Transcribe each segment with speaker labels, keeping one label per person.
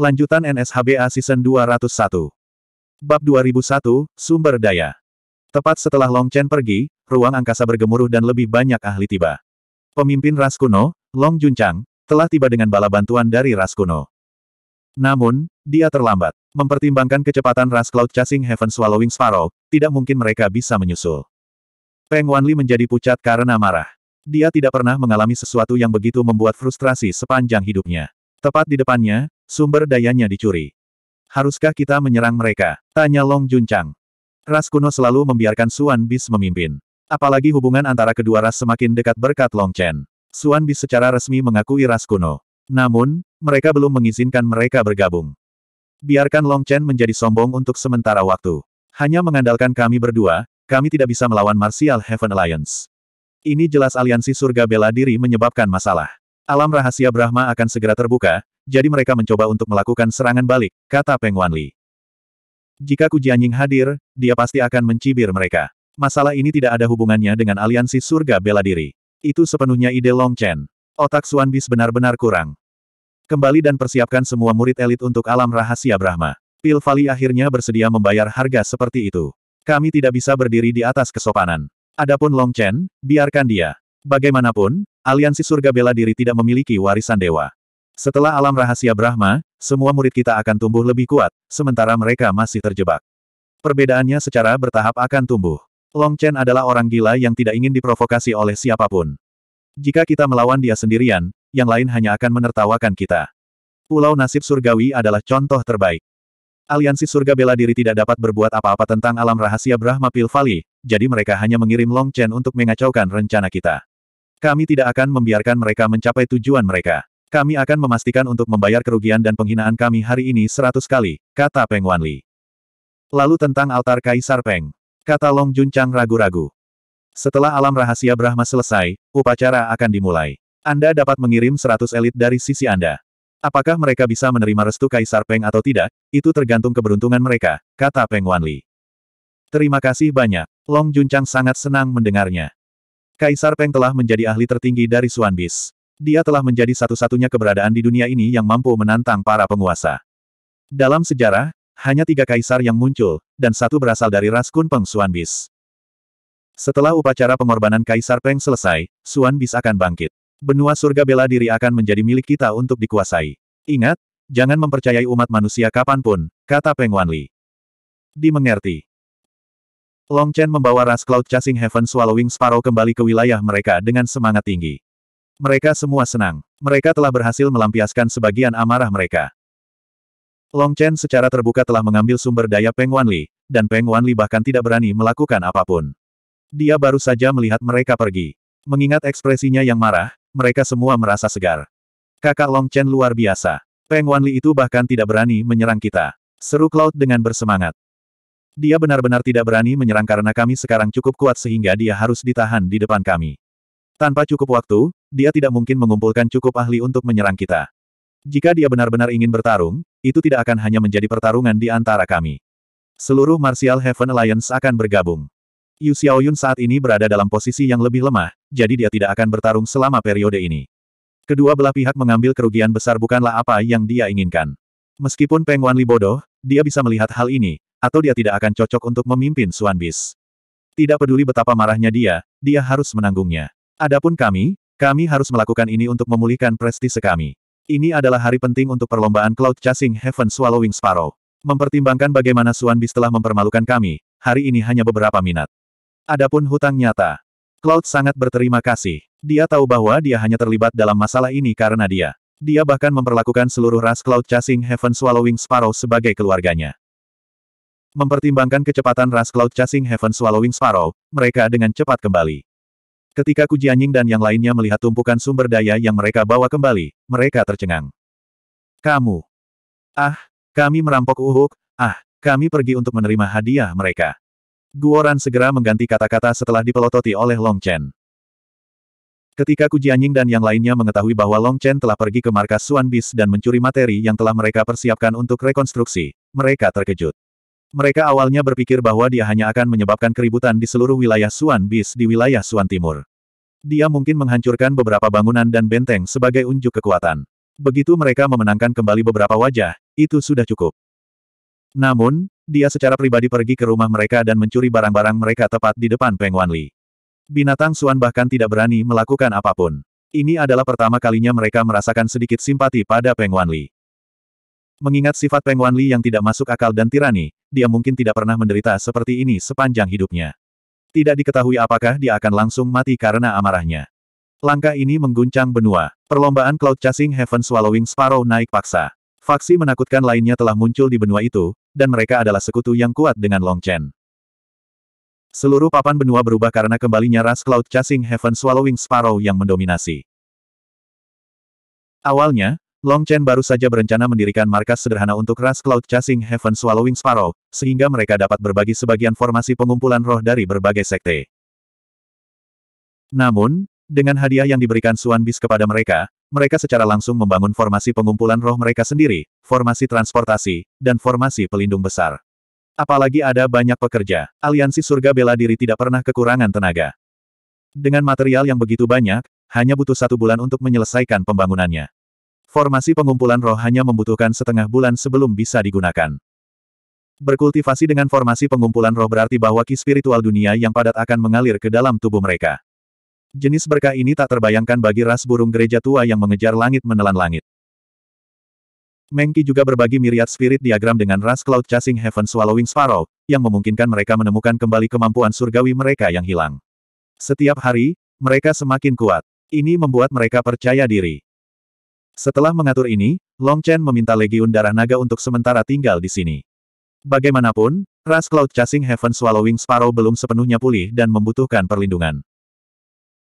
Speaker 1: Lanjutan NSHBA Season 201. Bab 2001, Sumber Daya. Tepat setelah Long Chen pergi, ruang angkasa bergemuruh dan lebih banyak ahli tiba. Pemimpin ras kuno, Long Junchang, telah tiba dengan bala bantuan dari ras kuno. Namun, dia terlambat. Mempertimbangkan kecepatan ras Cloud Chasing Heaven Swallowing Sparrow, tidak mungkin mereka bisa menyusul. Peng Wanli menjadi pucat karena marah. Dia tidak pernah mengalami sesuatu yang begitu membuat frustrasi sepanjang hidupnya. Tepat di depannya, Sumber dayanya dicuri. Haruskah kita menyerang mereka? Tanya Long Junchang. Ras kuno selalu membiarkan Suan Bis memimpin. Apalagi hubungan antara kedua ras semakin dekat berkat Long Chen. Suan Bis secara resmi mengakui ras kuno. Namun, mereka belum mengizinkan mereka bergabung. Biarkan Long Chen menjadi sombong untuk sementara waktu. Hanya mengandalkan kami berdua, kami tidak bisa melawan Martial Heaven Alliance. Ini jelas aliansi surga bela diri menyebabkan masalah. Alam rahasia Brahma akan segera terbuka, jadi mereka mencoba untuk melakukan serangan balik, kata Peng Wanli. Jika Ku Jianying hadir, dia pasti akan mencibir mereka. Masalah ini tidak ada hubungannya dengan aliansi surga bela diri. Itu sepenuhnya ide Long Chen. Otak Suan Bis benar-benar kurang. Kembali dan persiapkan semua murid elit untuk alam rahasia Brahma. Pil Fali akhirnya bersedia membayar harga seperti itu. Kami tidak bisa berdiri di atas kesopanan. Adapun Long Chen, biarkan dia. Bagaimanapun, aliansi surga bela diri tidak memiliki warisan dewa. Setelah alam rahasia Brahma, semua murid kita akan tumbuh lebih kuat, sementara mereka masih terjebak. Perbedaannya secara bertahap akan tumbuh. Long Chen adalah orang gila yang tidak ingin diprovokasi oleh siapapun. Jika kita melawan dia sendirian, yang lain hanya akan menertawakan kita. Pulau nasib surgawi adalah contoh terbaik. Aliansi surga bela diri tidak dapat berbuat apa-apa tentang alam rahasia Brahma Pilvali, jadi mereka hanya mengirim Long Chen untuk mengacaukan rencana kita. Kami tidak akan membiarkan mereka mencapai tujuan mereka. Kami akan memastikan untuk membayar kerugian dan penghinaan kami hari ini seratus kali, kata Peng Wanli. Lalu tentang altar Kaisar Peng. Kata Long Jun Chang ragu-ragu. Setelah alam rahasia Brahma selesai, upacara akan dimulai. Anda dapat mengirim seratus elit dari sisi Anda. Apakah mereka bisa menerima restu Kaisar Peng atau tidak, itu tergantung keberuntungan mereka, kata Peng Wanli. Terima kasih banyak. Long Jun Chang sangat senang mendengarnya. Kaisar Peng telah menjadi ahli tertinggi dari Suan dia telah menjadi satu-satunya keberadaan di dunia ini yang mampu menantang para penguasa. Dalam sejarah, hanya tiga kaisar yang muncul, dan satu berasal dari ras Kun Peng Suan Bis. Setelah upacara pengorbanan Kaisar Peng selesai, Suan Bis akan bangkit. Benua surga bela diri akan menjadi milik kita untuk dikuasai. Ingat, jangan mempercayai umat manusia kapanpun, kata Peng Wanli. Dimengerti. Long Chen membawa ras Cloud Chasing Heaven Swallowing Sparrow kembali ke wilayah mereka dengan semangat tinggi. Mereka semua senang. Mereka telah berhasil melampiaskan sebagian amarah mereka. Long Chen secara terbuka telah mengambil sumber daya Peng Wanli, dan Peng Wanli bahkan tidak berani melakukan apapun. Dia baru saja melihat mereka pergi. Mengingat ekspresinya yang marah, mereka semua merasa segar. Kakak Long Chen luar biasa. Peng Wanli itu bahkan tidak berani menyerang kita. Seru Cloud dengan bersemangat. Dia benar-benar tidak berani menyerang karena kami sekarang cukup kuat sehingga dia harus ditahan di depan kami. Tanpa cukup waktu, dia tidak mungkin mengumpulkan cukup ahli untuk menyerang kita. Jika dia benar-benar ingin bertarung, itu tidak akan hanya menjadi pertarungan di antara kami. Seluruh Martial Heaven Alliance akan bergabung. Yu Xiaoyun saat ini berada dalam posisi yang lebih lemah, jadi dia tidak akan bertarung selama periode ini. Kedua belah pihak mengambil kerugian besar bukanlah apa yang dia inginkan. Meskipun Peng Wanli bodoh, dia bisa melihat hal ini, atau dia tidak akan cocok untuk memimpin Suan Bis. Tidak peduli betapa marahnya dia, dia harus menanggungnya. Adapun kami, kami harus melakukan ini untuk memulihkan prestise kami. Ini adalah hari penting untuk perlombaan Cloud Chasing Heaven Swallowing Sparrow. Mempertimbangkan bagaimana Suan Bis telah mempermalukan kami, hari ini hanya beberapa minat. Adapun hutang nyata. Cloud sangat berterima kasih. Dia tahu bahwa dia hanya terlibat dalam masalah ini karena dia. Dia bahkan memperlakukan seluruh ras Cloud Chasing Heaven Swallowing Sparrow sebagai keluarganya. Mempertimbangkan kecepatan ras Cloud Chasing Heaven Swallowing Sparrow, mereka dengan cepat kembali. Ketika Kujianying Jianying dan yang lainnya melihat tumpukan sumber daya yang mereka bawa kembali, mereka tercengang. Kamu. Ah, kami merampok Uhuk, ah, kami pergi untuk menerima hadiah mereka. Guoran segera mengganti kata-kata setelah dipelototi oleh Long Chen. Ketika Kujianying Jianying dan yang lainnya mengetahui bahwa Long Chen telah pergi ke markas Suan Bis dan mencuri materi yang telah mereka persiapkan untuk rekonstruksi, mereka terkejut. Mereka awalnya berpikir bahwa dia hanya akan menyebabkan keributan di seluruh wilayah Suan Bis di wilayah Suan Timur. Dia mungkin menghancurkan beberapa bangunan dan benteng sebagai unjuk kekuatan. Begitu mereka memenangkan kembali beberapa wajah, itu sudah cukup. Namun, dia secara pribadi pergi ke rumah mereka dan mencuri barang-barang mereka tepat di depan Peng Wanli. Binatang Suan bahkan tidak berani melakukan apapun. Ini adalah pertama kalinya mereka merasakan sedikit simpati pada Peng Wanli. Mengingat sifat Peng Wanli yang tidak masuk akal dan tirani, dia mungkin tidak pernah menderita seperti ini sepanjang hidupnya. Tidak diketahui apakah dia akan langsung mati karena amarahnya. Langkah ini mengguncang benua. Perlombaan Cloud Chasing Heaven Swallowing Sparrow naik paksa. Faksi menakutkan lainnya telah muncul di benua itu, dan mereka adalah sekutu yang kuat dengan Long Chen. Seluruh papan benua berubah karena kembalinya ras Cloud Chasing Heaven Swallowing Sparrow yang mendominasi. Awalnya, Long Chen baru saja berencana mendirikan markas sederhana untuk ras Cloud Chasing Heaven Swallowing Sparrow, sehingga mereka dapat berbagi sebagian formasi pengumpulan roh dari berbagai sekte. Namun, dengan hadiah yang diberikan Suan Bis kepada mereka, mereka secara langsung membangun formasi pengumpulan roh mereka sendiri, formasi transportasi, dan formasi pelindung besar. Apalagi ada banyak pekerja, aliansi surga bela diri tidak pernah kekurangan tenaga. Dengan material yang begitu banyak, hanya butuh satu bulan untuk menyelesaikan pembangunannya. Formasi pengumpulan roh hanya membutuhkan setengah bulan sebelum bisa digunakan. Berkultivasi dengan formasi pengumpulan roh berarti bahwa ki spiritual dunia yang padat akan mengalir ke dalam tubuh mereka. Jenis berkah ini tak terbayangkan bagi ras burung gereja tua yang mengejar langit menelan langit. Mengki juga berbagi miriat spirit diagram dengan ras Cloud Chasing Heaven Swallowing Sparrow, yang memungkinkan mereka menemukan kembali kemampuan surgawi mereka yang hilang. Setiap hari, mereka semakin kuat. Ini membuat mereka percaya diri. Setelah mengatur ini, Long Chen meminta Legiun Darah Naga untuk sementara tinggal di sini. Bagaimanapun, ras Cloud Chasing Heaven Swallowing Sparrow belum sepenuhnya pulih dan membutuhkan perlindungan.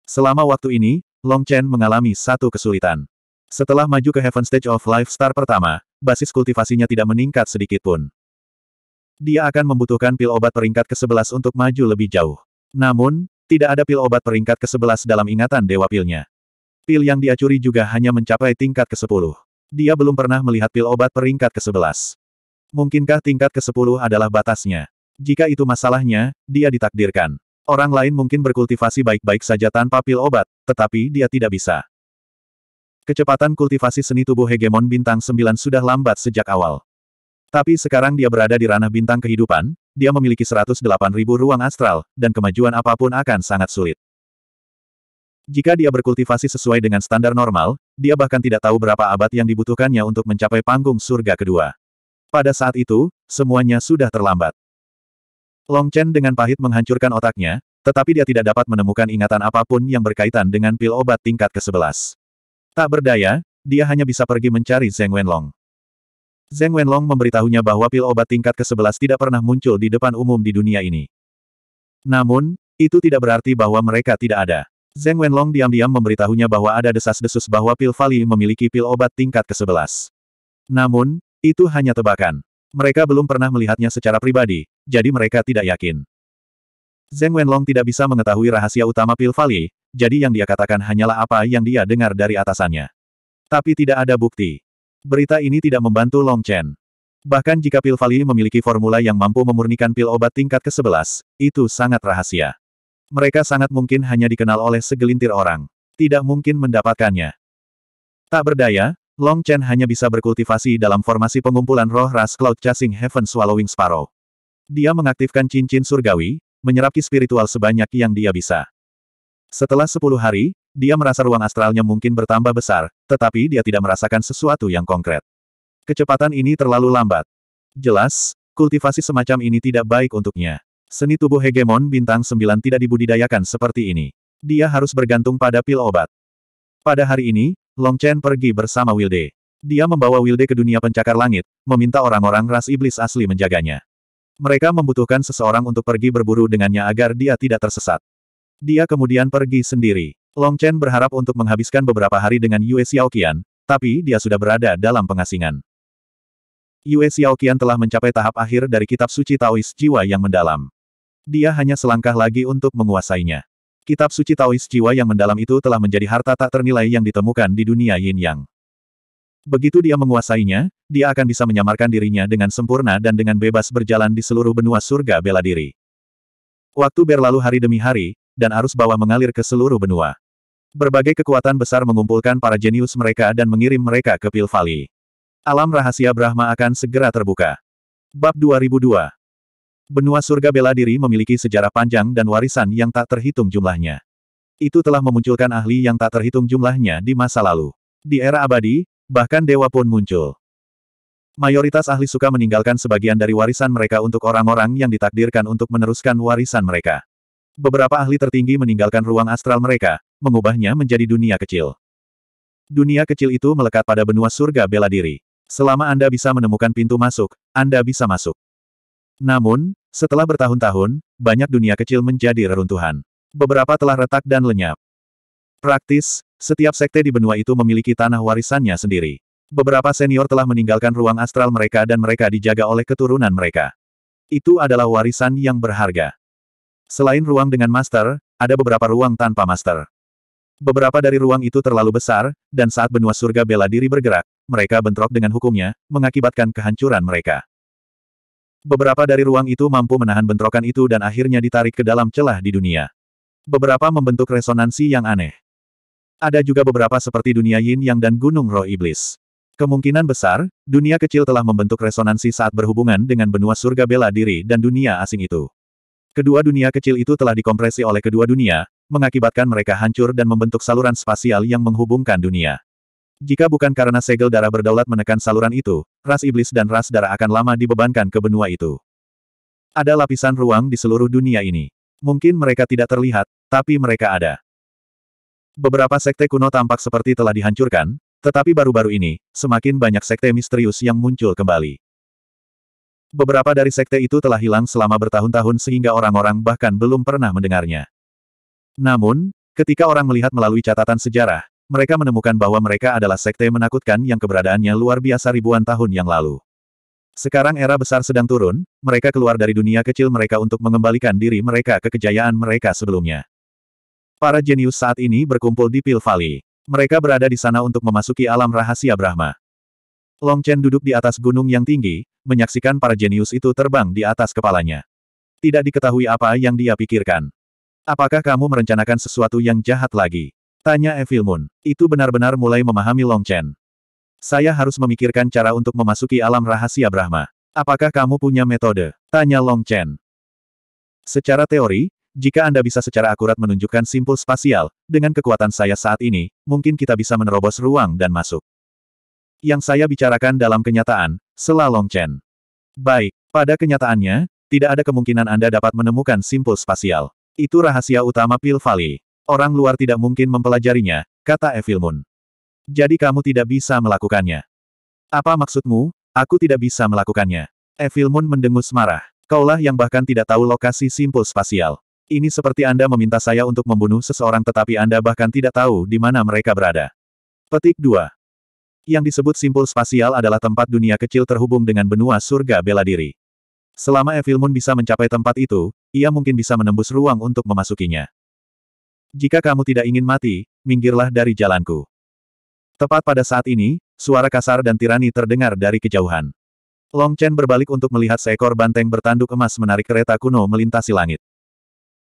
Speaker 1: Selama waktu ini, Long Chen mengalami satu kesulitan. Setelah maju ke Heaven Stage of Life Star pertama, basis kultivasinya tidak meningkat sedikit pun. Dia akan membutuhkan pil obat peringkat ke-11 untuk maju lebih jauh. Namun, tidak ada pil obat peringkat ke-11 dalam ingatan Dewa Pilnya. Pil yang dia curi juga hanya mencapai tingkat ke-10. Dia belum pernah melihat pil obat peringkat ke-11. Mungkinkah tingkat ke-10 adalah batasnya? Jika itu masalahnya, dia ditakdirkan. Orang lain mungkin berkultivasi baik-baik saja tanpa pil obat, tetapi dia tidak bisa. Kecepatan kultivasi seni tubuh hegemon bintang 9 sudah lambat sejak awal. Tapi sekarang dia berada di ranah bintang kehidupan, dia memiliki 108.000 ruang astral, dan kemajuan apapun akan sangat sulit. Jika dia berkultivasi sesuai dengan standar normal, dia bahkan tidak tahu berapa abad yang dibutuhkannya untuk mencapai panggung surga kedua. Pada saat itu, semuanya sudah terlambat. Long Chen dengan pahit menghancurkan otaknya, tetapi dia tidak dapat menemukan ingatan apapun yang berkaitan dengan pil obat tingkat ke-11. Tak berdaya, dia hanya bisa pergi mencari Zeng Wenlong. Zeng Wenlong memberitahunya bahwa pil obat tingkat ke-11 tidak pernah muncul di depan umum di dunia ini. Namun, itu tidak berarti bahwa mereka tidak ada. Zeng Wenlong diam-diam memberitahunya bahwa ada desas-desus bahwa pil Vali memiliki pil obat tingkat ke-11. Namun, itu hanya tebakan. Mereka belum pernah melihatnya secara pribadi, jadi mereka tidak yakin. Zeng Wenlong tidak bisa mengetahui rahasia utama pil Vali, jadi yang dia katakan hanyalah apa yang dia dengar dari atasannya. Tapi tidak ada bukti. Berita ini tidak membantu Long Chen. Bahkan jika pil Vali memiliki formula yang mampu memurnikan pil obat tingkat ke-11, itu sangat rahasia. Mereka sangat mungkin hanya dikenal oleh segelintir orang. Tidak mungkin mendapatkannya. Tak berdaya, Long Chen hanya bisa berkultivasi dalam formasi pengumpulan roh ras Cloud Chasing Heaven Swallowing Sparrow. Dia mengaktifkan cincin surgawi, menyerap spiritual sebanyak yang dia bisa. Setelah sepuluh hari, dia merasa ruang astralnya mungkin bertambah besar, tetapi dia tidak merasakan sesuatu yang konkret. Kecepatan ini terlalu lambat. Jelas, kultivasi semacam ini tidak baik untuknya. Seni tubuh hegemon bintang 9 tidak dibudidayakan seperti ini. Dia harus bergantung pada pil obat. Pada hari ini, Long Chen pergi bersama Wilde. Dia membawa Wilde ke dunia pencakar langit, meminta orang-orang ras iblis asli menjaganya. Mereka membutuhkan seseorang untuk pergi berburu dengannya agar dia tidak tersesat. Dia kemudian pergi sendiri. Long Chen berharap untuk menghabiskan beberapa hari dengan Yue Xiaoqian, tapi dia sudah berada dalam pengasingan. Yue Xiaoqian telah mencapai tahap akhir dari kitab suci Taois jiwa yang mendalam dia hanya selangkah lagi untuk menguasainya. Kitab suci Taois jiwa yang mendalam itu telah menjadi harta tak ternilai yang ditemukan di dunia yin yang. Begitu dia menguasainya, dia akan bisa menyamarkan dirinya dengan sempurna dan dengan bebas berjalan di seluruh benua surga bela diri. Waktu berlalu hari demi hari, dan arus bawah mengalir ke seluruh benua. Berbagai kekuatan besar mengumpulkan para jenius mereka dan mengirim mereka ke Pil Alam rahasia Brahma akan segera terbuka. Bab 2002 Benua surga bela diri memiliki sejarah panjang dan warisan yang tak terhitung jumlahnya. Itu telah memunculkan ahli yang tak terhitung jumlahnya di masa lalu. Di era abadi, bahkan dewa pun muncul. Mayoritas ahli suka meninggalkan sebagian dari warisan mereka untuk orang-orang yang ditakdirkan untuk meneruskan warisan mereka. Beberapa ahli tertinggi meninggalkan ruang astral mereka, mengubahnya menjadi dunia kecil. Dunia kecil itu melekat pada benua surga bela diri. Selama Anda bisa menemukan pintu masuk, Anda bisa masuk. Namun, setelah bertahun-tahun, banyak dunia kecil menjadi reruntuhan. Beberapa telah retak dan lenyap. Praktis, setiap sekte di benua itu memiliki tanah warisannya sendiri. Beberapa senior telah meninggalkan ruang astral mereka dan mereka dijaga oleh keturunan mereka. Itu adalah warisan yang berharga. Selain ruang dengan master, ada beberapa ruang tanpa master. Beberapa dari ruang itu terlalu besar, dan saat benua surga bela diri bergerak, mereka bentrok dengan hukumnya, mengakibatkan kehancuran mereka. Beberapa dari ruang itu mampu menahan bentrokan itu dan akhirnya ditarik ke dalam celah di dunia. Beberapa membentuk resonansi yang aneh. Ada juga beberapa seperti dunia yin yang dan gunung roh iblis. Kemungkinan besar, dunia kecil telah membentuk resonansi saat berhubungan dengan benua surga bela diri dan dunia asing itu. Kedua dunia kecil itu telah dikompresi oleh kedua dunia, mengakibatkan mereka hancur dan membentuk saluran spasial yang menghubungkan dunia. Jika bukan karena segel darah berdaulat menekan saluran itu, ras iblis dan ras darah akan lama dibebankan ke benua itu. Ada lapisan ruang di seluruh dunia ini. Mungkin mereka tidak terlihat, tapi mereka ada. Beberapa sekte kuno tampak seperti telah dihancurkan, tetapi baru-baru ini, semakin banyak sekte misterius yang muncul kembali. Beberapa dari sekte itu telah hilang selama bertahun-tahun sehingga orang-orang bahkan belum pernah mendengarnya. Namun, ketika orang melihat melalui catatan sejarah, mereka menemukan bahwa mereka adalah sekte menakutkan yang keberadaannya luar biasa ribuan tahun yang lalu. Sekarang era besar sedang turun, mereka keluar dari dunia kecil mereka untuk mengembalikan diri mereka ke kejayaan mereka sebelumnya. Para jenius saat ini berkumpul di Pil Valley. Mereka berada di sana untuk memasuki alam rahasia Brahma. Long Chen duduk di atas gunung yang tinggi, menyaksikan para jenius itu terbang di atas kepalanya. Tidak diketahui apa yang dia pikirkan. Apakah kamu merencanakan sesuatu yang jahat lagi? Tanya Evil Moon. Itu benar-benar mulai memahami Long Chen. Saya harus memikirkan cara untuk memasuki alam rahasia Brahma. Apakah kamu punya metode? Tanya Long Chen. Secara teori, jika Anda bisa secara akurat menunjukkan simpul spasial, dengan kekuatan saya saat ini, mungkin kita bisa menerobos ruang dan masuk. Yang saya bicarakan dalam kenyataan, selah Long Chen. Baik, pada kenyataannya, tidak ada kemungkinan Anda dapat menemukan simpul spasial. Itu rahasia utama Pil Valley. Orang luar tidak mungkin mempelajarinya, kata Evil Moon. Jadi kamu tidak bisa melakukannya. Apa maksudmu, aku tidak bisa melakukannya? Evil Moon mendengus marah. Kaulah yang bahkan tidak tahu lokasi simpul spasial. Ini seperti Anda meminta saya untuk membunuh seseorang tetapi Anda bahkan tidak tahu di mana mereka berada. Petik 2. Yang disebut simpul spasial adalah tempat dunia kecil terhubung dengan benua surga bela diri. Selama Evil Moon bisa mencapai tempat itu, ia mungkin bisa menembus ruang untuk memasukinya. Jika kamu tidak ingin mati, minggirlah dari jalanku. Tepat pada saat ini, suara kasar dan tirani terdengar dari kejauhan. Long Chen berbalik untuk melihat seekor banteng bertanduk emas menarik kereta kuno melintasi langit.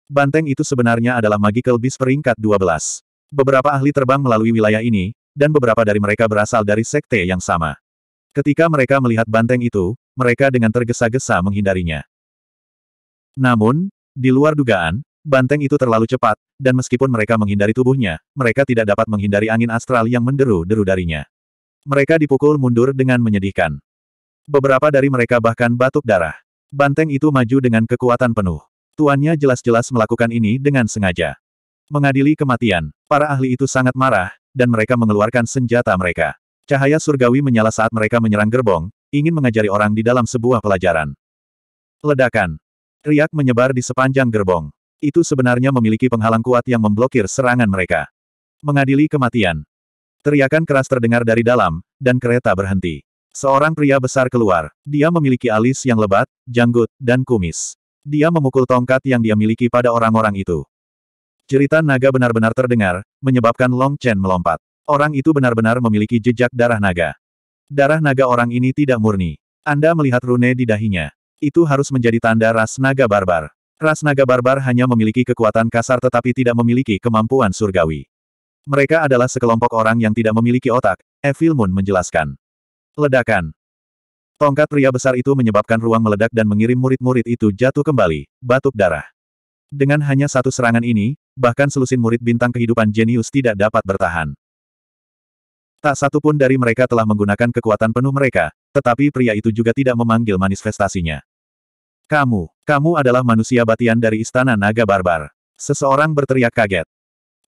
Speaker 1: Banteng itu sebenarnya adalah Magical Beast peringkat 12. Beberapa ahli terbang melalui wilayah ini, dan beberapa dari mereka berasal dari sekte yang sama. Ketika mereka melihat banteng itu, mereka dengan tergesa-gesa menghindarinya. Namun, di luar dugaan, Banteng itu terlalu cepat, dan meskipun mereka menghindari tubuhnya, mereka tidak dapat menghindari angin astral yang menderu-deru darinya. Mereka dipukul mundur dengan menyedihkan. Beberapa dari mereka bahkan batuk darah. Banteng itu maju dengan kekuatan penuh. Tuannya jelas-jelas melakukan ini dengan sengaja. Mengadili kematian, para ahli itu sangat marah, dan mereka mengeluarkan senjata mereka. Cahaya surgawi menyala saat mereka menyerang gerbong, ingin mengajari orang di dalam sebuah pelajaran. Ledakan. Riak menyebar di sepanjang gerbong. Itu sebenarnya memiliki penghalang kuat yang memblokir serangan mereka. Mengadili kematian. Teriakan keras terdengar dari dalam, dan kereta berhenti. Seorang pria besar keluar. Dia memiliki alis yang lebat, janggut, dan kumis. Dia memukul tongkat yang dia miliki pada orang-orang itu. Cerita naga benar-benar terdengar, menyebabkan Long Chen melompat. Orang itu benar-benar memiliki jejak darah naga. Darah naga orang ini tidak murni. Anda melihat rune di dahinya. Itu harus menjadi tanda ras naga barbar. Ras naga barbar hanya memiliki kekuatan kasar tetapi tidak memiliki kemampuan surgawi. Mereka adalah sekelompok orang yang tidak memiliki otak, Evil Moon menjelaskan. Ledakan. Tongkat pria besar itu menyebabkan ruang meledak dan mengirim murid-murid itu jatuh kembali, batuk darah. Dengan hanya satu serangan ini, bahkan selusin murid bintang kehidupan jenius tidak dapat bertahan. Tak satu pun dari mereka telah menggunakan kekuatan penuh mereka, tetapi pria itu juga tidak memanggil manifestasinya. Kamu, kamu adalah manusia batian dari Istana Naga Barbar. Seseorang berteriak kaget.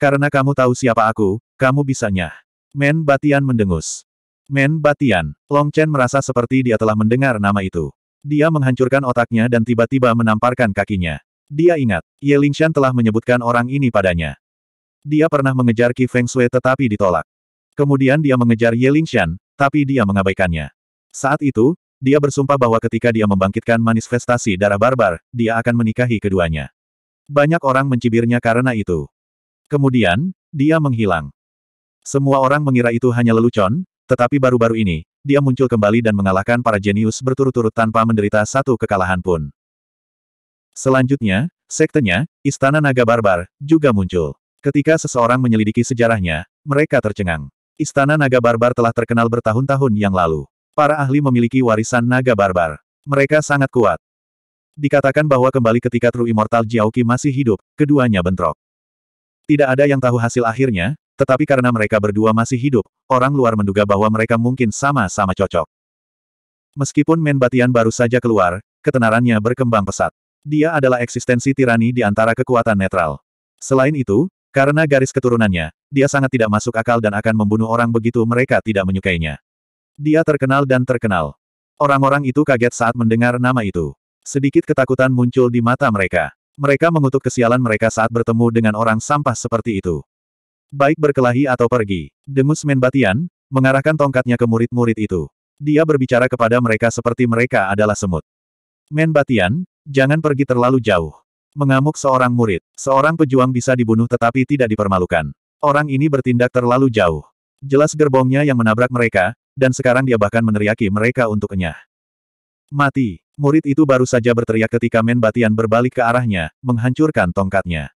Speaker 1: Karena kamu tahu siapa aku, kamu bisa nyah. Men Batian mendengus. Men Batian, Long Chen merasa seperti dia telah mendengar nama itu. Dia menghancurkan otaknya dan tiba-tiba menamparkan kakinya. Dia ingat, Ye Lingshan telah menyebutkan orang ini padanya. Dia pernah mengejar Qi Feng Shui tetapi ditolak. Kemudian dia mengejar Ye Lingshan, tapi dia mengabaikannya. Saat itu, dia bersumpah bahwa ketika dia membangkitkan manifestasi darah barbar, dia akan menikahi keduanya. Banyak orang mencibirnya karena itu. Kemudian, dia menghilang. Semua orang mengira itu hanya lelucon, tetapi baru-baru ini, dia muncul kembali dan mengalahkan para jenius berturut-turut tanpa menderita satu kekalahan pun. Selanjutnya, sektenya, Istana Naga Barbar, juga muncul. Ketika seseorang menyelidiki sejarahnya, mereka tercengang. Istana Naga Barbar telah terkenal bertahun-tahun yang lalu. Para ahli memiliki warisan naga barbar. Mereka sangat kuat. Dikatakan bahwa kembali ketika True Immortal Jiaoqi masih hidup, keduanya bentrok. Tidak ada yang tahu hasil akhirnya, tetapi karena mereka berdua masih hidup, orang luar menduga bahwa mereka mungkin sama-sama cocok. Meskipun Men Batian baru saja keluar, ketenarannya berkembang pesat. Dia adalah eksistensi tirani di antara kekuatan netral. Selain itu, karena garis keturunannya, dia sangat tidak masuk akal dan akan membunuh orang begitu mereka tidak menyukainya. Dia terkenal dan terkenal. Orang-orang itu kaget saat mendengar nama itu. Sedikit ketakutan muncul di mata mereka. Mereka mengutuk kesialan mereka saat bertemu dengan orang sampah seperti itu. Baik berkelahi atau pergi, dengus Menbatian, mengarahkan tongkatnya ke murid-murid itu. Dia berbicara kepada mereka seperti mereka adalah semut. Menbatian, jangan pergi terlalu jauh. Mengamuk seorang murid, seorang pejuang bisa dibunuh tetapi tidak dipermalukan. Orang ini bertindak terlalu jauh. Jelas gerbongnya yang menabrak mereka, dan sekarang dia bahkan meneriaki mereka untuk enyah. Mati, murid itu baru saja berteriak ketika Men Batian berbalik ke arahnya, menghancurkan tongkatnya.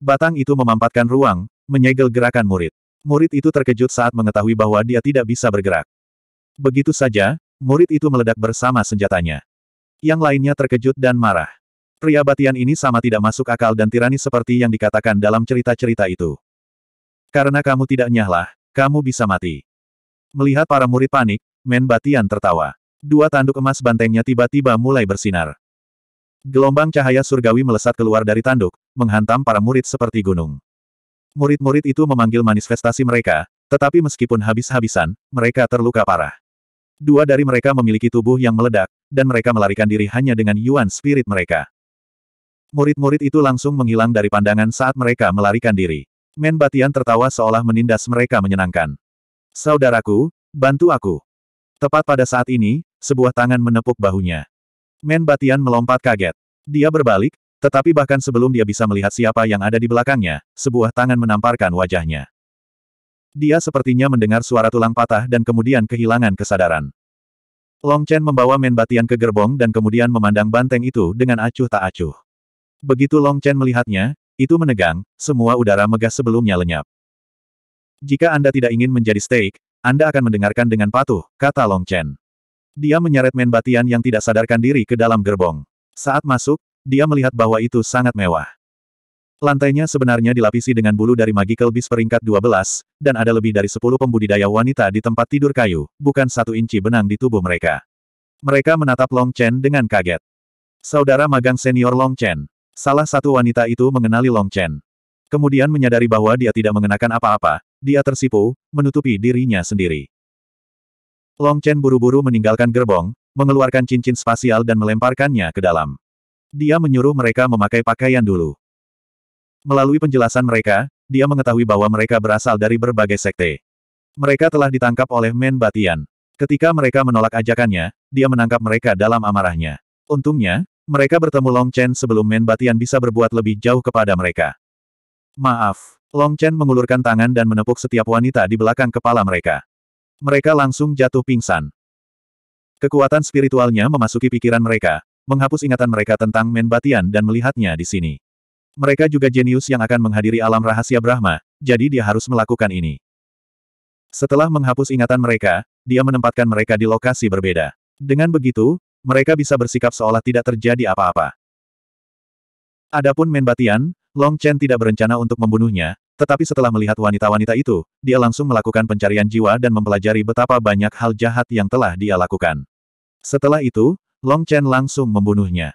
Speaker 1: Batang itu memampatkan ruang, menyegel gerakan murid. Murid itu terkejut saat mengetahui bahwa dia tidak bisa bergerak. Begitu saja, murid itu meledak bersama senjatanya. Yang lainnya terkejut dan marah. Pria batian ini sama tidak masuk akal dan tirani seperti yang dikatakan dalam cerita-cerita itu. Karena kamu tidak nyahlah, kamu bisa mati. Melihat para murid panik, Men Batian tertawa. Dua tanduk emas bantengnya tiba-tiba mulai bersinar. Gelombang cahaya surgawi melesat keluar dari tanduk, menghantam para murid seperti gunung. Murid-murid itu memanggil manifestasi mereka, tetapi meskipun habis-habisan, mereka terluka parah. Dua dari mereka memiliki tubuh yang meledak, dan mereka melarikan diri hanya dengan yuan spirit mereka. Murid-murid itu langsung menghilang dari pandangan saat mereka melarikan diri. Men Batian tertawa seolah menindas mereka menyenangkan. Saudaraku, bantu aku. Tepat pada saat ini, sebuah tangan menepuk bahunya. Men Batian melompat kaget. Dia berbalik, tetapi bahkan sebelum dia bisa melihat siapa yang ada di belakangnya, sebuah tangan menamparkan wajahnya. Dia sepertinya mendengar suara tulang patah dan kemudian kehilangan kesadaran. Long Chen membawa Men Batian ke gerbong dan kemudian memandang banteng itu dengan acuh tak acuh. Begitu Long Chen melihatnya, itu menegang, semua udara megah sebelumnya lenyap. Jika Anda tidak ingin menjadi steak, Anda akan mendengarkan dengan patuh, kata Long Chen. Dia menyeret Men Batian yang tidak sadarkan diri ke dalam gerbong. Saat masuk, dia melihat bahwa itu sangat mewah. Lantainya sebenarnya dilapisi dengan bulu dari Magical Beast peringkat 12, dan ada lebih dari 10 pembudidaya wanita di tempat tidur kayu, bukan satu inci benang di tubuh mereka. Mereka menatap Long Chen dengan kaget. Saudara magang senior Long Chen. Salah satu wanita itu mengenali Long Chen. Kemudian menyadari bahwa dia tidak mengenakan apa-apa, dia tersipu, menutupi dirinya sendiri. Long Chen buru-buru meninggalkan gerbong, mengeluarkan cincin spasial dan melemparkannya ke dalam. Dia menyuruh mereka memakai pakaian dulu. Melalui penjelasan mereka, dia mengetahui bahwa mereka berasal dari berbagai sekte. Mereka telah ditangkap oleh Men Batian. Ketika mereka menolak ajakannya, dia menangkap mereka dalam amarahnya. Untungnya, mereka bertemu Long Chen sebelum Men Batian bisa berbuat lebih jauh kepada mereka. Maaf, Long Chen mengulurkan tangan dan menepuk setiap wanita di belakang kepala mereka. Mereka langsung jatuh pingsan. Kekuatan spiritualnya memasuki pikiran mereka, menghapus ingatan mereka tentang Men Batian dan melihatnya di sini. Mereka juga jenius yang akan menghadiri alam rahasia Brahma, jadi dia harus melakukan ini. Setelah menghapus ingatan mereka, dia menempatkan mereka di lokasi berbeda. Dengan begitu, mereka bisa bersikap seolah tidak terjadi apa-apa. Adapun Men Batian, Long Chen tidak berencana untuk membunuhnya, tetapi setelah melihat wanita-wanita itu, dia langsung melakukan pencarian jiwa dan mempelajari betapa banyak hal jahat yang telah dia lakukan. Setelah itu, Long Chen langsung membunuhnya.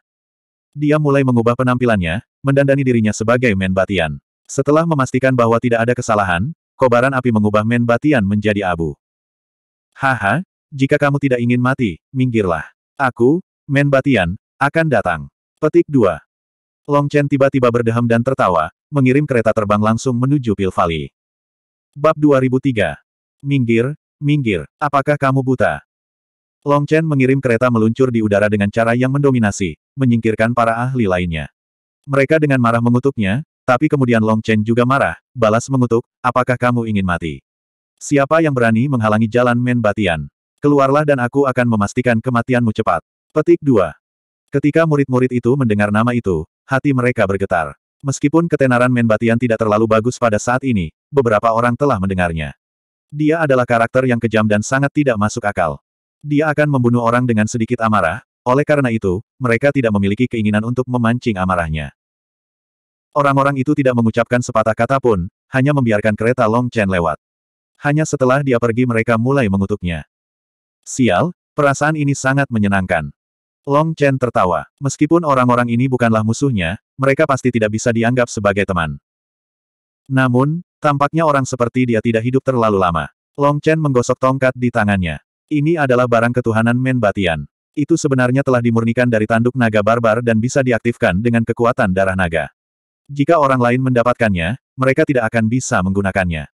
Speaker 1: Dia mulai mengubah penampilannya, mendandani dirinya sebagai Men Batian. Setelah memastikan bahwa tidak ada kesalahan, kobaran api mengubah Men Batian menjadi abu. Haha, jika kamu tidak ingin mati, minggirlah. Aku, Men Batian, akan datang. Petik 2. Long Chen tiba-tiba berdeham dan tertawa, mengirim kereta terbang langsung menuju Pil Valley. Bab 2003. Minggir, minggir, apakah kamu buta? Long Chen mengirim kereta meluncur di udara dengan cara yang mendominasi, menyingkirkan para ahli lainnya. Mereka dengan marah mengutuknya, tapi kemudian Long Chen juga marah, balas mengutuk, apakah kamu ingin mati? Siapa yang berani menghalangi jalan Men Batian? Keluarlah dan aku akan memastikan kematianmu cepat. Petik 2. Ketika murid-murid itu mendengar nama itu, hati mereka bergetar. Meskipun ketenaran Menbatian tidak terlalu bagus pada saat ini, beberapa orang telah mendengarnya. Dia adalah karakter yang kejam dan sangat tidak masuk akal. Dia akan membunuh orang dengan sedikit amarah, oleh karena itu, mereka tidak memiliki keinginan untuk memancing amarahnya. Orang-orang itu tidak mengucapkan sepatah kata pun, hanya membiarkan kereta Long Chen lewat. Hanya setelah dia pergi mereka mulai mengutuknya. Sial, perasaan ini sangat menyenangkan. Long Chen tertawa. Meskipun orang-orang ini bukanlah musuhnya, mereka pasti tidak bisa dianggap sebagai teman. Namun, tampaknya orang seperti dia tidak hidup terlalu lama. Long Chen menggosok tongkat di tangannya. Ini adalah barang ketuhanan Men Batian. Itu sebenarnya telah dimurnikan dari tanduk naga barbar dan bisa diaktifkan dengan kekuatan darah naga. Jika orang lain mendapatkannya, mereka tidak akan bisa menggunakannya.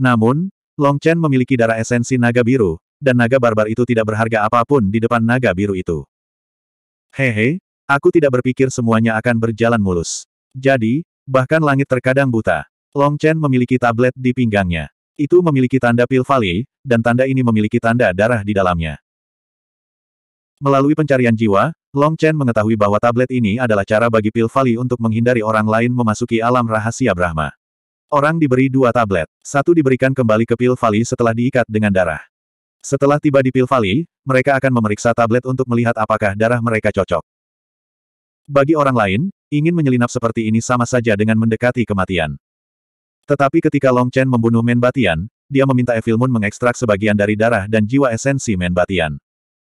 Speaker 1: Namun, Long Chen memiliki darah esensi naga biru, dan naga barbar itu tidak berharga apapun di depan naga biru itu. Hehe, aku tidak berpikir semuanya akan berjalan mulus. Jadi, bahkan langit terkadang buta. Long Chen memiliki tablet di pinggangnya. Itu memiliki tanda pil vali, dan tanda ini memiliki tanda darah di dalamnya. Melalui pencarian jiwa, Long Chen mengetahui bahwa tablet ini adalah cara bagi pil vali untuk menghindari orang lain memasuki alam rahasia Brahma. Orang diberi dua tablet. Satu diberikan kembali ke pil vali setelah diikat dengan darah. Setelah tiba di Pil Valley, mereka akan memeriksa tablet untuk melihat apakah darah mereka cocok. Bagi orang lain, ingin menyelinap seperti ini sama saja dengan mendekati kematian. Tetapi ketika Long Chen membunuh Men Batian, dia meminta Evil Moon mengekstrak sebagian dari darah dan jiwa esensi Men Batian.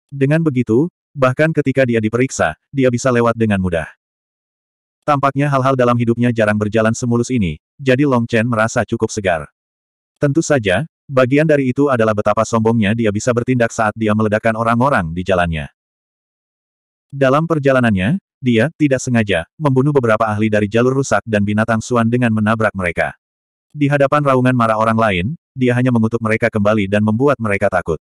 Speaker 1: Dengan begitu, bahkan ketika dia diperiksa, dia bisa lewat dengan mudah. Tampaknya hal-hal dalam hidupnya jarang berjalan semulus ini, jadi Long Chen merasa cukup segar. Tentu saja, Bagian dari itu adalah betapa sombongnya dia bisa bertindak saat dia meledakkan orang-orang di jalannya. Dalam perjalanannya, dia, tidak sengaja, membunuh beberapa ahli dari jalur rusak dan binatang suan dengan menabrak mereka. Di hadapan raungan marah orang lain, dia hanya mengutuk mereka kembali dan membuat mereka takut.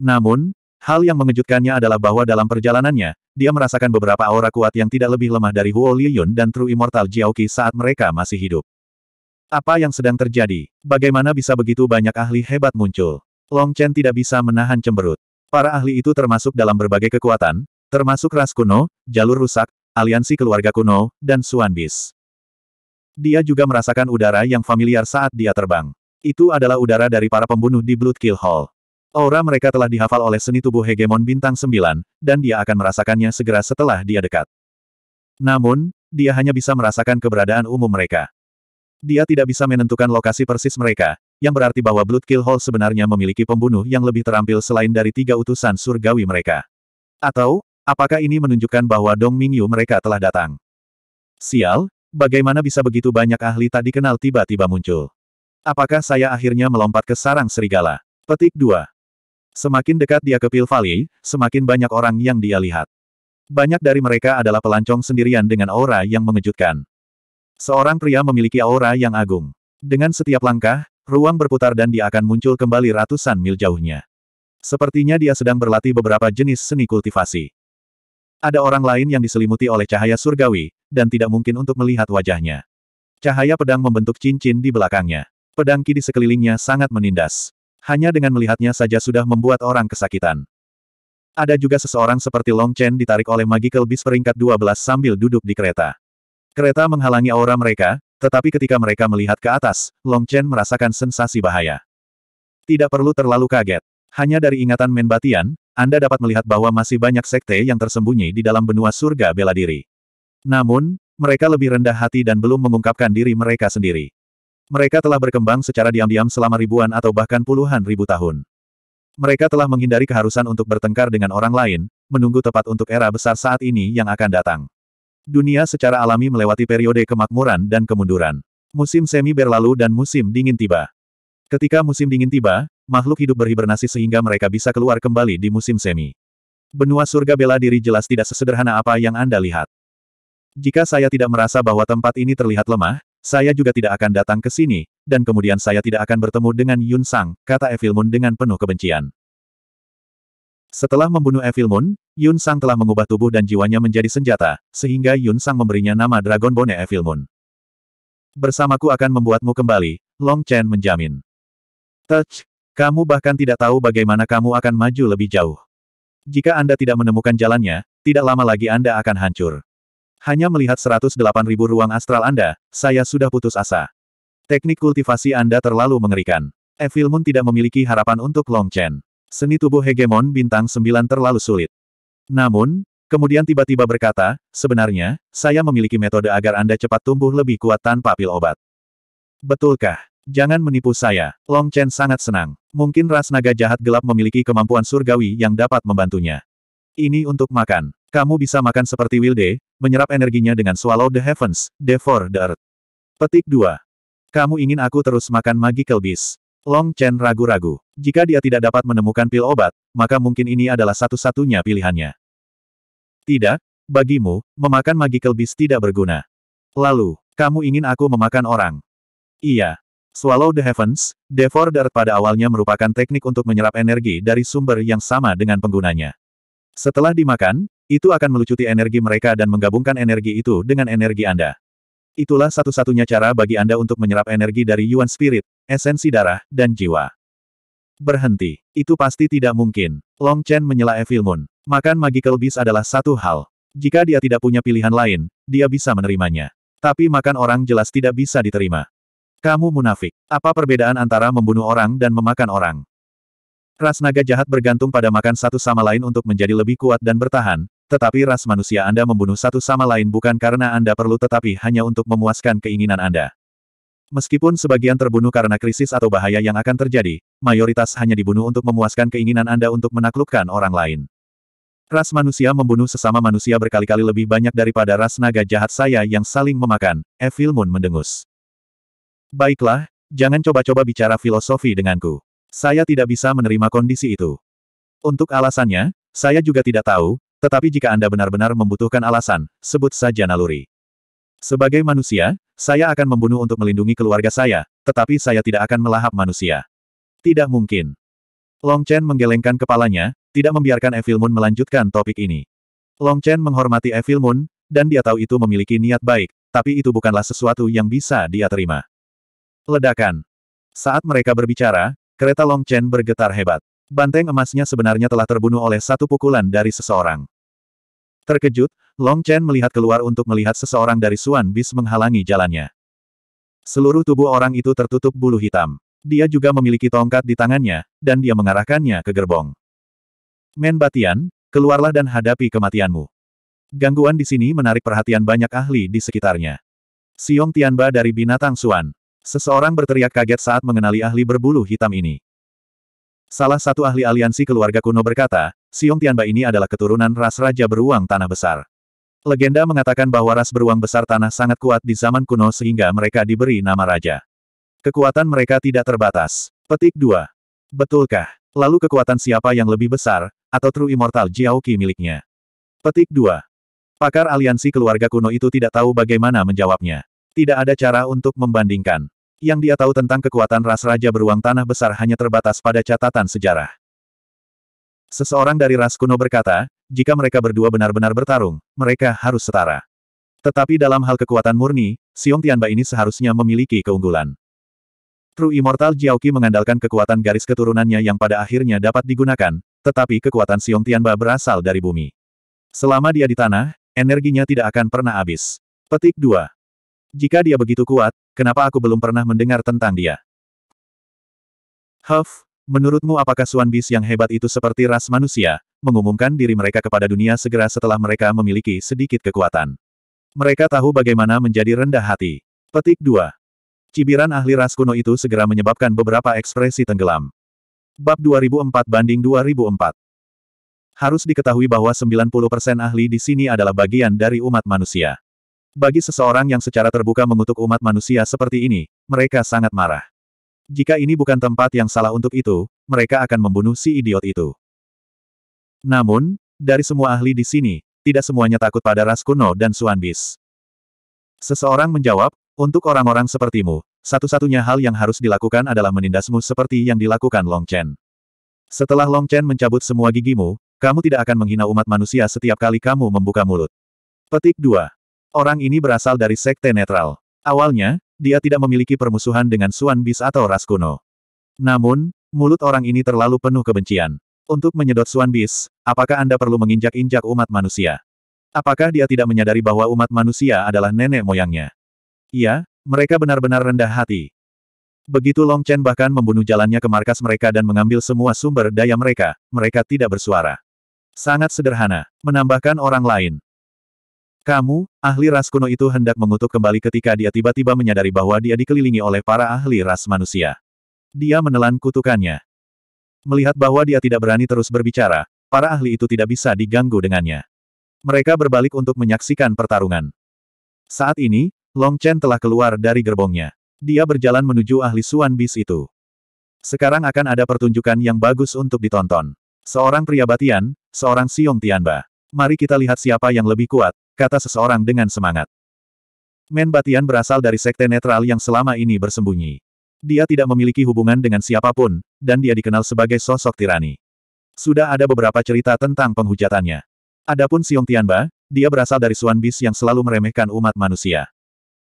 Speaker 1: Namun, hal yang mengejutkannya adalah bahwa dalam perjalanannya, dia merasakan beberapa aura kuat yang tidak lebih lemah dari Huo Liyun dan True Immortal Jiaoqi saat mereka masih hidup. Apa yang sedang terjadi? Bagaimana bisa begitu banyak ahli hebat muncul? Long Chen tidak bisa menahan cemberut. Para ahli itu termasuk dalam berbagai kekuatan, termasuk ras kuno, jalur rusak, aliansi keluarga kuno, dan suan bis. Dia juga merasakan udara yang familiar saat dia terbang. Itu adalah udara dari para pembunuh di Blood Kill Hall. Aura mereka telah dihafal oleh seni tubuh hegemon bintang 9, dan dia akan merasakannya segera setelah dia dekat. Namun, dia hanya bisa merasakan keberadaan umum mereka. Dia tidak bisa menentukan lokasi persis mereka, yang berarti bahwa Blood Kill Hall sebenarnya memiliki pembunuh yang lebih terampil selain dari tiga utusan surgawi mereka. Atau, apakah ini menunjukkan bahwa Dong Mingyu mereka telah datang? Sial, bagaimana bisa begitu banyak ahli tak dikenal tiba-tiba muncul? Apakah saya akhirnya melompat ke sarang serigala? Petik 2. Semakin dekat dia ke Pil Valley, semakin banyak orang yang dia lihat. Banyak dari mereka adalah pelancong sendirian dengan aura yang mengejutkan. Seorang pria memiliki aura yang agung. Dengan setiap langkah, ruang berputar dan dia akan muncul kembali ratusan mil jauhnya. Sepertinya dia sedang berlatih beberapa jenis seni kultivasi. Ada orang lain yang diselimuti oleh cahaya surgawi, dan tidak mungkin untuk melihat wajahnya. Cahaya pedang membentuk cincin di belakangnya. Pedang ki di sekelilingnya sangat menindas. Hanya dengan melihatnya saja sudah membuat orang kesakitan. Ada juga seseorang seperti Long Chen ditarik oleh Magical Beast peringkat 12 sambil duduk di kereta. Kereta menghalangi aura mereka, tetapi ketika mereka melihat ke atas, Long Chen merasakan sensasi bahaya. Tidak perlu terlalu kaget. Hanya dari ingatan Menbatian, Anda dapat melihat bahwa masih banyak sekte yang tersembunyi di dalam benua surga bela diri. Namun, mereka lebih rendah hati dan belum mengungkapkan diri mereka sendiri. Mereka telah berkembang secara diam-diam selama ribuan atau bahkan puluhan ribu tahun. Mereka telah menghindari keharusan untuk bertengkar dengan orang lain, menunggu tepat untuk era besar saat ini yang akan datang. Dunia secara alami melewati periode kemakmuran dan kemunduran. Musim semi berlalu dan musim dingin tiba. Ketika musim dingin tiba, makhluk hidup berhibernasi sehingga mereka bisa keluar kembali di musim semi. Benua surga bela diri jelas tidak sesederhana apa yang Anda lihat. Jika saya tidak merasa bahwa tempat ini terlihat lemah, saya juga tidak akan datang ke sini, dan kemudian saya tidak akan bertemu dengan Yun Sang, kata Evil Moon dengan penuh kebencian. Setelah membunuh Evil Moon, Yun Sang telah mengubah tubuh dan jiwanya menjadi senjata, sehingga Yun Sang memberinya nama Dragon Bone Evil Moon. Bersamaku akan membuatmu kembali, Long Chen menjamin. Touch, kamu bahkan tidak tahu bagaimana kamu akan maju lebih jauh. Jika Anda tidak menemukan jalannya, tidak lama lagi Anda akan hancur. Hanya melihat 108.000 ruang astral Anda, saya sudah putus asa. Teknik kultivasi Anda terlalu mengerikan. Evil Moon tidak memiliki harapan untuk Long Chen. Seni tubuh hegemon bintang 9 terlalu sulit. Namun, kemudian tiba-tiba berkata, sebenarnya, saya memiliki metode agar Anda cepat tumbuh lebih kuat tanpa pil obat. Betulkah? Jangan menipu saya. Long Chen sangat senang. Mungkin ras naga jahat gelap memiliki kemampuan surgawi yang dapat membantunya. Ini untuk makan. Kamu bisa makan seperti Wilde, menyerap energinya dengan swallow the heavens, devour the earth. Petik 2. Kamu ingin aku terus makan magical beast. Long Chen ragu-ragu. Jika dia tidak dapat menemukan pil obat, maka mungkin ini adalah satu-satunya pilihannya. Tidak, bagimu, memakan magical beast tidak berguna. Lalu, kamu ingin aku memakan orang? Iya. Swallow the Heavens, Devour the Earth pada awalnya merupakan teknik untuk menyerap energi dari sumber yang sama dengan penggunanya. Setelah dimakan, itu akan melucuti energi mereka dan menggabungkan energi itu dengan energi Anda. Itulah satu-satunya cara bagi Anda untuk menyerap energi dari Yuan Spirit, esensi darah, dan jiwa. Berhenti. Itu pasti tidak mungkin. Long Chen menyela Evil Moon. Makan magical beast adalah satu hal. Jika dia tidak punya pilihan lain, dia bisa menerimanya. Tapi makan orang jelas tidak bisa diterima. Kamu munafik. Apa perbedaan antara membunuh orang dan memakan orang? Ras naga jahat bergantung pada makan satu sama lain untuk menjadi lebih kuat dan bertahan, tetapi ras manusia Anda membunuh satu sama lain bukan karena Anda perlu tetapi hanya untuk memuaskan keinginan Anda. Meskipun sebagian terbunuh karena krisis atau bahaya yang akan terjadi, mayoritas hanya dibunuh untuk memuaskan keinginan Anda untuk menaklukkan orang lain. Ras manusia membunuh sesama manusia berkali-kali lebih banyak daripada ras naga jahat saya yang saling memakan, Evil Moon mendengus. Baiklah, jangan coba-coba bicara filosofi denganku. Saya tidak bisa menerima kondisi itu. Untuk alasannya, saya juga tidak tahu, tetapi jika Anda benar-benar membutuhkan alasan, sebut saja naluri. Sebagai manusia, saya akan membunuh untuk melindungi keluarga saya, tetapi saya tidak akan melahap manusia. Tidak mungkin. Long Chen menggelengkan kepalanya, tidak membiarkan Evil Moon melanjutkan topik ini. Long Chen menghormati Evil Moon, dan dia tahu itu memiliki niat baik, tapi itu bukanlah sesuatu yang bisa dia terima. Ledakan. Saat mereka berbicara, kereta Long Chen bergetar hebat. Banteng emasnya sebenarnya telah terbunuh oleh satu pukulan dari seseorang. Terkejut, Long Chen melihat keluar untuk melihat seseorang dari Suan Bis menghalangi jalannya. Seluruh tubuh orang itu tertutup bulu hitam. Dia juga memiliki tongkat di tangannya, dan dia mengarahkannya ke gerbong. Men Batian, keluarlah dan hadapi kematianmu. Gangguan di sini menarik perhatian banyak ahli di sekitarnya. Siong Tianba dari binatang Suan. Seseorang berteriak kaget saat mengenali ahli berbulu hitam ini. Salah satu ahli aliansi keluarga kuno berkata, Siong Tianba ini adalah keturunan ras raja beruang tanah besar. Legenda mengatakan bahwa ras beruang besar tanah sangat kuat di zaman kuno sehingga mereka diberi nama raja. Kekuatan mereka tidak terbatas. Petik 2. Betulkah? Lalu kekuatan siapa yang lebih besar, atau True Immortal Jiaoki miliknya? Petik 2. Pakar aliansi keluarga kuno itu tidak tahu bagaimana menjawabnya. Tidak ada cara untuk membandingkan. Yang dia tahu tentang kekuatan ras raja beruang tanah besar hanya terbatas pada catatan sejarah. Seseorang dari ras kuno berkata, jika mereka berdua benar-benar bertarung, mereka harus setara. Tetapi dalam hal kekuatan murni, Xiong Tianba ini seharusnya memiliki keunggulan. True Immortal Jiaoqi mengandalkan kekuatan garis keturunannya yang pada akhirnya dapat digunakan, tetapi kekuatan Xiong Tianba berasal dari bumi. Selama dia di tanah, energinya tidak akan pernah habis. Petik 2. Jika dia begitu kuat, kenapa aku belum pernah mendengar tentang dia? Huff, menurutmu apakah Suan Bis yang hebat itu seperti ras manusia, mengumumkan diri mereka kepada dunia segera setelah mereka memiliki sedikit kekuatan. Mereka tahu bagaimana menjadi rendah hati. Petik 2. Cibiran ahli ras kuno itu segera menyebabkan beberapa ekspresi tenggelam. Bab 2004 banding 2004 Harus diketahui bahwa 90% ahli di sini adalah bagian dari umat manusia. Bagi seseorang yang secara terbuka mengutuk umat manusia seperti ini, mereka sangat marah. Jika ini bukan tempat yang salah untuk itu, mereka akan membunuh si idiot itu. Namun, dari semua ahli di sini, tidak semuanya takut pada ras kuno dan Suanbis. Seseorang menjawab, untuk orang-orang sepertimu, satu-satunya hal yang harus dilakukan adalah menindasmu seperti yang dilakukan Long Chen. Setelah Long Chen mencabut semua gigimu, kamu tidak akan menghina umat manusia setiap kali kamu membuka mulut. Petik 2. Orang ini berasal dari sekte netral. Awalnya, dia tidak memiliki permusuhan dengan Suan Bis atau ras kuno. Namun, mulut orang ini terlalu penuh kebencian. Untuk menyedot Suan Bis, apakah Anda perlu menginjak-injak umat manusia? Apakah dia tidak menyadari bahwa umat manusia adalah nenek moyangnya? Iya, mereka benar-benar rendah hati. Begitu Long Chen bahkan membunuh jalannya ke markas mereka dan mengambil semua sumber daya mereka, mereka tidak bersuara. Sangat sederhana, menambahkan orang lain. Kamu, ahli ras kuno itu hendak mengutuk kembali ketika dia tiba-tiba menyadari bahwa dia dikelilingi oleh para ahli ras manusia. Dia menelan kutukannya. Melihat bahwa dia tidak berani terus berbicara, para ahli itu tidak bisa diganggu dengannya. Mereka berbalik untuk menyaksikan pertarungan. Saat ini, Long Chen telah keluar dari gerbongnya. Dia berjalan menuju ahli Suan Bis itu. Sekarang akan ada pertunjukan yang bagus untuk ditonton. Seorang pria Batian, seorang Siung Tianba. Mari kita lihat siapa yang lebih kuat, kata seseorang dengan semangat. Men Batian berasal dari sekte netral yang selama ini bersembunyi. Dia tidak memiliki hubungan dengan siapapun, dan dia dikenal sebagai sosok tirani. Sudah ada beberapa cerita tentang penghujatannya. Adapun Siung Tianba, dia berasal dari Suan Bis yang selalu meremehkan umat manusia.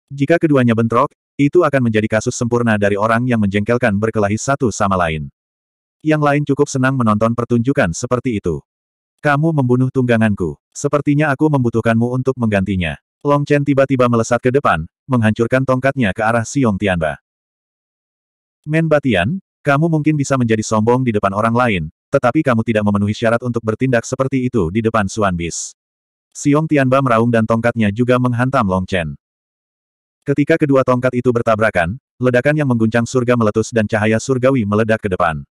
Speaker 1: Jika keduanya bentrok, itu akan menjadi kasus sempurna dari orang yang menjengkelkan berkelahi satu sama lain. Yang lain cukup senang menonton pertunjukan seperti itu. Kamu membunuh tungganganku. Sepertinya aku membutuhkanmu untuk menggantinya. Long Chen tiba-tiba melesat ke depan, menghancurkan tongkatnya ke arah Siung Tianba. Men Batian, kamu mungkin bisa menjadi sombong di depan orang lain, tetapi kamu tidak memenuhi syarat untuk bertindak seperti itu di depan Suan Bis. Siong Tianba meraung dan tongkatnya juga menghantam Long Chen. Ketika kedua tongkat itu bertabrakan, ledakan yang mengguncang surga meletus dan cahaya surgawi meledak ke depan.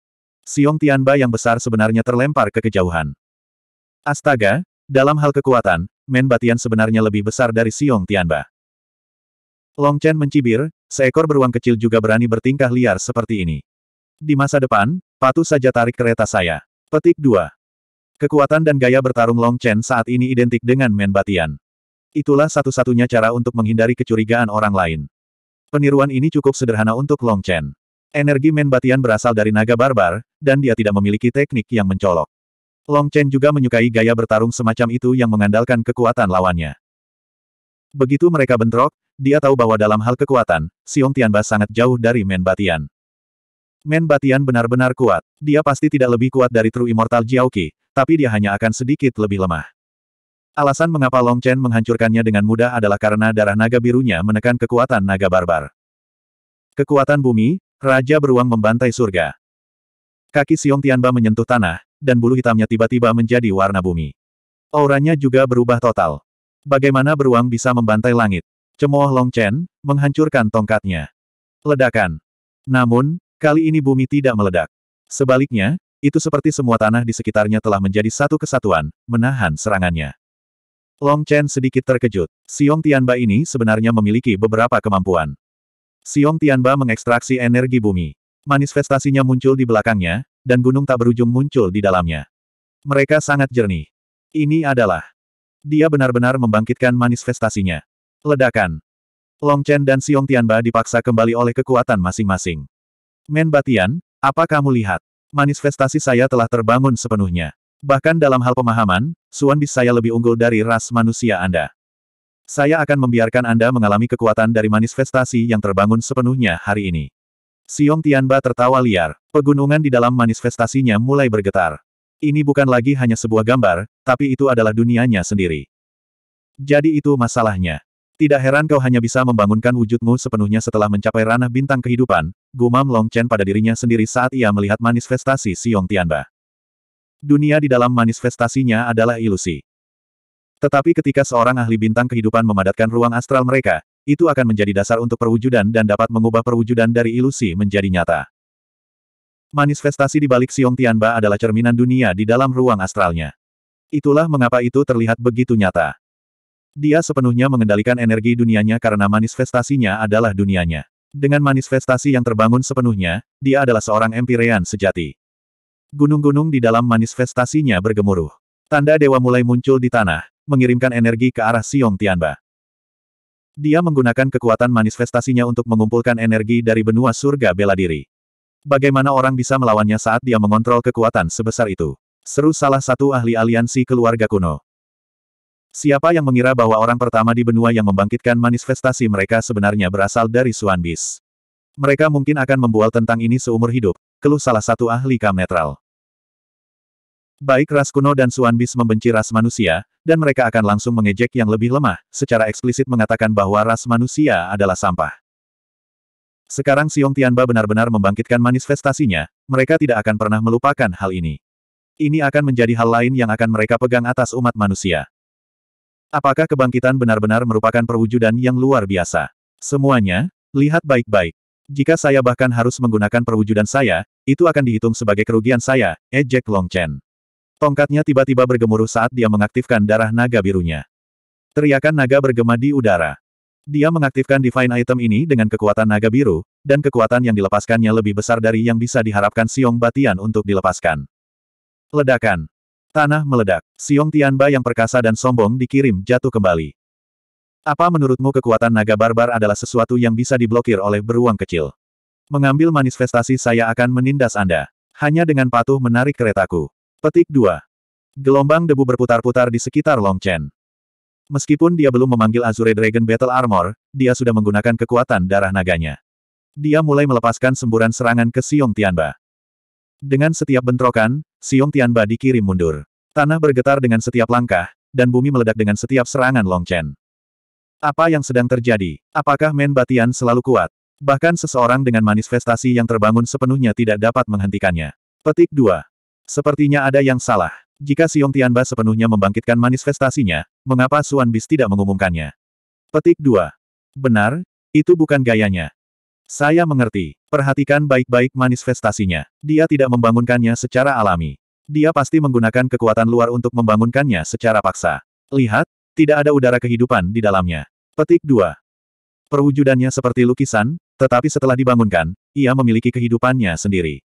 Speaker 1: Siong Tianba yang besar sebenarnya terlempar ke kejauhan. Astaga, dalam hal kekuatan, Men Batian sebenarnya lebih besar dari Siong Tianba. Long Chen mencibir, Seekor beruang kecil juga berani bertingkah liar seperti ini. Di masa depan, patuh saja tarik kereta saya. Petik 2. Kekuatan dan gaya bertarung Long Chen saat ini identik dengan Men Batian. Itulah satu-satunya cara untuk menghindari kecurigaan orang lain. Peniruan ini cukup sederhana untuk Long Chen. Energi Men Batian berasal dari naga barbar, dan dia tidak memiliki teknik yang mencolok. Long Chen juga menyukai gaya bertarung semacam itu yang mengandalkan kekuatan lawannya. Begitu mereka bentrok, dia tahu bahwa dalam hal kekuatan, Siung Tianba sangat jauh dari Men Batian. Men Batian benar-benar kuat. Dia pasti tidak lebih kuat dari True Immortal Jiaoqi, tapi dia hanya akan sedikit lebih lemah. Alasan mengapa Long Chen menghancurkannya dengan mudah adalah karena darah naga birunya menekan kekuatan naga barbar. Kekuatan bumi, Raja Beruang membantai surga. Kaki Siung Tianba menyentuh tanah, dan bulu hitamnya tiba-tiba menjadi warna bumi. Auranya juga berubah total. Bagaimana beruang bisa membantai langit? Cemoh Long Chen, menghancurkan tongkatnya. Ledakan. Namun, kali ini bumi tidak meledak. Sebaliknya, itu seperti semua tanah di sekitarnya telah menjadi satu kesatuan, menahan serangannya. Long Chen sedikit terkejut. Siung Tianba ini sebenarnya memiliki beberapa kemampuan. Siung Tianba mengekstraksi energi bumi. Manifestasinya muncul di belakangnya, dan gunung tak berujung muncul di dalamnya. Mereka sangat jernih. Ini adalah. Dia benar-benar membangkitkan manifestasinya. Ledakan. Long Chen dan Xiong Tianba dipaksa kembali oleh kekuatan masing-masing. Men Batian, apa kamu lihat? Manifestasi saya telah terbangun sepenuhnya. Bahkan dalam hal pemahaman, Bis saya lebih unggul dari ras manusia Anda. Saya akan membiarkan Anda mengalami kekuatan dari manifestasi yang terbangun sepenuhnya hari ini. Xiong Tianba tertawa liar. Pegunungan di dalam manifestasinya mulai bergetar. Ini bukan lagi hanya sebuah gambar, tapi itu adalah dunianya sendiri. Jadi itu masalahnya. Tidak heran kau hanya bisa membangunkan wujudmu sepenuhnya setelah mencapai ranah bintang kehidupan, gumam Long Chen pada dirinya sendiri saat ia melihat manifestasi Siong Tianba. Dunia di dalam manifestasinya adalah ilusi. Tetapi ketika seorang ahli bintang kehidupan memadatkan ruang astral mereka, itu akan menjadi dasar untuk perwujudan dan dapat mengubah perwujudan dari ilusi menjadi nyata. Manifestasi di balik Siong Tianba adalah cerminan dunia di dalam ruang astralnya. Itulah mengapa itu terlihat begitu nyata. Dia sepenuhnya mengendalikan energi dunianya karena manifestasinya adalah dunianya. Dengan manifestasi yang terbangun sepenuhnya, dia adalah seorang empirean sejati. Gunung-gunung di dalam manifestasinya bergemuruh. Tanda dewa mulai muncul di tanah, mengirimkan energi ke arah Siong Tianba. Dia menggunakan kekuatan manifestasinya untuk mengumpulkan energi dari benua surga bela diri. Bagaimana orang bisa melawannya saat dia mengontrol kekuatan sebesar itu? Seru salah satu ahli aliansi keluarga kuno. Siapa yang mengira bahwa orang pertama di benua yang membangkitkan manifestasi mereka sebenarnya berasal dari Suan Bis? Mereka mungkin akan membual tentang ini seumur hidup, keluh salah satu ahli kam netral. Baik ras kuno dan Suan Bis membenci ras manusia, dan mereka akan langsung mengejek yang lebih lemah, secara eksplisit mengatakan bahwa ras manusia adalah sampah. Sekarang Siong Tianba benar-benar membangkitkan manifestasinya, mereka tidak akan pernah melupakan hal ini. Ini akan menjadi hal lain yang akan mereka pegang atas umat manusia. Apakah kebangkitan benar-benar merupakan perwujudan yang luar biasa? Semuanya, lihat baik-baik. Jika saya bahkan harus menggunakan perwujudan saya, itu akan dihitung sebagai kerugian saya, ejek eh, Long Chen. Tongkatnya tiba-tiba bergemuruh saat dia mengaktifkan darah naga birunya. Teriakan naga bergema di udara. Dia mengaktifkan Divine Item ini dengan kekuatan naga biru, dan kekuatan yang dilepaskannya lebih besar dari yang bisa diharapkan Siong Batian untuk dilepaskan. Ledakan. Tanah meledak. Siong Tianba yang perkasa dan sombong dikirim jatuh kembali. Apa menurutmu kekuatan naga barbar adalah sesuatu yang bisa diblokir oleh beruang kecil? Mengambil manifestasi saya akan menindas Anda. Hanya dengan patuh menarik keretaku. Petik 2. Gelombang debu berputar-putar di sekitar Long Chen. Meskipun dia belum memanggil Azure Dragon Battle Armor, dia sudah menggunakan kekuatan darah naganya. Dia mulai melepaskan semburan serangan ke Siong Tianba. Dengan setiap bentrokan, Siung Tianba dikirim mundur. Tanah bergetar dengan setiap langkah, dan bumi meledak dengan setiap serangan Long Chen. Apa yang sedang terjadi? Apakah Men Batian selalu kuat? Bahkan seseorang dengan manifestasi yang terbangun sepenuhnya tidak dapat menghentikannya. Petik 2. Sepertinya ada yang salah. Jika Siung Tianba sepenuhnya membangkitkan manifestasinya, mengapa Suan Bis tidak mengumumkannya? Petik 2. Benar, itu bukan gayanya. Saya mengerti. Perhatikan baik-baik manifestasinya. Dia tidak membangunkannya secara alami. Dia pasti menggunakan kekuatan luar untuk membangunkannya secara paksa. Lihat, tidak ada udara kehidupan di dalamnya. Petik 2. Perwujudannya seperti lukisan, tetapi setelah dibangunkan, ia memiliki kehidupannya sendiri.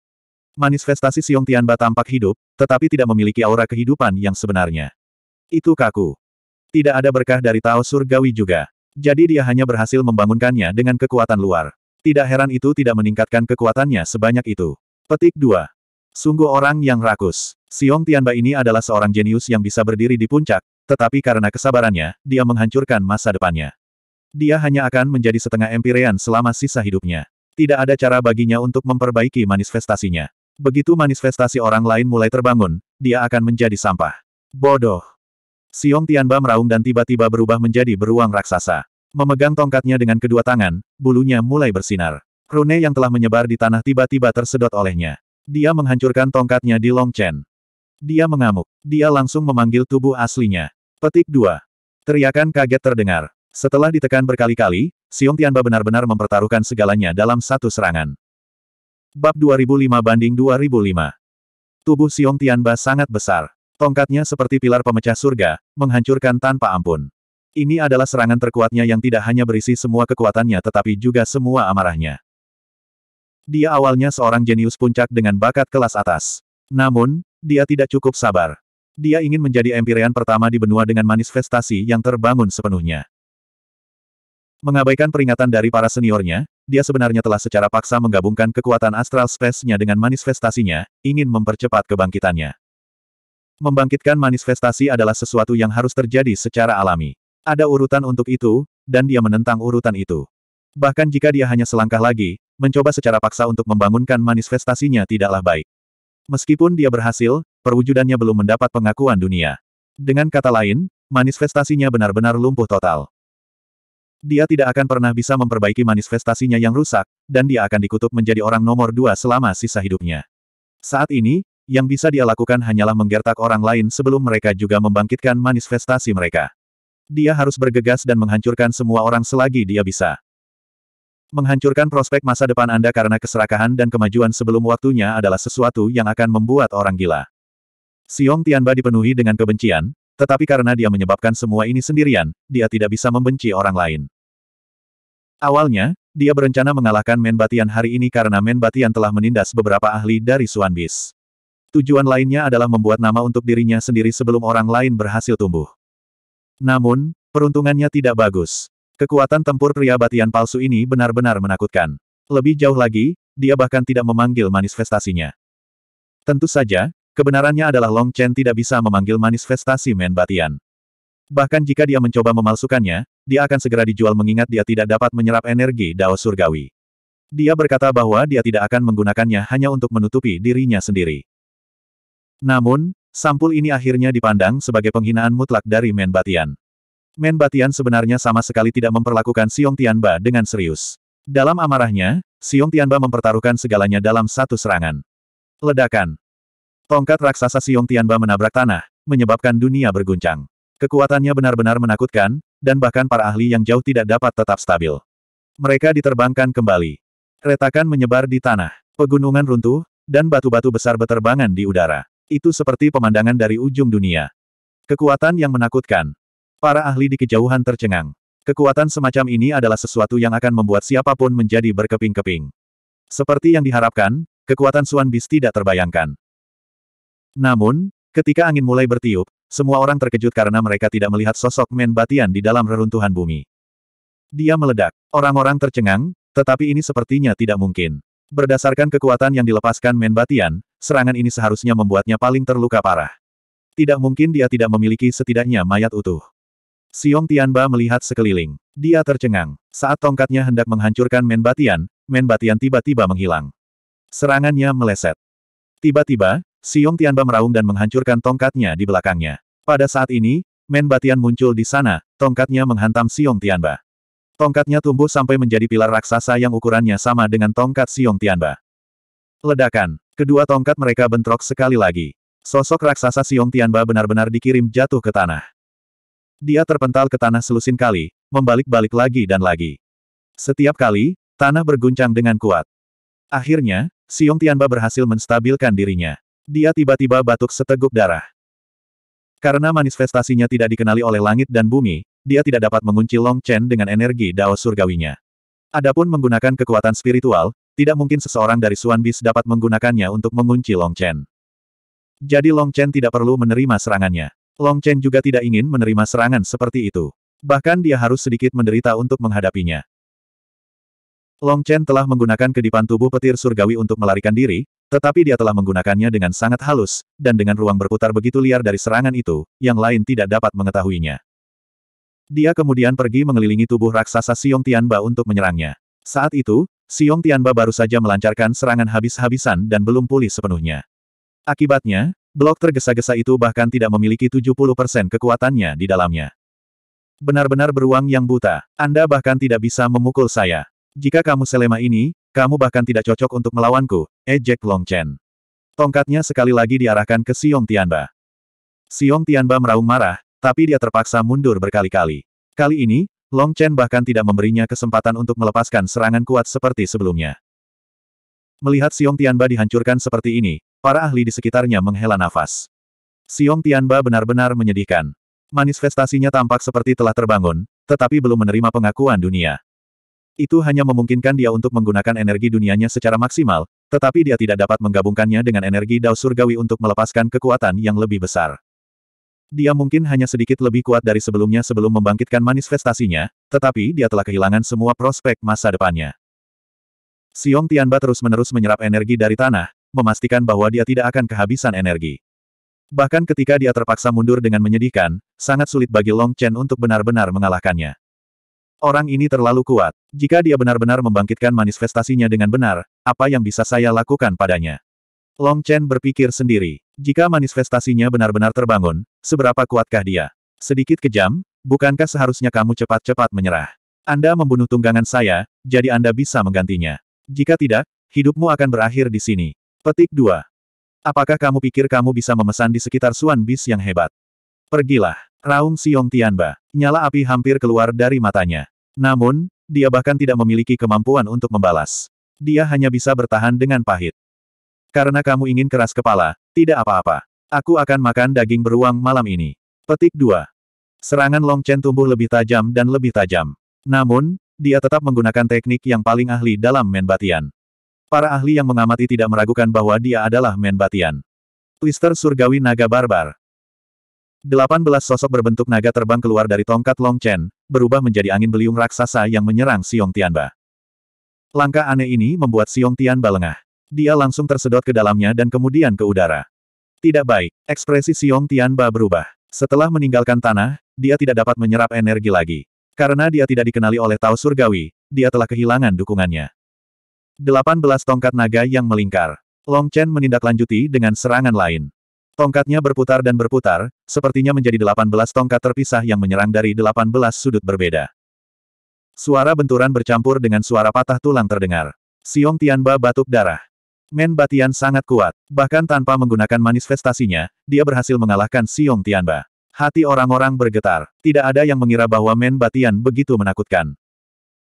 Speaker 1: Manifestasi Siong Tianba tampak hidup, tetapi tidak memiliki aura kehidupan yang sebenarnya. Itu kaku. Tidak ada berkah dari Tao Surgawi juga. Jadi dia hanya berhasil membangunkannya dengan kekuatan luar. Tidak heran itu tidak meningkatkan kekuatannya sebanyak itu. Petik 2. Sungguh orang yang rakus. Siong Tianba ini adalah seorang jenius yang bisa berdiri di puncak, tetapi karena kesabarannya, dia menghancurkan masa depannya. Dia hanya akan menjadi setengah empirean selama sisa hidupnya. Tidak ada cara baginya untuk memperbaiki manifestasinya. Begitu manifestasi orang lain mulai terbangun, dia akan menjadi sampah. Bodoh. Siong Tianba meraung dan tiba-tiba berubah menjadi beruang raksasa. Memegang tongkatnya dengan kedua tangan, bulunya mulai bersinar. Rune yang telah menyebar di tanah tiba-tiba tersedot olehnya. Dia menghancurkan tongkatnya di Long Chen. Dia mengamuk. Dia langsung memanggil tubuh aslinya. Petik 2. Teriakan kaget terdengar. Setelah ditekan berkali-kali, Siung Tianba benar-benar mempertaruhkan segalanya dalam satu serangan. Bab 2005 banding 2005. Tubuh Siung Tianba sangat besar. Tongkatnya seperti pilar pemecah surga, menghancurkan tanpa ampun. Ini adalah serangan terkuatnya yang tidak hanya berisi semua kekuatannya tetapi juga semua amarahnya. Dia awalnya seorang jenius puncak dengan bakat kelas atas. Namun, dia tidak cukup sabar. Dia ingin menjadi empirean pertama di benua dengan manifestasi yang terbangun sepenuhnya. Mengabaikan peringatan dari para seniornya, dia sebenarnya telah secara paksa menggabungkan kekuatan astral space-nya dengan manifestasinya, ingin mempercepat kebangkitannya. Membangkitkan manifestasi adalah sesuatu yang harus terjadi secara alami. Ada urutan untuk itu, dan dia menentang urutan itu. Bahkan jika dia hanya selangkah lagi, mencoba secara paksa untuk membangunkan manifestasinya tidaklah baik. Meskipun dia berhasil, perwujudannya belum mendapat pengakuan dunia. Dengan kata lain, manifestasinya benar-benar lumpuh total. Dia tidak akan pernah bisa memperbaiki manifestasinya yang rusak, dan dia akan dikutuk menjadi orang nomor dua selama sisa hidupnya. Saat ini, yang bisa dia lakukan hanyalah menggertak orang lain sebelum mereka juga membangkitkan manifestasi mereka. Dia harus bergegas dan menghancurkan semua orang selagi dia bisa. Menghancurkan prospek masa depan Anda karena keserakahan dan kemajuan sebelum waktunya adalah sesuatu yang akan membuat orang gila. Siong Tianba dipenuhi dengan kebencian, tetapi karena dia menyebabkan semua ini sendirian, dia tidak bisa membenci orang lain. Awalnya, dia berencana mengalahkan Men Batian hari ini karena Men Batian telah menindas beberapa ahli dari Suanbis. Tujuan lainnya adalah membuat nama untuk dirinya sendiri sebelum orang lain berhasil tumbuh. Namun, peruntungannya tidak bagus. Kekuatan tempur pria batian palsu ini benar-benar menakutkan. Lebih jauh lagi, dia bahkan tidak memanggil manifestasinya. Tentu saja, kebenarannya adalah Long Chen tidak bisa memanggil manifestasi Men Batian. Bahkan jika dia mencoba memalsukannya, dia akan segera dijual mengingat dia tidak dapat menyerap energi Dao Surgawi. Dia berkata bahwa dia tidak akan menggunakannya hanya untuk menutupi dirinya sendiri. Namun, Sampul ini akhirnya dipandang sebagai penghinaan mutlak dari Men Batian. Men Batian sebenarnya sama sekali tidak memperlakukan Siung Tianba dengan serius. Dalam amarahnya, Siung Tianba mempertaruhkan segalanya dalam satu serangan. Ledakan. Tongkat raksasa Siung Tianba menabrak tanah, menyebabkan dunia berguncang. Kekuatannya benar-benar menakutkan, dan bahkan para ahli yang jauh tidak dapat tetap stabil. Mereka diterbangkan kembali. Retakan menyebar di tanah, pegunungan runtuh, dan batu-batu besar beterbangan di udara. Itu seperti pemandangan dari ujung dunia. Kekuatan yang menakutkan. Para ahli di kejauhan tercengang. Kekuatan semacam ini adalah sesuatu yang akan membuat siapapun menjadi berkeping-keping. Seperti yang diharapkan, kekuatan Suan Bis tidak terbayangkan. Namun, ketika angin mulai bertiup, semua orang terkejut karena mereka tidak melihat sosok Men Batian di dalam reruntuhan bumi. Dia meledak. Orang-orang tercengang, tetapi ini sepertinya tidak mungkin. Berdasarkan kekuatan yang dilepaskan Men Batian, serangan ini seharusnya membuatnya paling terluka parah. Tidak mungkin dia tidak memiliki setidaknya mayat utuh. Siong Tianba melihat sekeliling. Dia tercengang. Saat tongkatnya hendak menghancurkan Menbatian, Menbatian tiba-tiba menghilang. Serangannya meleset. Tiba-tiba, Siong Tianba meraung dan menghancurkan tongkatnya di belakangnya. Pada saat ini, Menbatian muncul di sana, tongkatnya menghantam Siong Tianba. Tongkatnya tumbuh sampai menjadi pilar raksasa yang ukurannya sama dengan tongkat Siong Tianba. Ledakan. Kedua tongkat mereka bentrok sekali lagi. Sosok raksasa Siong Tianba benar-benar dikirim jatuh ke tanah. Dia terpental ke tanah selusin kali, membalik-balik lagi dan lagi. Setiap kali, tanah berguncang dengan kuat. Akhirnya, Siong Tianba berhasil menstabilkan dirinya. Dia tiba-tiba batuk seteguk darah. Karena manifestasinya tidak dikenali oleh langit dan bumi, dia tidak dapat mengunci Long Chen dengan energi Dao Surgawinya. Adapun menggunakan kekuatan spiritual, tidak mungkin seseorang dari Suan Bis dapat menggunakannya untuk mengunci Long Chen. Jadi Long Chen tidak perlu menerima serangannya. Long Chen juga tidak ingin menerima serangan seperti itu. Bahkan dia harus sedikit menderita untuk menghadapinya. Long Chen telah menggunakan kedipan tubuh petir surgawi untuk melarikan diri, tetapi dia telah menggunakannya dengan sangat halus, dan dengan ruang berputar begitu liar dari serangan itu, yang lain tidak dapat mengetahuinya. Dia kemudian pergi mengelilingi tubuh raksasa Siong Tianba untuk menyerangnya. Saat itu, Siong Tianba baru saja melancarkan serangan habis-habisan dan belum pulih sepenuhnya. Akibatnya, blok tergesa-gesa itu bahkan tidak memiliki 70% kekuatannya di dalamnya. Benar-benar beruang yang buta, Anda bahkan tidak bisa memukul saya. Jika kamu selema ini, kamu bahkan tidak cocok untuk melawanku, ejek eh Long Chen. Tongkatnya sekali lagi diarahkan ke Siong Tianba. Siong Tianba meraung marah, tapi dia terpaksa mundur berkali-kali. Kali ini, Long Chen bahkan tidak memberinya kesempatan untuk melepaskan serangan kuat seperti sebelumnya. Melihat Xiong Tianba dihancurkan seperti ini, para ahli di sekitarnya menghela nafas. Xiong Tianba benar-benar menyedihkan. Manifestasinya tampak seperti telah terbangun, tetapi belum menerima pengakuan dunia. Itu hanya memungkinkan dia untuk menggunakan energi dunianya secara maksimal, tetapi dia tidak dapat menggabungkannya dengan energi Dao Surgawi untuk melepaskan kekuatan yang lebih besar. Dia mungkin hanya sedikit lebih kuat dari sebelumnya sebelum membangkitkan manifestasinya, tetapi dia telah kehilangan semua prospek masa depannya. Siong Tianba terus-menerus menyerap energi dari tanah, memastikan bahwa dia tidak akan kehabisan energi. Bahkan ketika dia terpaksa mundur dengan menyedihkan, sangat sulit bagi Long Chen untuk benar-benar mengalahkannya. Orang ini terlalu kuat. Jika dia benar-benar membangkitkan manifestasinya dengan benar, apa yang bisa saya lakukan padanya? Long Chen berpikir sendiri. Jika manifestasinya benar-benar terbangun, Seberapa kuatkah dia? Sedikit kejam, bukankah seharusnya kamu cepat-cepat menyerah? Anda membunuh tunggangan saya, jadi Anda bisa menggantinya. Jika tidak, hidupmu akan berakhir di sini. Petik 2. Apakah kamu pikir kamu bisa memesan di sekitar Suan Bis yang hebat? Pergilah. Raung Siong Tianba. Nyala api hampir keluar dari matanya. Namun, dia bahkan tidak memiliki kemampuan untuk membalas. Dia hanya bisa bertahan dengan pahit. Karena kamu ingin keras kepala, tidak apa-apa. Aku akan makan daging beruang malam ini. Petik 2. Serangan Long Chen tumbuh lebih tajam dan lebih tajam. Namun, dia tetap menggunakan teknik yang paling ahli dalam menbatian. Para ahli yang mengamati tidak meragukan bahwa dia adalah menbatian. Twister Surgawi Naga Barbar 18 sosok berbentuk naga terbang keluar dari tongkat Long Chen, berubah menjadi angin beliung raksasa yang menyerang Siong Tianba. Langkah aneh ini membuat Siong Tianba lengah. Dia langsung tersedot ke dalamnya dan kemudian ke udara. Tidak baik. Ekspresi Xiong Tianba berubah. Setelah meninggalkan tanah, dia tidak dapat menyerap energi lagi. Karena dia tidak dikenali oleh Tao Surgawi, dia telah kehilangan dukungannya. 18 tongkat naga yang melingkar. Long Chen menindaklanjuti dengan serangan lain. Tongkatnya berputar dan berputar, sepertinya menjadi 18 tongkat terpisah yang menyerang dari 18 sudut berbeda. Suara benturan bercampur dengan suara patah tulang terdengar. Siong Tianba batuk darah. Men Batian sangat kuat. Bahkan tanpa menggunakan manifestasinya, dia berhasil mengalahkan Siung Tianba. Hati orang-orang bergetar. Tidak ada yang mengira bahwa Men Batian begitu menakutkan.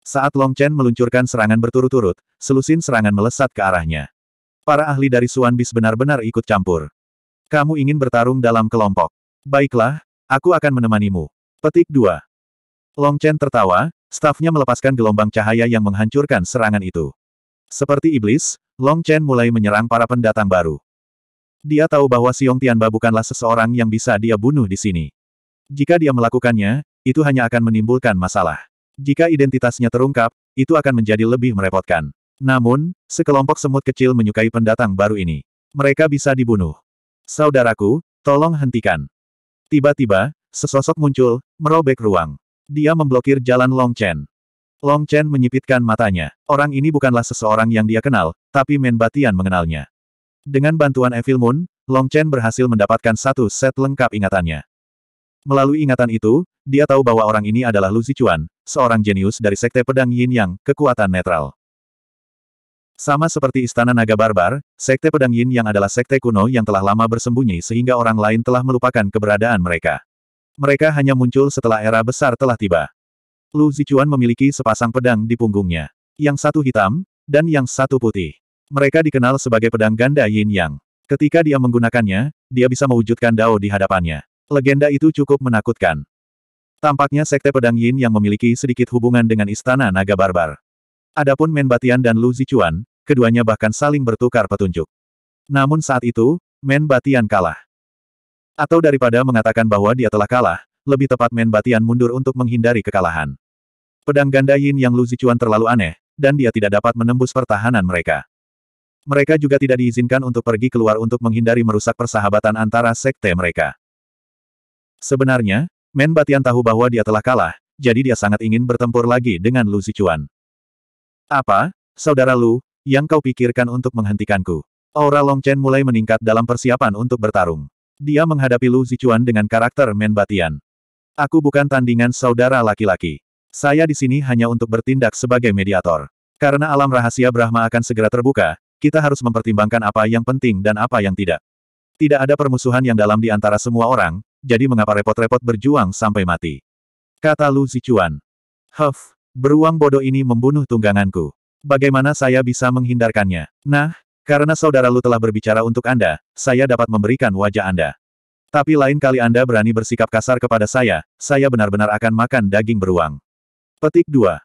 Speaker 1: Saat Long Chen meluncurkan serangan berturut-turut, selusin serangan melesat ke arahnya. Para ahli dari Suan Bis benar-benar ikut campur. Kamu ingin bertarung dalam kelompok. Baiklah, aku akan menemanimu. Petik 2. Long Chen tertawa, stafnya melepaskan gelombang cahaya yang menghancurkan serangan itu. Seperti iblis, Long Chen mulai menyerang para pendatang baru. Dia tahu bahwa Xiong Tianba bukanlah seseorang yang bisa dia bunuh di sini. Jika dia melakukannya, itu hanya akan menimbulkan masalah. Jika identitasnya terungkap, itu akan menjadi lebih merepotkan. Namun, sekelompok semut kecil menyukai pendatang baru ini. Mereka bisa dibunuh. Saudaraku, tolong hentikan. Tiba-tiba, sesosok muncul, merobek ruang. Dia memblokir jalan Long Chen. Long Chen menyipitkan matanya. Orang ini bukanlah seseorang yang dia kenal, tapi Men Batian mengenalnya. Dengan bantuan Evil Moon, Long Chen berhasil mendapatkan satu set lengkap ingatannya. Melalui ingatan itu, dia tahu bahwa orang ini adalah Lu Zichuan, seorang jenius dari Sekte Pedang Yin Yang, kekuatan netral. Sama seperti Istana Naga Barbar, Sekte Pedang Yin Yang adalah sekte kuno yang telah lama bersembunyi sehingga orang lain telah melupakan keberadaan mereka. Mereka hanya muncul setelah era besar telah tiba. Lu Zichuan memiliki sepasang pedang di punggungnya. Yang satu hitam, dan yang satu putih. Mereka dikenal sebagai pedang ganda Yin Yang. Ketika dia menggunakannya, dia bisa mewujudkan Dao di hadapannya. Legenda itu cukup menakutkan. Tampaknya sekte pedang Yin yang memiliki sedikit hubungan dengan istana naga barbar. Adapun Men Batian dan Lu Zichuan, keduanya bahkan saling bertukar petunjuk. Namun saat itu, Men Batian kalah. Atau daripada mengatakan bahwa dia telah kalah, lebih tepat Men Batian mundur untuk menghindari kekalahan. Pedang ganda Yin yang Lu Zicuan terlalu aneh, dan dia tidak dapat menembus pertahanan mereka. Mereka juga tidak diizinkan untuk pergi keluar untuk menghindari merusak persahabatan antara sekte mereka. Sebenarnya, Men Batian tahu bahwa dia telah kalah, jadi dia sangat ingin bertempur lagi dengan Lu Zicuan. Apa, saudara Lu, yang kau pikirkan untuk menghentikanku? Aura Long Chen mulai meningkat dalam persiapan untuk bertarung. Dia menghadapi Lu Zicuan dengan karakter Men Batian. Aku bukan tandingan saudara laki-laki. Saya di sini hanya untuk bertindak sebagai mediator. Karena alam rahasia Brahma akan segera terbuka, kita harus mempertimbangkan apa yang penting dan apa yang tidak. Tidak ada permusuhan yang dalam di antara semua orang, jadi mengapa repot-repot berjuang sampai mati? Kata Lu Zichuan. Huff, beruang bodoh ini membunuh tungganganku. Bagaimana saya bisa menghindarkannya? Nah, karena saudara Lu telah berbicara untuk Anda, saya dapat memberikan wajah Anda. Tapi lain kali Anda berani bersikap kasar kepada saya, saya benar-benar akan makan daging beruang. Petik 2.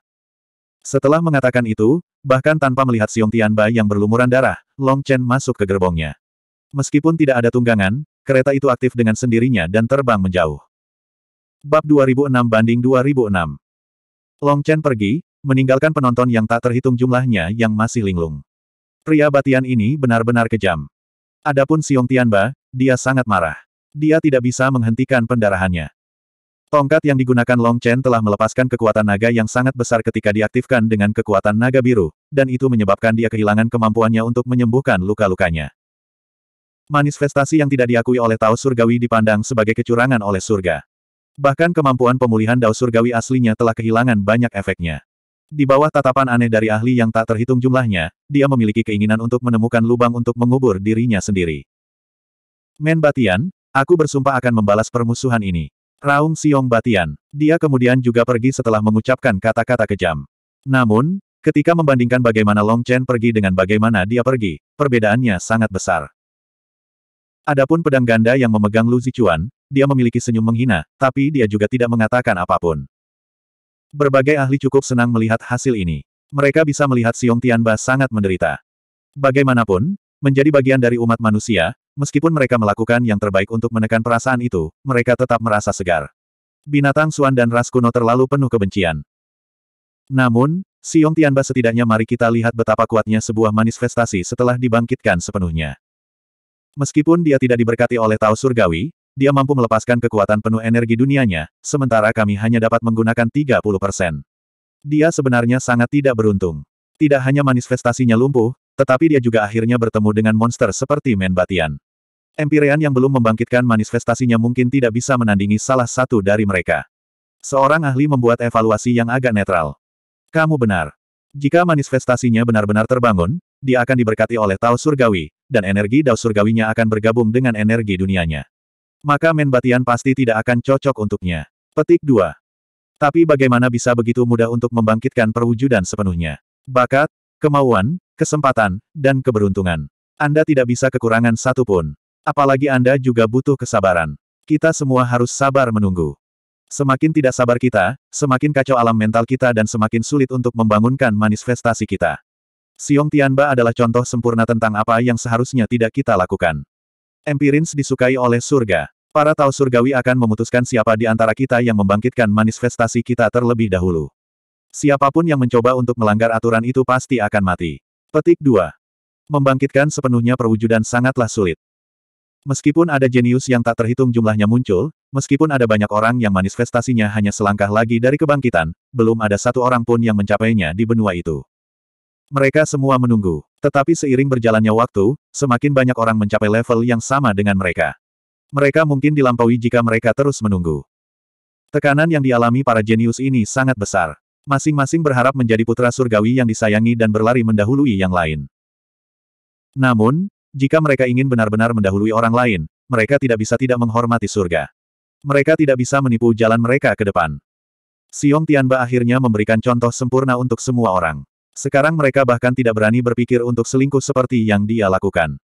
Speaker 1: Setelah mengatakan itu, bahkan tanpa melihat Tian Tianba yang berlumuran darah, Long Chen masuk ke gerbongnya. Meskipun tidak ada tunggangan, kereta itu aktif dengan sendirinya dan terbang menjauh. Bab 2006 banding 2006 Long Chen pergi, meninggalkan penonton yang tak terhitung jumlahnya yang masih linglung. Pria batian ini benar-benar kejam. Adapun Tian Tianba, dia sangat marah. Dia tidak bisa menghentikan pendarahannya. Tongkat yang digunakan Long Chen telah melepaskan kekuatan naga yang sangat besar ketika diaktifkan dengan kekuatan naga biru, dan itu menyebabkan dia kehilangan kemampuannya untuk menyembuhkan luka-lukanya. Manifestasi yang tidak diakui oleh Tao Surgawi dipandang sebagai kecurangan oleh surga. Bahkan kemampuan pemulihan Dao Surgawi aslinya telah kehilangan banyak efeknya. Di bawah tatapan aneh dari ahli yang tak terhitung jumlahnya, dia memiliki keinginan untuk menemukan lubang untuk mengubur dirinya sendiri. Men Batian, Aku bersumpah akan membalas permusuhan ini. Raung Siong Batian. Dia kemudian juga pergi setelah mengucapkan kata-kata kejam. Namun, ketika membandingkan bagaimana Long Chen pergi dengan bagaimana dia pergi, perbedaannya sangat besar. Adapun pedang ganda yang memegang Lu Zichuan, dia memiliki senyum menghina, tapi dia juga tidak mengatakan apapun. Berbagai ahli cukup senang melihat hasil ini. Mereka bisa melihat Siong Tianba sangat menderita. Bagaimanapun, menjadi bagian dari umat manusia, Meskipun mereka melakukan yang terbaik untuk menekan perasaan itu, mereka tetap merasa segar. Binatang Suan dan ras kuno terlalu penuh kebencian. Namun, Siong Tianba setidaknya mari kita lihat betapa kuatnya sebuah manifestasi setelah dibangkitkan sepenuhnya. Meskipun dia tidak diberkati oleh Tao Surgawi, dia mampu melepaskan kekuatan penuh energi dunianya, sementara kami hanya dapat menggunakan 30 persen. Dia sebenarnya sangat tidak beruntung. Tidak hanya manifestasinya lumpuh, tetapi dia juga akhirnya bertemu dengan monster seperti Menbatian. Batian. Empyrean yang belum membangkitkan manifestasinya mungkin tidak bisa menandingi salah satu dari mereka. Seorang ahli membuat evaluasi yang agak netral. Kamu benar. Jika manifestasinya benar-benar terbangun, dia akan diberkati oleh Tao Surgawi, dan energi Tao Surgawinya akan bergabung dengan energi dunianya. Maka Menbatian pasti tidak akan cocok untuknya. Petik 2. Tapi bagaimana bisa begitu mudah untuk membangkitkan perwujudan sepenuhnya? Bakat, kemauan, kesempatan, dan keberuntungan. Anda tidak bisa kekurangan satu pun. Apalagi Anda juga butuh kesabaran. Kita semua harus sabar menunggu. Semakin tidak sabar kita, semakin kacau alam mental kita dan semakin sulit untuk membangunkan manifestasi kita. Siong Tianba adalah contoh sempurna tentang apa yang seharusnya tidak kita lakukan. Empirins disukai oleh surga. Para tahu surgawi akan memutuskan siapa di antara kita yang membangkitkan manifestasi kita terlebih dahulu. Siapapun yang mencoba untuk melanggar aturan itu pasti akan mati. Petik 2. Membangkitkan sepenuhnya perwujudan sangatlah sulit. Meskipun ada jenius yang tak terhitung jumlahnya muncul, meskipun ada banyak orang yang manifestasinya hanya selangkah lagi dari kebangkitan, belum ada satu orang pun yang mencapainya di benua itu. Mereka semua menunggu. Tetapi seiring berjalannya waktu, semakin banyak orang mencapai level yang sama dengan mereka. Mereka mungkin dilampaui jika mereka terus menunggu. Tekanan yang dialami para jenius ini sangat besar. Masing-masing berharap menjadi putra surgawi yang disayangi dan berlari mendahului yang lain. Namun, jika mereka ingin benar-benar mendahului orang lain, mereka tidak bisa tidak menghormati surga. Mereka tidak bisa menipu jalan mereka ke depan. Siong Tianba akhirnya memberikan contoh sempurna untuk semua orang. Sekarang mereka bahkan tidak berani berpikir untuk selingkuh seperti yang dia lakukan.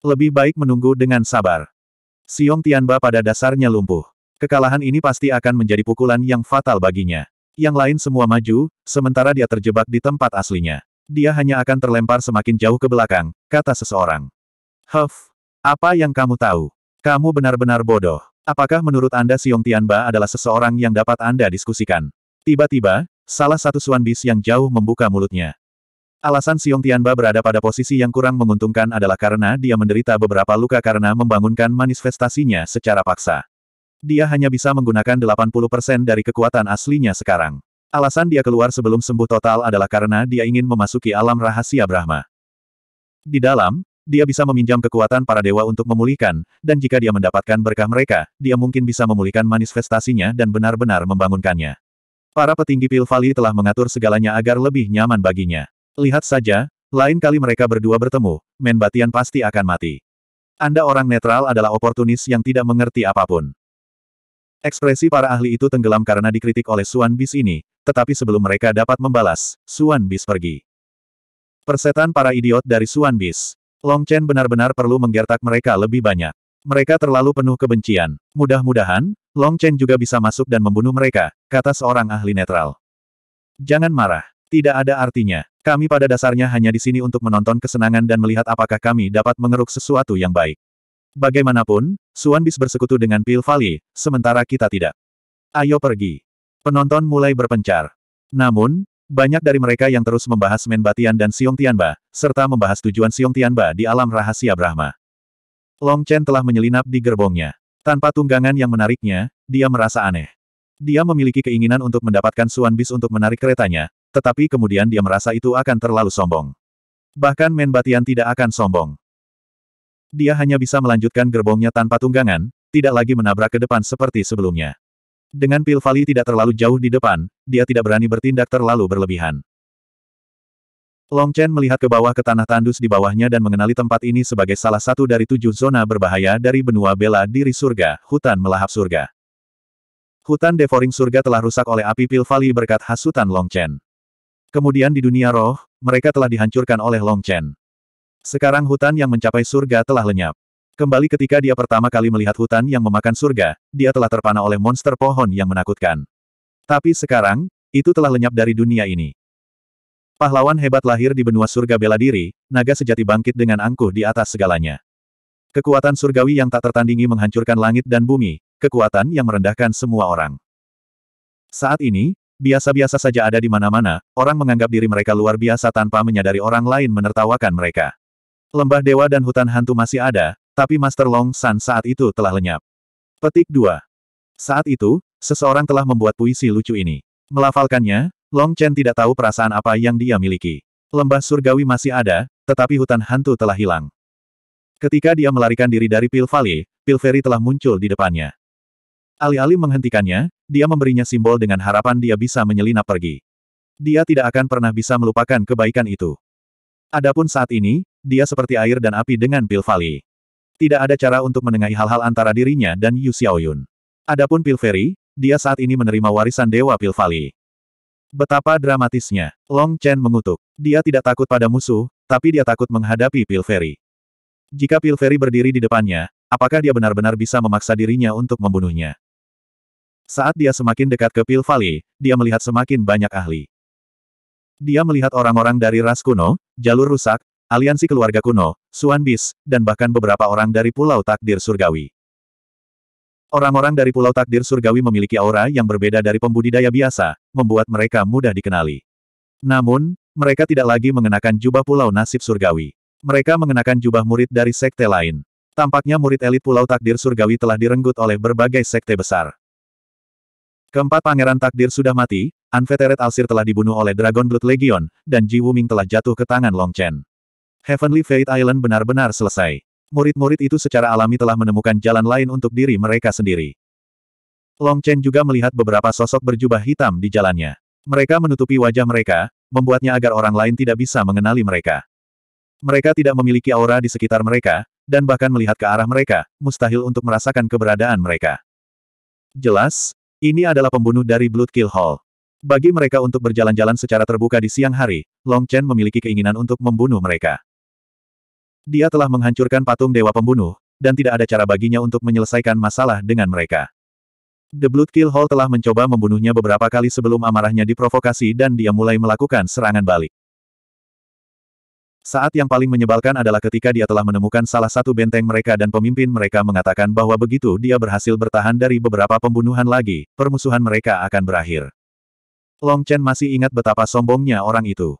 Speaker 1: Lebih baik menunggu dengan sabar. Siong Tianba pada dasarnya lumpuh. Kekalahan ini pasti akan menjadi pukulan yang fatal baginya. Yang lain semua maju, sementara dia terjebak di tempat aslinya. Dia hanya akan terlempar semakin jauh ke belakang, kata seseorang. Huff, apa yang kamu tahu? Kamu benar-benar bodoh. Apakah menurut Anda Siong Tianba adalah seseorang yang dapat Anda diskusikan? Tiba-tiba, salah satu Suan Bis yang jauh membuka mulutnya. Alasan Siong Tianba berada pada posisi yang kurang menguntungkan adalah karena dia menderita beberapa luka karena membangunkan manifestasinya secara paksa. Dia hanya bisa menggunakan 80% dari kekuatan aslinya sekarang. Alasan dia keluar sebelum sembuh total adalah karena dia ingin memasuki alam rahasia Brahma. Di dalam, dia bisa meminjam kekuatan para dewa untuk memulihkan, dan jika dia mendapatkan berkah mereka, dia mungkin bisa memulihkan manifestasinya dan benar-benar membangunkannya. Para petinggi Pilvali telah mengatur segalanya agar lebih nyaman baginya. Lihat saja, lain kali mereka berdua bertemu, menbatian pasti akan mati. Anda orang netral adalah oportunis yang tidak mengerti apapun. Ekspresi para ahli itu tenggelam karena dikritik oleh Suan Bis ini, tetapi sebelum mereka dapat membalas, Suan Bis pergi. Persetan para idiot dari Suan Bis. Long Chen benar-benar perlu menggertak mereka lebih banyak. Mereka terlalu penuh kebencian. Mudah-mudahan, Long Chen juga bisa masuk dan membunuh mereka, kata seorang ahli netral. Jangan marah. Tidak ada artinya. Kami pada dasarnya hanya di sini untuk menonton kesenangan dan melihat apakah kami dapat mengeruk sesuatu yang baik. Bagaimanapun, Suan Bis bersekutu dengan Pil Valley, sementara kita tidak. Ayo pergi. Penonton mulai berpencar. Namun, banyak dari mereka yang terus membahas Men Batian dan Siong Tianba, serta membahas tujuan Siong Tianba di alam rahasia Brahma. Long Chen telah menyelinap di gerbongnya. Tanpa tunggangan yang menariknya, dia merasa aneh. Dia memiliki keinginan untuk mendapatkan Suan Bis untuk menarik keretanya, tetapi kemudian dia merasa itu akan terlalu sombong. Bahkan Men Batian tidak akan sombong. Dia hanya bisa melanjutkan gerbongnya tanpa tunggangan, tidak lagi menabrak ke depan seperti sebelumnya. Dengan pil vali tidak terlalu jauh di depan, dia tidak berani bertindak terlalu berlebihan. Long Chen melihat ke bawah ke tanah tandus di bawahnya dan mengenali tempat ini sebagai salah satu dari tujuh zona berbahaya dari benua bela diri surga, hutan melahap surga. Hutan devouring surga telah rusak oleh api pil vali berkat hasutan Long Chen. Kemudian di dunia roh, mereka telah dihancurkan oleh Long Chen. Sekarang hutan yang mencapai surga telah lenyap. Kembali ketika dia pertama kali melihat hutan yang memakan surga, dia telah terpana oleh monster pohon yang menakutkan. Tapi sekarang, itu telah lenyap dari dunia ini. Pahlawan hebat lahir di benua surga bela diri, naga sejati bangkit dengan angkuh di atas segalanya. Kekuatan surgawi yang tak tertandingi menghancurkan langit dan bumi, kekuatan yang merendahkan semua orang. Saat ini, biasa-biasa saja ada di mana-mana, orang menganggap diri mereka luar biasa tanpa menyadari orang lain menertawakan mereka. Lembah Dewa dan hutan hantu masih ada, tapi Master Long San saat itu telah lenyap. Petik 2. Saat itu, seseorang telah membuat puisi lucu ini. Melafalkannya, Long Chen tidak tahu perasaan apa yang dia miliki. Lembah surgawi masih ada, tetapi hutan hantu telah hilang. Ketika dia melarikan diri dari Pil Valley, Pilferi telah muncul di depannya. Alih-alih menghentikannya, dia memberinya simbol dengan harapan dia bisa menyelinap pergi. Dia tidak akan pernah bisa melupakan kebaikan itu. Adapun saat ini, dia seperti air dan api dengan Pil Tidak ada cara untuk menengahi hal-hal antara dirinya dan Yu Xiaoyun. Adapun Pil Ferry, dia saat ini menerima warisan Dewa Pil Betapa dramatisnya, Long Chen mengutuk. Dia tidak takut pada musuh, tapi dia takut menghadapi Pil Ferry. Jika Pil Ferry berdiri di depannya, apakah dia benar-benar bisa memaksa dirinya untuk membunuhnya? Saat dia semakin dekat ke Pil dia melihat semakin banyak ahli. Dia melihat orang-orang dari ras kuno, jalur rusak, aliansi keluarga kuno, Suan Bis, dan bahkan beberapa orang dari Pulau Takdir Surgawi. Orang-orang dari Pulau Takdir Surgawi memiliki aura yang berbeda dari pembudidaya biasa, membuat mereka mudah dikenali. Namun, mereka tidak lagi mengenakan jubah Pulau Nasib Surgawi. Mereka mengenakan jubah murid dari sekte lain. Tampaknya murid elit Pulau Takdir Surgawi telah direnggut oleh berbagai sekte besar. Keempat pangeran takdir sudah mati, Anveteret Alsir telah dibunuh oleh Dragon Blood Legion, dan Ji Wuming telah jatuh ke tangan Long Chen. Heavenly Fate Island benar-benar selesai. Murid-murid itu secara alami telah menemukan jalan lain untuk diri mereka sendiri. Long Chen juga melihat beberapa sosok berjubah hitam di jalannya. Mereka menutupi wajah mereka, membuatnya agar orang lain tidak bisa mengenali mereka. Mereka tidak memiliki aura di sekitar mereka, dan bahkan melihat ke arah mereka, mustahil untuk merasakan keberadaan mereka. Jelas, ini adalah pembunuh dari Blood Kill Hall. Bagi mereka untuk berjalan-jalan secara terbuka di siang hari, Long Chen memiliki keinginan untuk membunuh mereka. Dia telah menghancurkan patung Dewa Pembunuh, dan tidak ada cara baginya untuk menyelesaikan masalah dengan mereka. The Blood Kill Hall telah mencoba membunuhnya beberapa kali sebelum amarahnya diprovokasi dan dia mulai melakukan serangan balik. Saat yang paling menyebalkan adalah ketika dia telah menemukan salah satu benteng mereka dan pemimpin mereka mengatakan bahwa begitu dia berhasil bertahan dari beberapa pembunuhan lagi, permusuhan mereka akan berakhir. Long Chen masih ingat betapa sombongnya orang itu.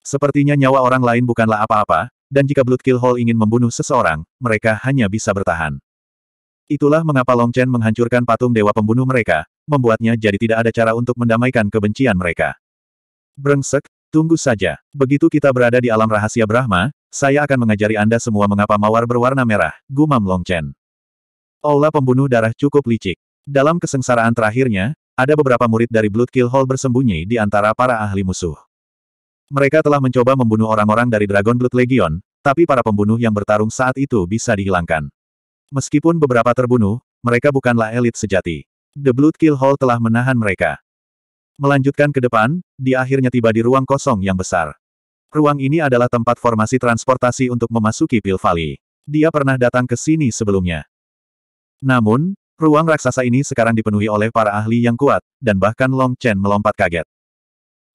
Speaker 1: Sepertinya nyawa orang lain bukanlah apa-apa, dan jika Blood Kill Hall ingin membunuh seseorang, mereka hanya bisa bertahan. Itulah mengapa Long Chen menghancurkan patung dewa pembunuh mereka, membuatnya jadi tidak ada cara untuk mendamaikan kebencian mereka. Brengsek, tunggu saja. Begitu kita berada di alam rahasia Brahma, saya akan mengajari Anda semua mengapa mawar berwarna merah, gumam Long Chen. Aula pembunuh darah cukup licik. Dalam kesengsaraan terakhirnya, ada beberapa murid dari Blood Kill Hall bersembunyi di antara para ahli musuh. Mereka telah mencoba membunuh orang-orang dari Dragon Blood Legion, tapi para pembunuh yang bertarung saat itu bisa dihilangkan. Meskipun beberapa terbunuh, mereka bukanlah elit sejati. The Blood Kill Hall telah menahan mereka. Melanjutkan ke depan, di akhirnya tiba di ruang kosong yang besar. Ruang ini adalah tempat formasi transportasi untuk memasuki Pil Valley. Dia pernah datang ke sini sebelumnya. Namun, ruang raksasa ini sekarang dipenuhi oleh para ahli yang kuat, dan bahkan Long Chen melompat kaget.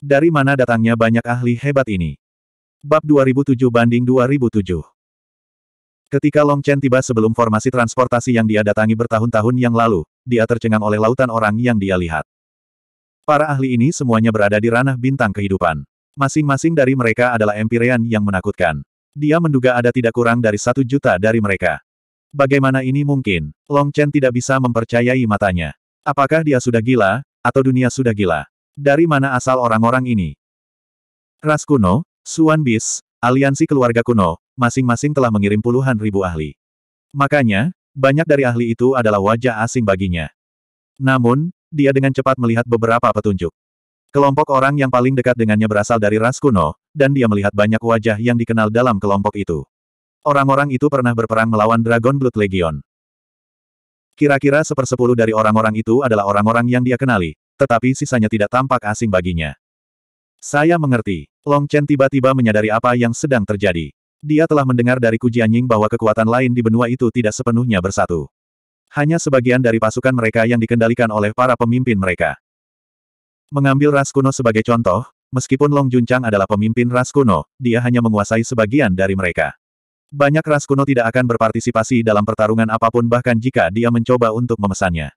Speaker 1: Dari mana datangnya banyak ahli hebat ini? Bab 2007 banding 2007 Ketika Long Chen tiba sebelum formasi transportasi yang dia datangi bertahun-tahun yang lalu, dia tercengang oleh lautan orang yang dia lihat. Para ahli ini semuanya berada di ranah bintang kehidupan. Masing-masing dari mereka adalah empirian yang menakutkan. Dia menduga ada tidak kurang dari satu juta dari mereka. Bagaimana ini mungkin? Long Chen tidak bisa mempercayai matanya. Apakah dia sudah gila, atau dunia sudah gila? Dari mana asal orang-orang ini? Ras kuno, Suan Bis, aliansi keluarga kuno, masing-masing telah mengirim puluhan ribu ahli. Makanya, banyak dari ahli itu adalah wajah asing baginya. Namun, dia dengan cepat melihat beberapa petunjuk. Kelompok orang yang paling dekat dengannya berasal dari ras kuno, dan dia melihat banyak wajah yang dikenal dalam kelompok itu. Orang-orang itu pernah berperang melawan Dragon Blood Legion. Kira-kira sepersepuluh dari orang-orang itu adalah orang-orang yang dia kenali, tetapi sisanya tidak tampak asing baginya. Saya mengerti. Long Chen tiba-tiba menyadari apa yang sedang terjadi. Dia telah mendengar dari Jianying bahwa kekuatan lain di benua itu tidak sepenuhnya bersatu. Hanya sebagian dari pasukan mereka yang dikendalikan oleh para pemimpin mereka. Mengambil ras kuno sebagai contoh, meskipun Long Junchang adalah pemimpin ras kuno, dia hanya menguasai sebagian dari mereka. Banyak ras kuno tidak akan berpartisipasi dalam pertarungan apapun bahkan jika dia mencoba untuk memesannya.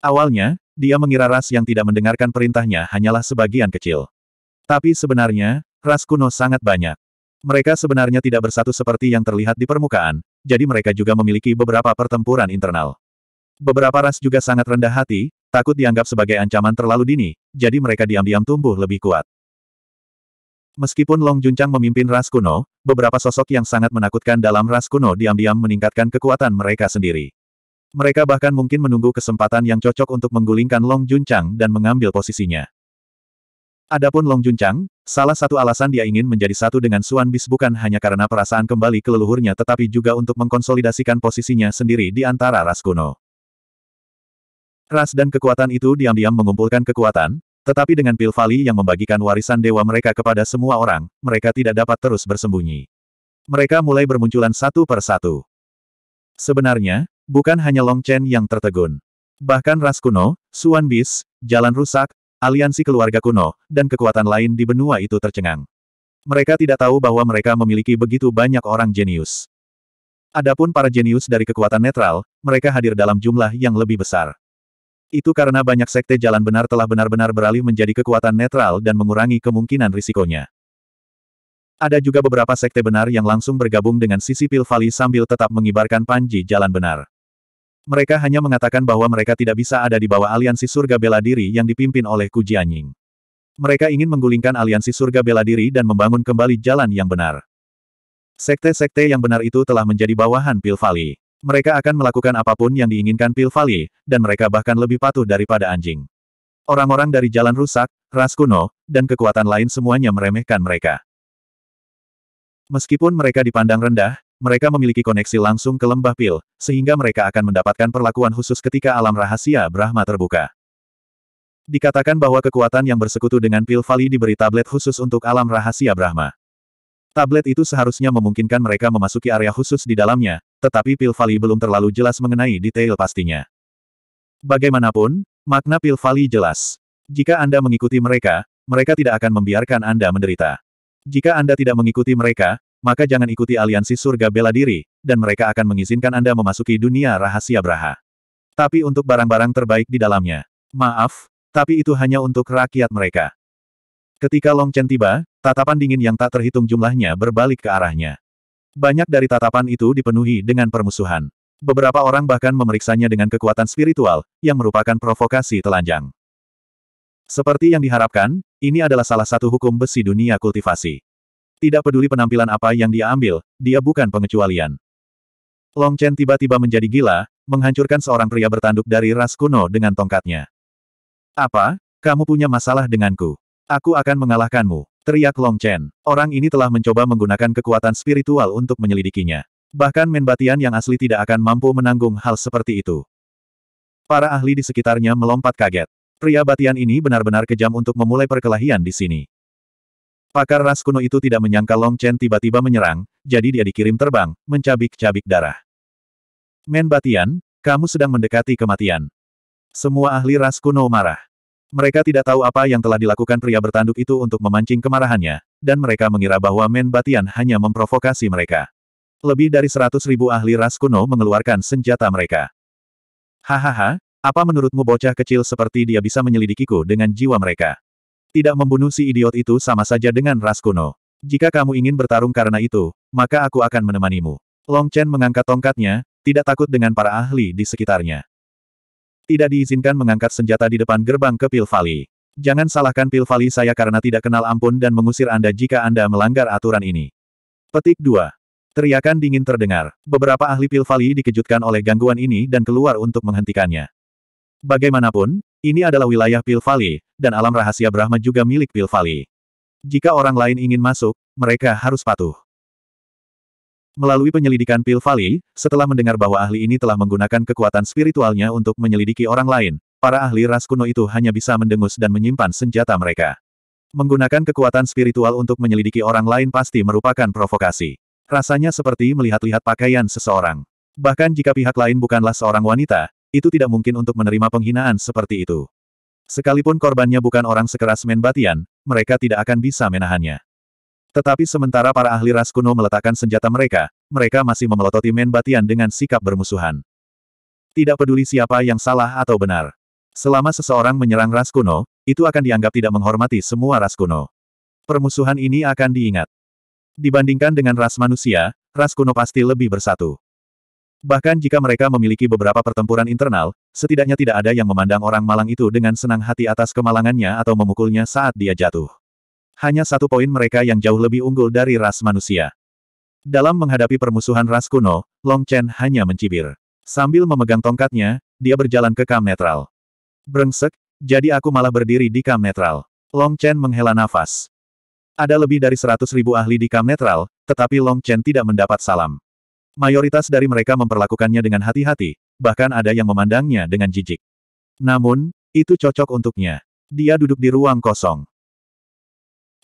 Speaker 1: Awalnya, dia mengira ras yang tidak mendengarkan perintahnya hanyalah sebagian kecil. Tapi sebenarnya, ras kuno sangat banyak. Mereka sebenarnya tidak bersatu seperti yang terlihat di permukaan, jadi mereka juga memiliki beberapa pertempuran internal. Beberapa ras juga sangat rendah hati, takut dianggap sebagai ancaman terlalu dini, jadi mereka diam-diam tumbuh lebih kuat. Meskipun Long Juncang memimpin ras kuno, beberapa sosok yang sangat menakutkan dalam ras kuno diam-diam meningkatkan kekuatan mereka sendiri. Mereka bahkan mungkin menunggu kesempatan yang cocok untuk menggulingkan Long Junchang dan mengambil posisinya. Adapun Long Junchang, salah satu alasan dia ingin menjadi satu dengan Suan Bis bukan hanya karena perasaan kembali ke leluhurnya tetapi juga untuk mengkonsolidasikan posisinya sendiri di antara ras kuno. Ras dan kekuatan itu diam-diam mengumpulkan kekuatan, tetapi dengan pil Vali yang membagikan warisan dewa mereka kepada semua orang, mereka tidak dapat terus bersembunyi. Mereka mulai bermunculan satu per satu. Sebenarnya, Bukan hanya Long Chen yang tertegun. Bahkan ras kuno, Suan Bis, jalan rusak, aliansi keluarga kuno, dan kekuatan lain di benua itu tercengang. Mereka tidak tahu bahwa mereka memiliki begitu banyak orang jenius. Adapun para jenius dari kekuatan netral, mereka hadir dalam jumlah yang lebih besar. Itu karena banyak sekte jalan benar telah benar-benar beralih menjadi kekuatan netral dan mengurangi kemungkinan risikonya. Ada juga beberapa sekte benar yang langsung bergabung dengan sisi Pil Valley sambil tetap mengibarkan panji jalan benar. Mereka hanya mengatakan bahwa mereka tidak bisa ada di bawah aliansi surga bela diri yang dipimpin oleh Ku Jianying. Mereka ingin menggulingkan aliansi surga bela diri dan membangun kembali jalan yang benar. Sekte-sekte yang benar itu telah menjadi bawahan Pil Valley. Mereka akan melakukan apapun yang diinginkan Pil Valley, dan mereka bahkan lebih patuh daripada anjing. Orang-orang dari jalan rusak, ras kuno, dan kekuatan lain semuanya meremehkan mereka. Meskipun mereka dipandang rendah, mereka memiliki koneksi langsung ke lembah pil, sehingga mereka akan mendapatkan perlakuan khusus ketika alam rahasia Brahma terbuka. Dikatakan bahwa kekuatan yang bersekutu dengan pil Vali diberi tablet khusus untuk alam rahasia Brahma. Tablet itu seharusnya memungkinkan mereka memasuki area khusus di dalamnya, tetapi pil Vali belum terlalu jelas mengenai detail pastinya. Bagaimanapun, makna pil Vali jelas. Jika Anda mengikuti mereka, mereka tidak akan membiarkan Anda menderita. Jika Anda tidak mengikuti mereka, maka jangan ikuti aliansi surga bela diri, dan mereka akan mengizinkan Anda memasuki dunia rahasia Braha. Tapi untuk barang-barang terbaik di dalamnya. Maaf, tapi itu hanya untuk rakyat mereka. Ketika Long Chen tiba, tatapan dingin yang tak terhitung jumlahnya berbalik ke arahnya. Banyak dari tatapan itu dipenuhi dengan permusuhan. Beberapa orang bahkan memeriksanya dengan kekuatan spiritual, yang merupakan provokasi telanjang. Seperti yang diharapkan, ini adalah salah satu hukum besi dunia kultivasi. Tidak peduli penampilan apa yang dia ambil, dia bukan pengecualian. Long Chen tiba-tiba menjadi gila, menghancurkan seorang pria bertanduk dari ras kuno dengan tongkatnya. Apa? Kamu punya masalah denganku. Aku akan mengalahkanmu. Teriak Long Chen. Orang ini telah mencoba menggunakan kekuatan spiritual untuk menyelidikinya. Bahkan Menbatian yang asli tidak akan mampu menanggung hal seperti itu. Para ahli di sekitarnya melompat kaget. Pria batian ini benar-benar kejam untuk memulai perkelahian di sini. Pakar ras kuno itu tidak menyangka Long Chen tiba-tiba menyerang, jadi dia dikirim terbang, mencabik-cabik darah. Men Batian, kamu sedang mendekati kematian. Semua ahli ras kuno marah. Mereka tidak tahu apa yang telah dilakukan pria bertanduk itu untuk memancing kemarahannya, dan mereka mengira bahwa Men Batian hanya memprovokasi mereka. Lebih dari seratus ribu ahli ras kuno mengeluarkan senjata mereka. Hahaha, apa menurutmu bocah kecil seperti dia bisa menyelidikiku dengan jiwa mereka? Tidak membunuh si idiot itu sama saja dengan ras kuno. Jika kamu ingin bertarung karena itu, maka aku akan menemanimu. Long Chen mengangkat tongkatnya, tidak takut dengan para ahli di sekitarnya. Tidak diizinkan mengangkat senjata di depan gerbang ke Pil Valley. Jangan salahkan Pil Valley saya karena tidak kenal ampun dan mengusir Anda jika Anda melanggar aturan ini. Petik 2. Teriakan dingin terdengar. Beberapa ahli Pil Valley dikejutkan oleh gangguan ini dan keluar untuk menghentikannya. Bagaimanapun, ini adalah wilayah Pil Valley, dan alam rahasia Brahma juga milik Pil Valley. Jika orang lain ingin masuk, mereka harus patuh. Melalui penyelidikan Pil Valley, setelah mendengar bahwa ahli ini telah menggunakan kekuatan spiritualnya untuk menyelidiki orang lain, para ahli ras kuno itu hanya bisa mendengus dan menyimpan senjata mereka. Menggunakan kekuatan spiritual untuk menyelidiki orang lain pasti merupakan provokasi. Rasanya seperti melihat-lihat pakaian seseorang. Bahkan jika pihak lain bukanlah seorang wanita, itu tidak mungkin untuk menerima penghinaan seperti itu. Sekalipun korbannya bukan orang sekeras Menbatian, mereka tidak akan bisa menahannya. Tetapi sementara para ahli ras kuno meletakkan senjata mereka, mereka masih memelototi Menbatian dengan sikap bermusuhan. Tidak peduli siapa yang salah atau benar. Selama seseorang menyerang ras kuno, itu akan dianggap tidak menghormati semua ras kuno. Permusuhan ini akan diingat. Dibandingkan dengan ras manusia, ras kuno pasti lebih bersatu. Bahkan jika mereka memiliki beberapa pertempuran internal, setidaknya tidak ada yang memandang orang malang itu dengan senang hati atas kemalangannya atau memukulnya saat dia jatuh. Hanya satu poin mereka yang jauh lebih unggul dari ras manusia. Dalam menghadapi permusuhan ras kuno, Long Chen hanya mencibir. Sambil memegang tongkatnya, dia berjalan ke kam netral. Brengsek, jadi aku malah berdiri di kam netral. Long Chen menghela nafas. Ada lebih dari seratus ribu ahli di kam netral, tetapi Long Chen tidak mendapat salam. Mayoritas dari mereka memperlakukannya dengan hati-hati, bahkan ada yang memandangnya dengan jijik. Namun, itu cocok untuknya. Dia duduk di ruang kosong.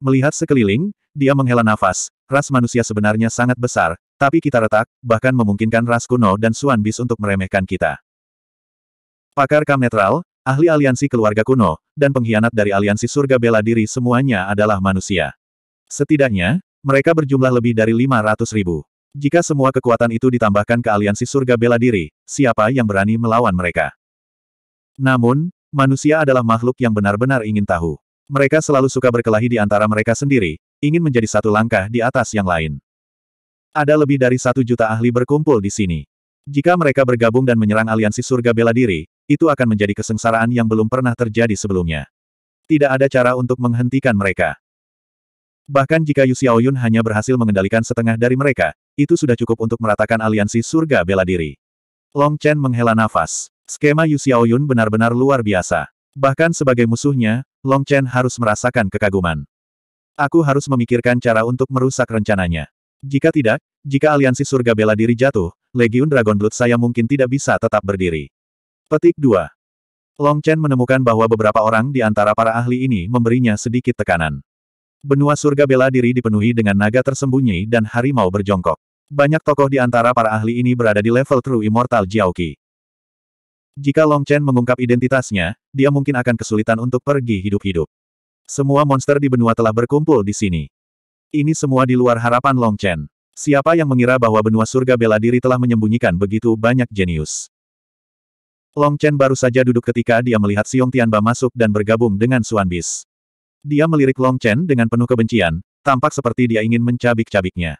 Speaker 1: Melihat sekeliling, dia menghela nafas. Ras manusia sebenarnya sangat besar, tapi kita retak, bahkan memungkinkan ras kuno dan Suan Bis untuk meremehkan kita. Pakar Kamnetral, ahli aliansi keluarga kuno, dan pengkhianat dari aliansi surga bela diri semuanya adalah manusia. Setidaknya, mereka berjumlah lebih dari 500 ribu. Jika semua kekuatan itu ditambahkan ke aliansi surga bela diri, siapa yang berani melawan mereka? Namun, manusia adalah makhluk yang benar-benar ingin tahu. Mereka selalu suka berkelahi di antara mereka sendiri, ingin menjadi satu langkah di atas yang lain. Ada lebih dari satu juta ahli berkumpul di sini. Jika mereka bergabung dan menyerang aliansi surga bela diri, itu akan menjadi kesengsaraan yang belum pernah terjadi sebelumnya. Tidak ada cara untuk menghentikan mereka. Bahkan jika Yu Xiaoyun hanya berhasil mengendalikan setengah dari mereka, itu sudah cukup untuk meratakan aliansi surga bela diri. Long Chen menghela nafas. Skema Yu Xiaoyun benar-benar luar biasa. Bahkan sebagai musuhnya, Long Chen harus merasakan kekaguman. Aku harus memikirkan cara untuk merusak rencananya. Jika tidak, jika aliansi surga bela diri jatuh, Legion Dragon Blood saya mungkin tidak bisa tetap berdiri. Petik 2. Long Chen menemukan bahwa beberapa orang di antara para ahli ini memberinya sedikit tekanan. Benua surga bela diri dipenuhi dengan naga tersembunyi dan harimau berjongkok. Banyak tokoh di antara para ahli ini berada di level True Immortal Jiaoqi. Jika Long Chen mengungkap identitasnya, dia mungkin akan kesulitan untuk pergi hidup-hidup. Semua monster di benua telah berkumpul di sini. Ini semua di luar harapan Long Chen. Siapa yang mengira bahwa benua surga bela diri telah menyembunyikan begitu banyak jenius? Long Chen baru saja duduk ketika dia melihat Siung Tianba masuk dan bergabung dengan Suan Bis. Dia melirik Long Chen dengan penuh kebencian, tampak seperti dia ingin mencabik-cabiknya.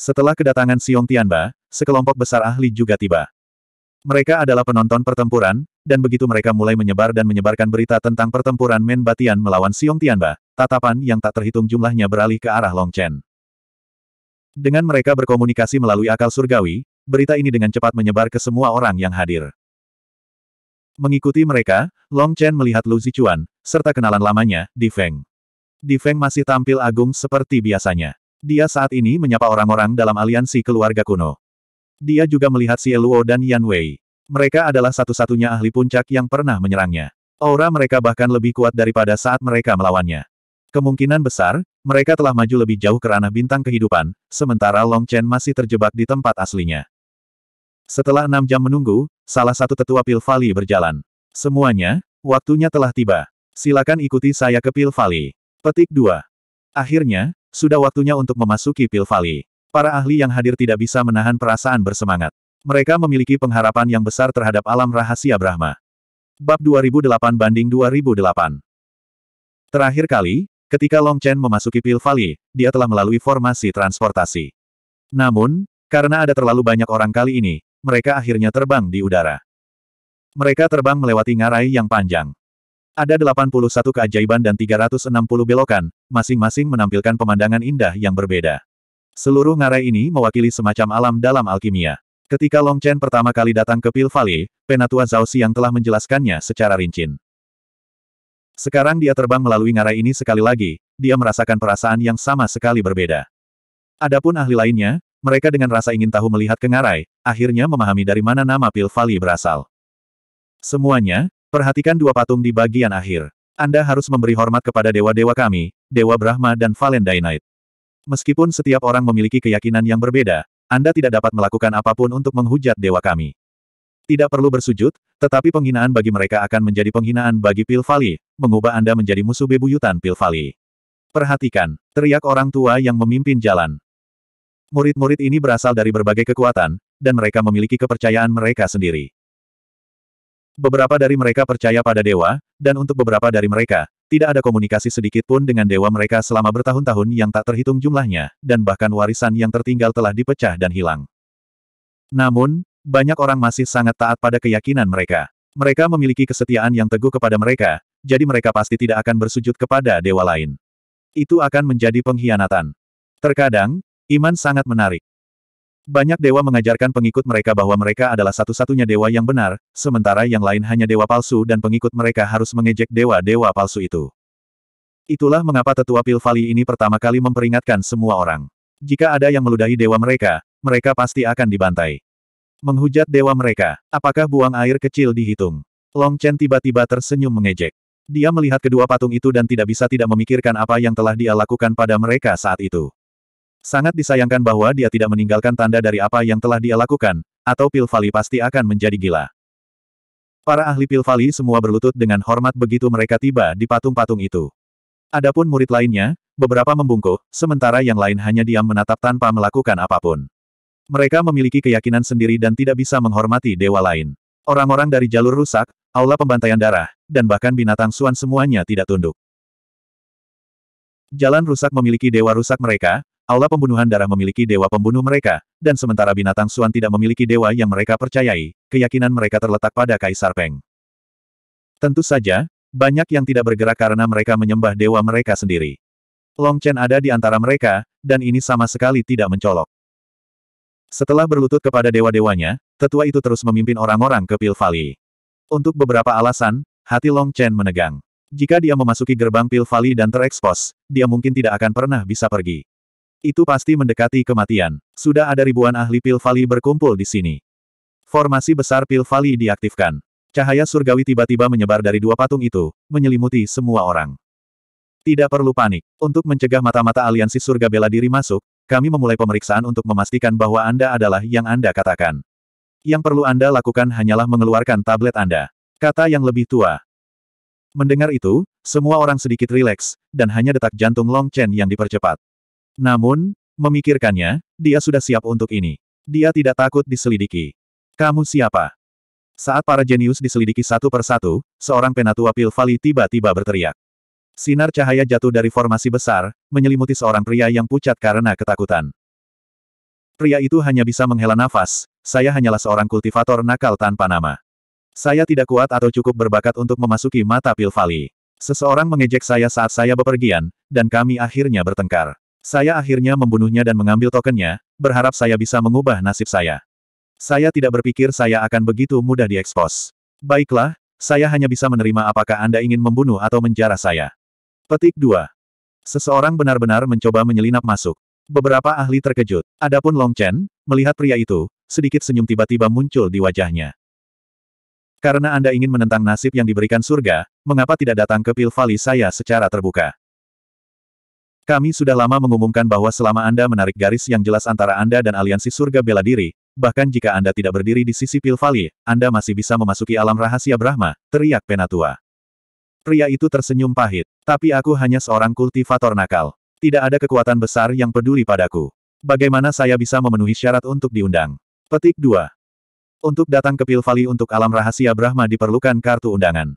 Speaker 1: Setelah kedatangan Xiong Tianba, sekelompok besar ahli juga tiba. Mereka adalah penonton pertempuran, dan begitu mereka mulai menyebar dan menyebarkan berita tentang pertempuran Men Batian melawan Xiong Tianba, tatapan yang tak terhitung jumlahnya beralih ke arah Long Chen. Dengan mereka berkomunikasi melalui akal surgawi, berita ini dengan cepat menyebar ke semua orang yang hadir. Mengikuti mereka, Long Chen melihat Lu Zichuan, serta kenalan lamanya, Di Feng. Di Feng masih tampil agung seperti biasanya. Dia saat ini menyapa orang-orang dalam aliansi keluarga kuno. Dia juga melihat Xie Luo dan Yan Wei. Mereka adalah satu-satunya ahli puncak yang pernah menyerangnya. Aura mereka bahkan lebih kuat daripada saat mereka melawannya. Kemungkinan besar, mereka telah maju lebih jauh ke ranah bintang kehidupan, sementara Long Chen masih terjebak di tempat aslinya. Setelah enam jam menunggu, salah satu tetua Pil berjalan. Semuanya, waktunya telah tiba. Silakan ikuti saya ke Pil Petik 2. Akhirnya, sudah waktunya untuk memasuki Pil Para ahli yang hadir tidak bisa menahan perasaan bersemangat. Mereka memiliki pengharapan yang besar terhadap alam rahasia Brahma. Bab 2008 banding 2008. Terakhir kali, ketika Long Chen memasuki Pil dia telah melalui formasi transportasi. Namun, karena ada terlalu banyak orang kali ini, mereka akhirnya terbang di udara. Mereka terbang melewati ngarai yang panjang. Ada 81 keajaiban dan 360 belokan, masing-masing menampilkan pemandangan indah yang berbeda. Seluruh ngarai ini mewakili semacam alam dalam alkimia. Ketika Long Chen pertama kali datang ke Pil Valley, Penatua Zhao yang telah menjelaskannya secara rinci. Sekarang dia terbang melalui ngarai ini sekali lagi, dia merasakan perasaan yang sama sekali berbeda. Adapun ahli lainnya, mereka dengan rasa ingin tahu melihat ke ngarai, akhirnya memahami dari mana nama Pil Valley berasal. Semuanya, perhatikan dua patung di bagian akhir. Anda harus memberi hormat kepada dewa-dewa kami, Dewa Brahma dan Valentine. Meskipun setiap orang memiliki keyakinan yang berbeda, Anda tidak dapat melakukan apapun untuk menghujat dewa kami. Tidak perlu bersujud, tetapi penghinaan bagi mereka akan menjadi penghinaan bagi Pil Valley, mengubah Anda menjadi musuh bebuyutan Pil Valley. Perhatikan, teriak orang tua yang memimpin jalan. Murid-murid ini berasal dari berbagai kekuatan, dan mereka memiliki kepercayaan mereka sendiri. Beberapa dari mereka percaya pada dewa, dan untuk beberapa dari mereka, tidak ada komunikasi sedikit pun dengan dewa mereka selama bertahun-tahun yang tak terhitung jumlahnya, dan bahkan warisan yang tertinggal telah dipecah dan hilang. Namun, banyak orang masih sangat taat pada keyakinan mereka. Mereka memiliki kesetiaan yang teguh kepada mereka, jadi mereka pasti tidak akan bersujud kepada dewa lain. Itu akan menjadi pengkhianatan. Terkadang, iman sangat menarik. Banyak dewa mengajarkan pengikut mereka bahwa mereka adalah satu-satunya dewa yang benar, sementara yang lain hanya dewa palsu dan pengikut mereka harus mengejek dewa-dewa palsu itu. Itulah mengapa tetua Pil ini pertama kali memperingatkan semua orang. Jika ada yang meludahi dewa mereka, mereka pasti akan dibantai. Menghujat dewa mereka, apakah buang air kecil dihitung? Long Chen tiba-tiba tersenyum mengejek. Dia melihat kedua patung itu dan tidak bisa tidak memikirkan apa yang telah dia lakukan pada mereka saat itu. Sangat disayangkan bahwa dia tidak meninggalkan tanda dari apa yang telah dia lakukan, atau Pilvali pasti akan menjadi gila. Para ahli Pilvali semua berlutut dengan hormat begitu mereka tiba di patung-patung itu. Adapun murid lainnya, beberapa membungkuk, sementara yang lain hanya diam menatap tanpa melakukan apapun. Mereka memiliki keyakinan sendiri dan tidak bisa menghormati dewa lain. Orang-orang dari jalur rusak, aula pembantaian darah, dan bahkan binatang suan semuanya tidak tunduk. Jalan rusak memiliki dewa rusak mereka, aula pembunuhan darah memiliki dewa pembunuh mereka, dan sementara binatang Suan tidak memiliki dewa yang mereka percayai, keyakinan mereka terletak pada Kaisar Peng. Tentu saja, banyak yang tidak bergerak karena mereka menyembah dewa mereka sendiri. Long Chen ada di antara mereka, dan ini sama sekali tidak mencolok. Setelah berlutut kepada dewa-dewanya, tetua itu terus memimpin orang-orang ke Pil Valley. Untuk beberapa alasan, hati Long Chen menegang. Jika dia memasuki gerbang Pil Valley dan terekspos, dia mungkin tidak akan pernah bisa pergi. Itu pasti mendekati kematian. Sudah ada ribuan ahli pil vali berkumpul di sini. Formasi besar pil vali diaktifkan. Cahaya surgawi tiba-tiba menyebar dari dua patung itu, menyelimuti semua orang. Tidak perlu panik. Untuk mencegah mata-mata aliansi surga bela diri masuk, kami memulai pemeriksaan untuk memastikan bahwa Anda adalah yang Anda katakan. Yang perlu Anda lakukan hanyalah mengeluarkan tablet Anda. Kata yang lebih tua. Mendengar itu, semua orang sedikit rileks, dan hanya detak jantung Long Chen yang dipercepat. Namun, memikirkannya, dia sudah siap untuk ini. Dia tidak takut diselidiki. Kamu siapa? Saat para jenius diselidiki satu persatu, seorang penatua Pilvali tiba-tiba berteriak. Sinar cahaya jatuh dari formasi besar, menyelimuti seorang pria yang pucat karena ketakutan. Pria itu hanya bisa menghela nafas, saya hanyalah seorang kultivator nakal tanpa nama. Saya tidak kuat atau cukup berbakat untuk memasuki mata Pilvali. Seseorang mengejek saya saat saya bepergian, dan kami akhirnya bertengkar. Saya akhirnya membunuhnya dan mengambil tokennya, berharap saya bisa mengubah nasib saya. Saya tidak berpikir saya akan begitu mudah diekspos. Baiklah, saya hanya bisa menerima apakah Anda ingin membunuh atau menjarah saya. Petik 2. Seseorang benar-benar mencoba menyelinap masuk. Beberapa ahli terkejut. Adapun Long Chen, melihat pria itu, sedikit senyum tiba-tiba muncul di wajahnya. Karena Anda ingin menentang nasib yang diberikan surga, mengapa tidak datang ke pil saya secara terbuka? Kami sudah lama mengumumkan bahwa selama Anda menarik garis yang jelas antara Anda dan aliansi surga bela diri, bahkan jika Anda tidak berdiri di sisi pil Anda masih bisa memasuki alam rahasia Brahma, teriak Penatua. Pria itu tersenyum pahit, tapi aku hanya seorang kultivator nakal. Tidak ada kekuatan besar yang peduli padaku. Bagaimana saya bisa memenuhi syarat untuk diundang? Petik 2. Untuk datang ke Pil untuk alam rahasia Brahma diperlukan kartu undangan.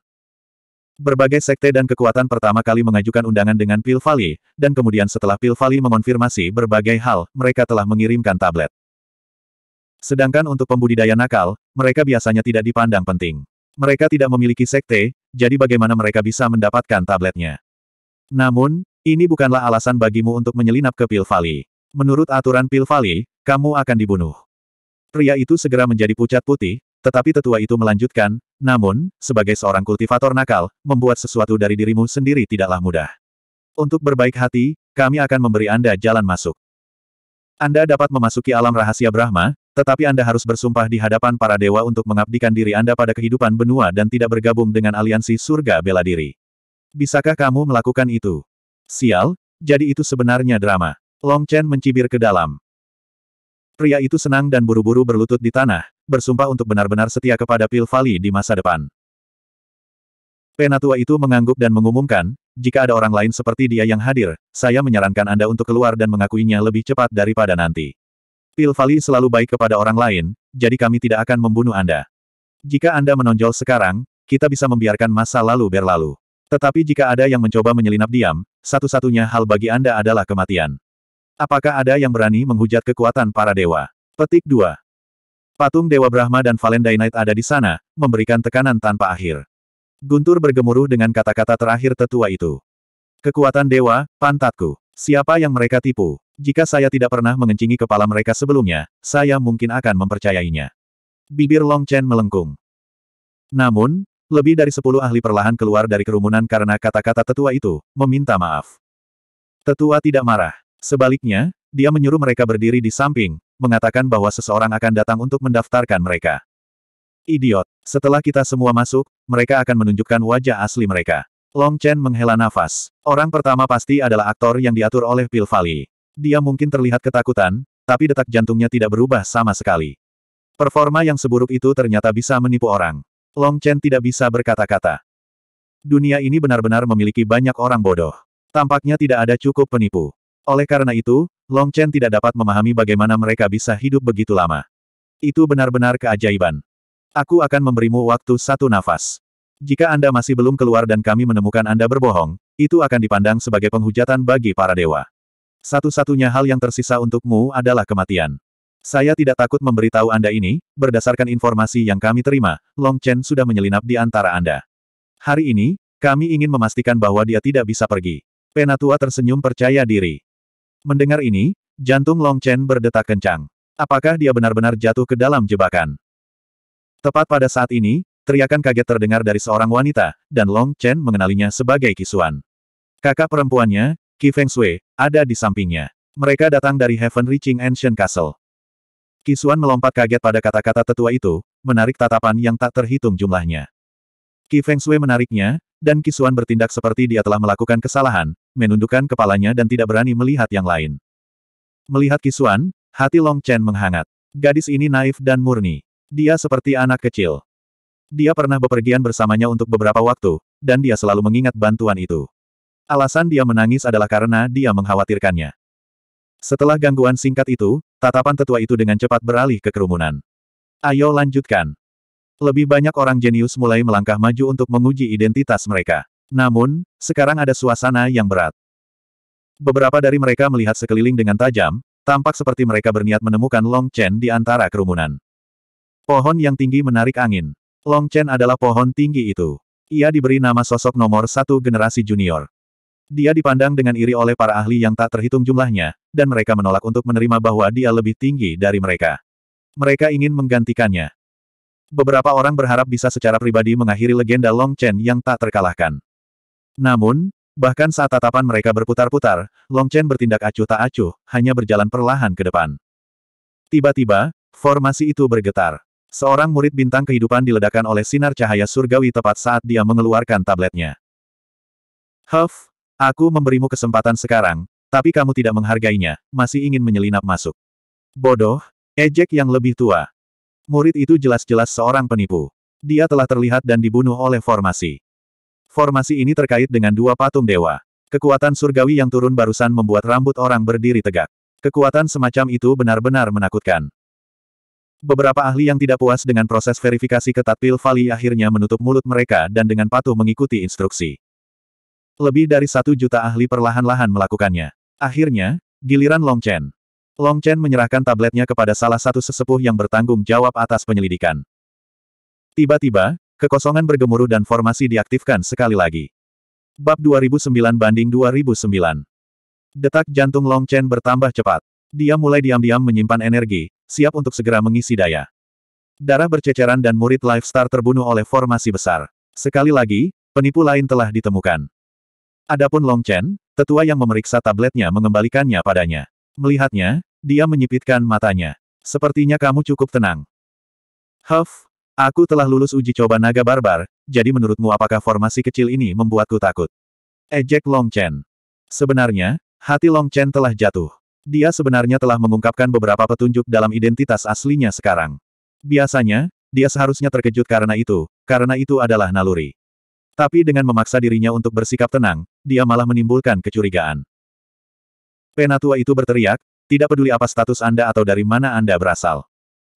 Speaker 1: Berbagai sekte dan kekuatan pertama kali mengajukan undangan dengan Pil Valley, dan kemudian setelah Pil Valley mengonfirmasi berbagai hal, mereka telah mengirimkan tablet. Sedangkan untuk pembudidaya nakal, mereka biasanya tidak dipandang penting. Mereka tidak memiliki sekte, jadi bagaimana mereka bisa mendapatkan tabletnya. Namun, ini bukanlah alasan bagimu untuk menyelinap ke Pil Valley. Menurut aturan Pil Valley, kamu akan dibunuh. Pria itu segera menjadi pucat putih, tetapi tetua itu melanjutkan, namun, sebagai seorang kultivator nakal, membuat sesuatu dari dirimu sendiri tidaklah mudah. Untuk berbaik hati, kami akan memberi Anda jalan masuk. Anda dapat memasuki alam rahasia Brahma, tetapi Anda harus bersumpah di hadapan para dewa untuk mengabdikan diri Anda pada kehidupan benua dan tidak bergabung dengan aliansi surga bela diri. Bisakah kamu melakukan itu? Sial, jadi itu sebenarnya drama. Long Chen mencibir ke dalam. Pria itu senang dan buru-buru berlutut di tanah, bersumpah untuk benar-benar setia kepada Pil Vali di masa depan. Penatua itu mengangguk dan mengumumkan, jika ada orang lain seperti dia yang hadir, saya menyarankan Anda untuk keluar dan mengakuinya lebih cepat daripada nanti. Pil Vali selalu baik kepada orang lain, jadi kami tidak akan membunuh Anda. Jika Anda menonjol sekarang, kita bisa membiarkan masa lalu berlalu. Tetapi jika ada yang mencoba menyelinap diam, satu-satunya hal bagi Anda adalah kematian. Apakah ada yang berani menghujat kekuatan para dewa? Petik 2. Patung Dewa Brahma dan Valendainite ada di sana, memberikan tekanan tanpa akhir. Guntur bergemuruh dengan kata-kata terakhir tetua itu. Kekuatan dewa, pantatku. Siapa yang mereka tipu? Jika saya tidak pernah mengencingi kepala mereka sebelumnya, saya mungkin akan mempercayainya. Bibir Long Chen melengkung. Namun, lebih dari sepuluh ahli perlahan keluar dari kerumunan karena kata-kata tetua itu, meminta maaf. Tetua tidak marah. Sebaliknya, dia menyuruh mereka berdiri di samping, mengatakan bahwa seseorang akan datang untuk mendaftarkan mereka. Idiot. Setelah kita semua masuk, mereka akan menunjukkan wajah asli mereka. Long Chen menghela nafas. Orang pertama pasti adalah aktor yang diatur oleh Pil Valley. Dia mungkin terlihat ketakutan, tapi detak jantungnya tidak berubah sama sekali. Performa yang seburuk itu ternyata bisa menipu orang. Long Chen tidak bisa berkata-kata. Dunia ini benar-benar memiliki banyak orang bodoh. Tampaknya tidak ada cukup penipu. Oleh karena itu, Long Chen tidak dapat memahami bagaimana mereka bisa hidup begitu lama. Itu benar-benar keajaiban. Aku akan memberimu waktu satu nafas. Jika Anda masih belum keluar dan kami menemukan Anda berbohong, itu akan dipandang sebagai penghujatan bagi para dewa. Satu-satunya hal yang tersisa untukmu adalah kematian. Saya tidak takut memberitahu Anda ini, berdasarkan informasi yang kami terima, Long Chen sudah menyelinap di antara Anda. Hari ini, kami ingin memastikan bahwa dia tidak bisa pergi. Penatua tersenyum percaya diri. Mendengar ini, jantung Long Chen berdetak kencang. Apakah dia benar-benar jatuh ke dalam jebakan? Tepat pada saat ini, teriakan kaget terdengar dari seorang wanita, dan Long Chen mengenalinya sebagai Kisuan. Kakak perempuannya, Qi Feng Sui, ada di sampingnya. Mereka datang dari Heaven Reaching Ancient Castle. Kisuan melompat kaget pada kata-kata tetua itu, menarik tatapan yang tak terhitung jumlahnya. Qi Feng Sui menariknya, dan Kisuan bertindak seperti dia telah melakukan kesalahan, menundukkan kepalanya dan tidak berani melihat yang lain. Melihat Kisuan, hati Long Chen menghangat. Gadis ini naif dan murni. Dia seperti anak kecil. Dia pernah bepergian bersamanya untuk beberapa waktu, dan dia selalu mengingat bantuan itu. Alasan dia menangis adalah karena dia mengkhawatirkannya. Setelah gangguan singkat itu, tatapan tetua itu dengan cepat beralih ke kerumunan. Ayo lanjutkan. Lebih banyak orang jenius mulai melangkah maju untuk menguji identitas mereka. Namun, sekarang ada suasana yang berat. Beberapa dari mereka melihat sekeliling dengan tajam, tampak seperti mereka berniat menemukan Long Chen di antara kerumunan. Pohon yang tinggi menarik angin. Long Chen adalah pohon tinggi itu. Ia diberi nama sosok nomor satu generasi junior. Dia dipandang dengan iri oleh para ahli yang tak terhitung jumlahnya, dan mereka menolak untuk menerima bahwa dia lebih tinggi dari mereka. Mereka ingin menggantikannya. Beberapa orang berharap bisa secara pribadi mengakhiri legenda Long Chen yang tak terkalahkan. Namun, bahkan saat tatapan mereka berputar-putar, Long Chen bertindak acuh tak acuh, hanya berjalan perlahan ke depan. Tiba-tiba, formasi itu bergetar. Seorang murid bintang kehidupan diledakkan oleh sinar cahaya surgawi tepat saat dia mengeluarkan tabletnya. Huff, aku memberimu kesempatan sekarang, tapi kamu tidak menghargainya, masih ingin menyelinap masuk. Bodoh, ejek yang lebih tua. Murid itu jelas-jelas seorang penipu. Dia telah terlihat dan dibunuh oleh formasi. Formasi ini terkait dengan dua patung dewa. Kekuatan surgawi yang turun barusan membuat rambut orang berdiri tegak. Kekuatan semacam itu benar-benar menakutkan. Beberapa ahli yang tidak puas dengan proses verifikasi ketat Pil vali akhirnya menutup mulut mereka dan dengan patuh mengikuti instruksi. Lebih dari satu juta ahli perlahan-lahan melakukannya. Akhirnya, giliran Long Chen. Long Chen menyerahkan tabletnya kepada salah satu sesepuh yang bertanggung jawab atas penyelidikan. Tiba-tiba, kekosongan bergemuruh dan formasi diaktifkan sekali lagi. Bab 2009 banding 2009. Detak jantung Long Chen bertambah cepat. Dia mulai diam-diam menyimpan energi, siap untuk segera mengisi daya. Darah berceceran dan murid Star terbunuh oleh formasi besar. Sekali lagi, penipu lain telah ditemukan. Adapun Long Chen, tetua yang memeriksa tabletnya mengembalikannya padanya. Melihatnya, dia menyipitkan matanya. Sepertinya kamu cukup tenang. Huff, aku telah lulus uji coba naga barbar, jadi menurutmu apakah formasi kecil ini membuatku takut? Ejek Long Chen. Sebenarnya, hati Long Chen telah jatuh. Dia sebenarnya telah mengungkapkan beberapa petunjuk dalam identitas aslinya sekarang. Biasanya, dia seharusnya terkejut karena itu, karena itu adalah naluri. Tapi dengan memaksa dirinya untuk bersikap tenang, dia malah menimbulkan kecurigaan. Penatua itu berteriak, tidak peduli apa status Anda atau dari mana Anda berasal.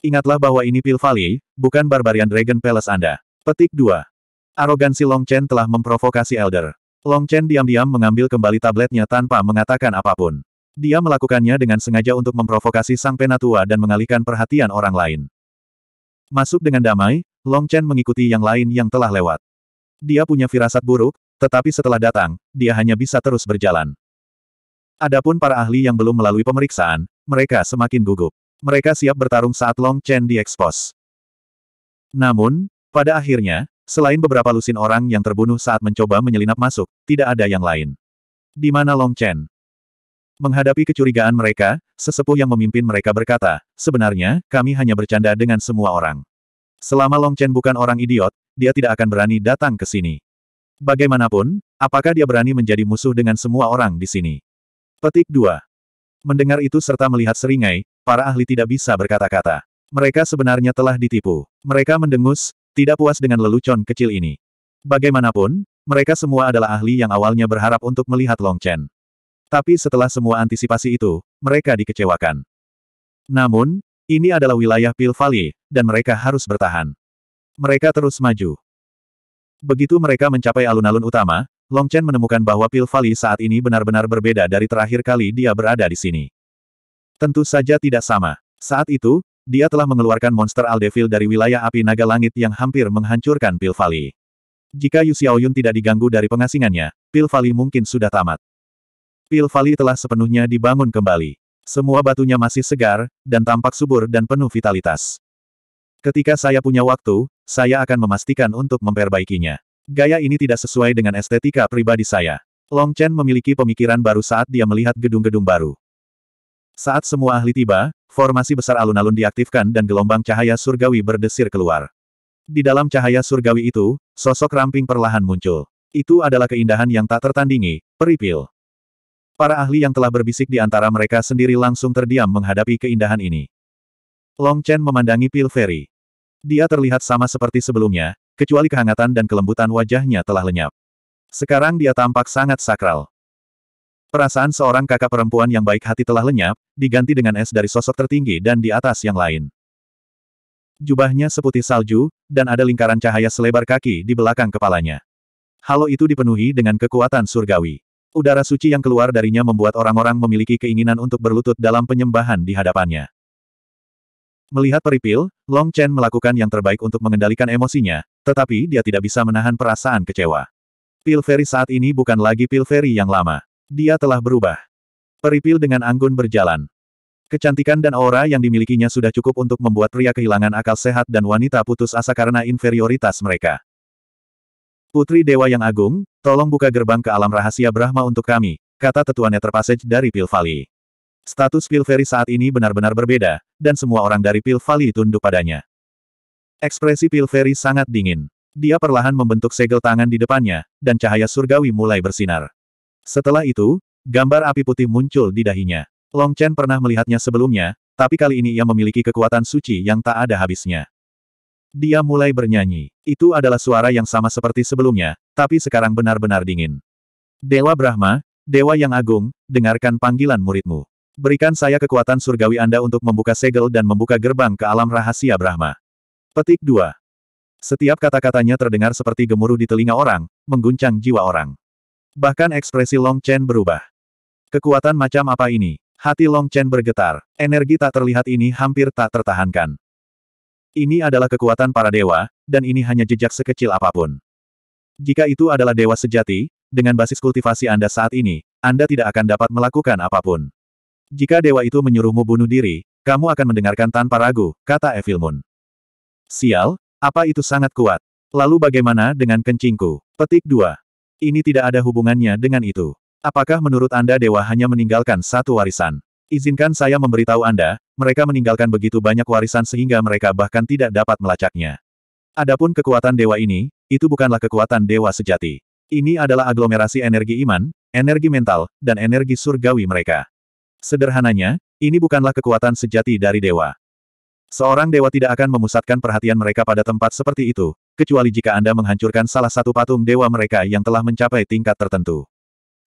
Speaker 1: Ingatlah bahwa ini Pil Valley, bukan Barbarian Dragon Palace Anda. Petik 2. Arogansi Long Chen telah memprovokasi Elder. Long Chen diam-diam mengambil kembali tabletnya tanpa mengatakan apapun. Dia melakukannya dengan sengaja untuk memprovokasi sang penatua dan mengalihkan perhatian orang lain. Masuk dengan damai, Long Chen mengikuti yang lain yang telah lewat. Dia punya firasat buruk, tetapi setelah datang, dia hanya bisa terus berjalan. Adapun para ahli yang belum melalui pemeriksaan, mereka semakin gugup. Mereka siap bertarung saat Long Chen diekspos. Namun, pada akhirnya, selain beberapa lusin orang yang terbunuh saat mencoba menyelinap masuk, tidak ada yang lain. Di mana Long Chen? Menghadapi kecurigaan mereka, sesepuh yang memimpin mereka berkata, sebenarnya, kami hanya bercanda dengan semua orang. Selama Long Chen bukan orang idiot, dia tidak akan berani datang ke sini. Bagaimanapun, apakah dia berani menjadi musuh dengan semua orang di sini? Petik 2. Mendengar itu serta melihat seringai, para ahli tidak bisa berkata-kata. Mereka sebenarnya telah ditipu. Mereka mendengus, tidak puas dengan lelucon kecil ini. Bagaimanapun, mereka semua adalah ahli yang awalnya berharap untuk melihat Long Chen. Tapi setelah semua antisipasi itu, mereka dikecewakan. Namun, ini adalah wilayah Pil Valley, dan mereka harus bertahan. Mereka terus maju. Begitu mereka mencapai alun-alun utama, Long Chen menemukan bahwa Pil Valley saat ini benar-benar berbeda dari terakhir kali dia berada di sini. Tentu saja tidak sama. Saat itu, dia telah mengeluarkan monster Aldevil dari wilayah api naga langit yang hampir menghancurkan Pil Valley. Jika Yu Xiaoyun tidak diganggu dari pengasingannya, Pil Valley mungkin sudah tamat. Pil Valley telah sepenuhnya dibangun kembali. Semua batunya masih segar, dan tampak subur dan penuh vitalitas. Ketika saya punya waktu, saya akan memastikan untuk memperbaikinya. Gaya ini tidak sesuai dengan estetika pribadi saya. Long Chen memiliki pemikiran baru saat dia melihat gedung-gedung baru. Saat semua ahli tiba, formasi besar alun-alun diaktifkan dan gelombang cahaya surgawi berdesir keluar. Di dalam cahaya surgawi itu, sosok ramping perlahan muncul. Itu adalah keindahan yang tak tertandingi, peripil. Para ahli yang telah berbisik di antara mereka sendiri langsung terdiam menghadapi keindahan ini. Long Chen memandangi Pil Ferry. Dia terlihat sama seperti sebelumnya, Kecuali kehangatan dan kelembutan wajahnya telah lenyap. Sekarang dia tampak sangat sakral. Perasaan seorang kakak perempuan yang baik hati telah lenyap, diganti dengan es dari sosok tertinggi dan di atas yang lain. Jubahnya seputih salju, dan ada lingkaran cahaya selebar kaki di belakang kepalanya. Halo itu dipenuhi dengan kekuatan surgawi. Udara suci yang keluar darinya membuat orang-orang memiliki keinginan untuk berlutut dalam penyembahan di hadapannya. Melihat peripil, Long Chen melakukan yang terbaik untuk mengendalikan emosinya, tetapi dia tidak bisa menahan perasaan kecewa. Pil Pilferi saat ini bukan lagi Pil Pilferi yang lama. Dia telah berubah. Peripil dengan anggun berjalan. Kecantikan dan aura yang dimilikinya sudah cukup untuk membuat pria kehilangan akal sehat dan wanita putus asa karena inferioritas mereka. Putri Dewa yang Agung, tolong buka gerbang ke alam rahasia Brahma untuk kami, kata tetuannya terpasej dari Pilvali. Status Pil Pilferi saat ini benar-benar berbeda, dan semua orang dari Pilvali tunduk padanya. Ekspresi Pilferi sangat dingin. Dia perlahan membentuk segel tangan di depannya, dan cahaya surgawi mulai bersinar. Setelah itu, gambar api putih muncul di dahinya. Long Chen pernah melihatnya sebelumnya, tapi kali ini ia memiliki kekuatan suci yang tak ada habisnya. Dia mulai bernyanyi. Itu adalah suara yang sama seperti sebelumnya, tapi sekarang benar-benar dingin. Dewa Brahma, Dewa yang agung, dengarkan panggilan muridmu. Berikan saya kekuatan surgawi Anda untuk membuka segel dan membuka gerbang ke alam rahasia Brahma. Petik 2. Setiap kata-katanya terdengar seperti gemuruh di telinga orang, mengguncang jiwa orang. Bahkan ekspresi Long Chen berubah. Kekuatan macam apa ini? Hati Long Chen bergetar. Energi tak terlihat ini hampir tak tertahankan. Ini adalah kekuatan para dewa, dan ini hanya jejak sekecil apapun. Jika itu adalah dewa sejati, dengan basis kultivasi Anda saat ini, Anda tidak akan dapat melakukan apapun. Jika dewa itu menyuruhmu bunuh diri, kamu akan mendengarkan tanpa ragu, kata Evil Moon. Sial, apa itu sangat kuat? Lalu bagaimana dengan kencingku? Petik 2. Ini tidak ada hubungannya dengan itu. Apakah menurut Anda dewa hanya meninggalkan satu warisan? Izinkan saya memberitahu Anda, mereka meninggalkan begitu banyak warisan sehingga mereka bahkan tidak dapat melacaknya. Adapun kekuatan dewa ini, itu bukanlah kekuatan dewa sejati. Ini adalah aglomerasi energi iman, energi mental, dan energi surgawi mereka. Sederhananya, ini bukanlah kekuatan sejati dari dewa. Seorang dewa tidak akan memusatkan perhatian mereka pada tempat seperti itu, kecuali jika Anda menghancurkan salah satu patung dewa mereka yang telah mencapai tingkat tertentu.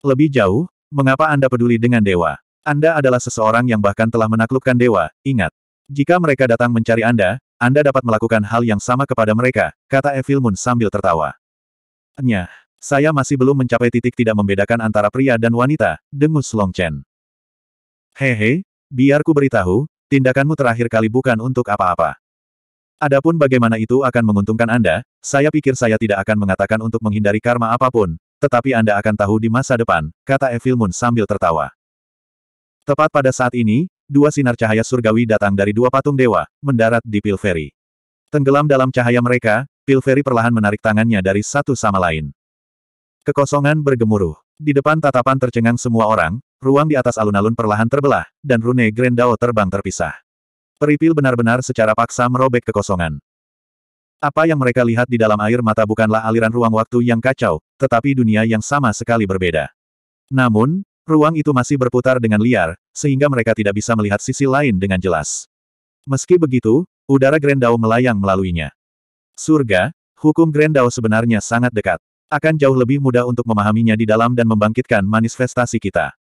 Speaker 1: Lebih jauh, mengapa Anda peduli dengan dewa? Anda adalah seseorang yang bahkan telah menaklukkan dewa, ingat. Jika mereka datang mencari Anda, Anda dapat melakukan hal yang sama kepada mereka, kata Evil Moon sambil tertawa. Nyah, saya masih belum mencapai titik tidak membedakan antara pria dan wanita, dengus Long Chen. Hehe, biar ku beritahu, Tindakanmu terakhir kali bukan untuk apa-apa. Adapun bagaimana itu akan menguntungkan Anda, saya pikir saya tidak akan mengatakan untuk menghindari karma apapun, tetapi Anda akan tahu di masa depan, kata Evil Moon sambil tertawa. Tepat pada saat ini, dua sinar cahaya surgawi datang dari dua patung dewa, mendarat di Pilferi. Tenggelam dalam cahaya mereka, Pilferi perlahan menarik tangannya dari satu sama lain. Kekosongan bergemuruh. Di depan tatapan tercengang semua orang, ruang di atas alun-alun perlahan terbelah, dan rune Grendao terbang terpisah. Peripil benar-benar secara paksa merobek kekosongan. Apa yang mereka lihat di dalam air mata bukanlah aliran ruang waktu yang kacau, tetapi dunia yang sama sekali berbeda. Namun, ruang itu masih berputar dengan liar, sehingga mereka tidak bisa melihat sisi lain dengan jelas. Meski begitu, udara Grendao melayang melaluinya. Surga, hukum Grendao sebenarnya sangat dekat akan jauh lebih mudah untuk memahaminya di dalam dan membangkitkan manifestasi kita.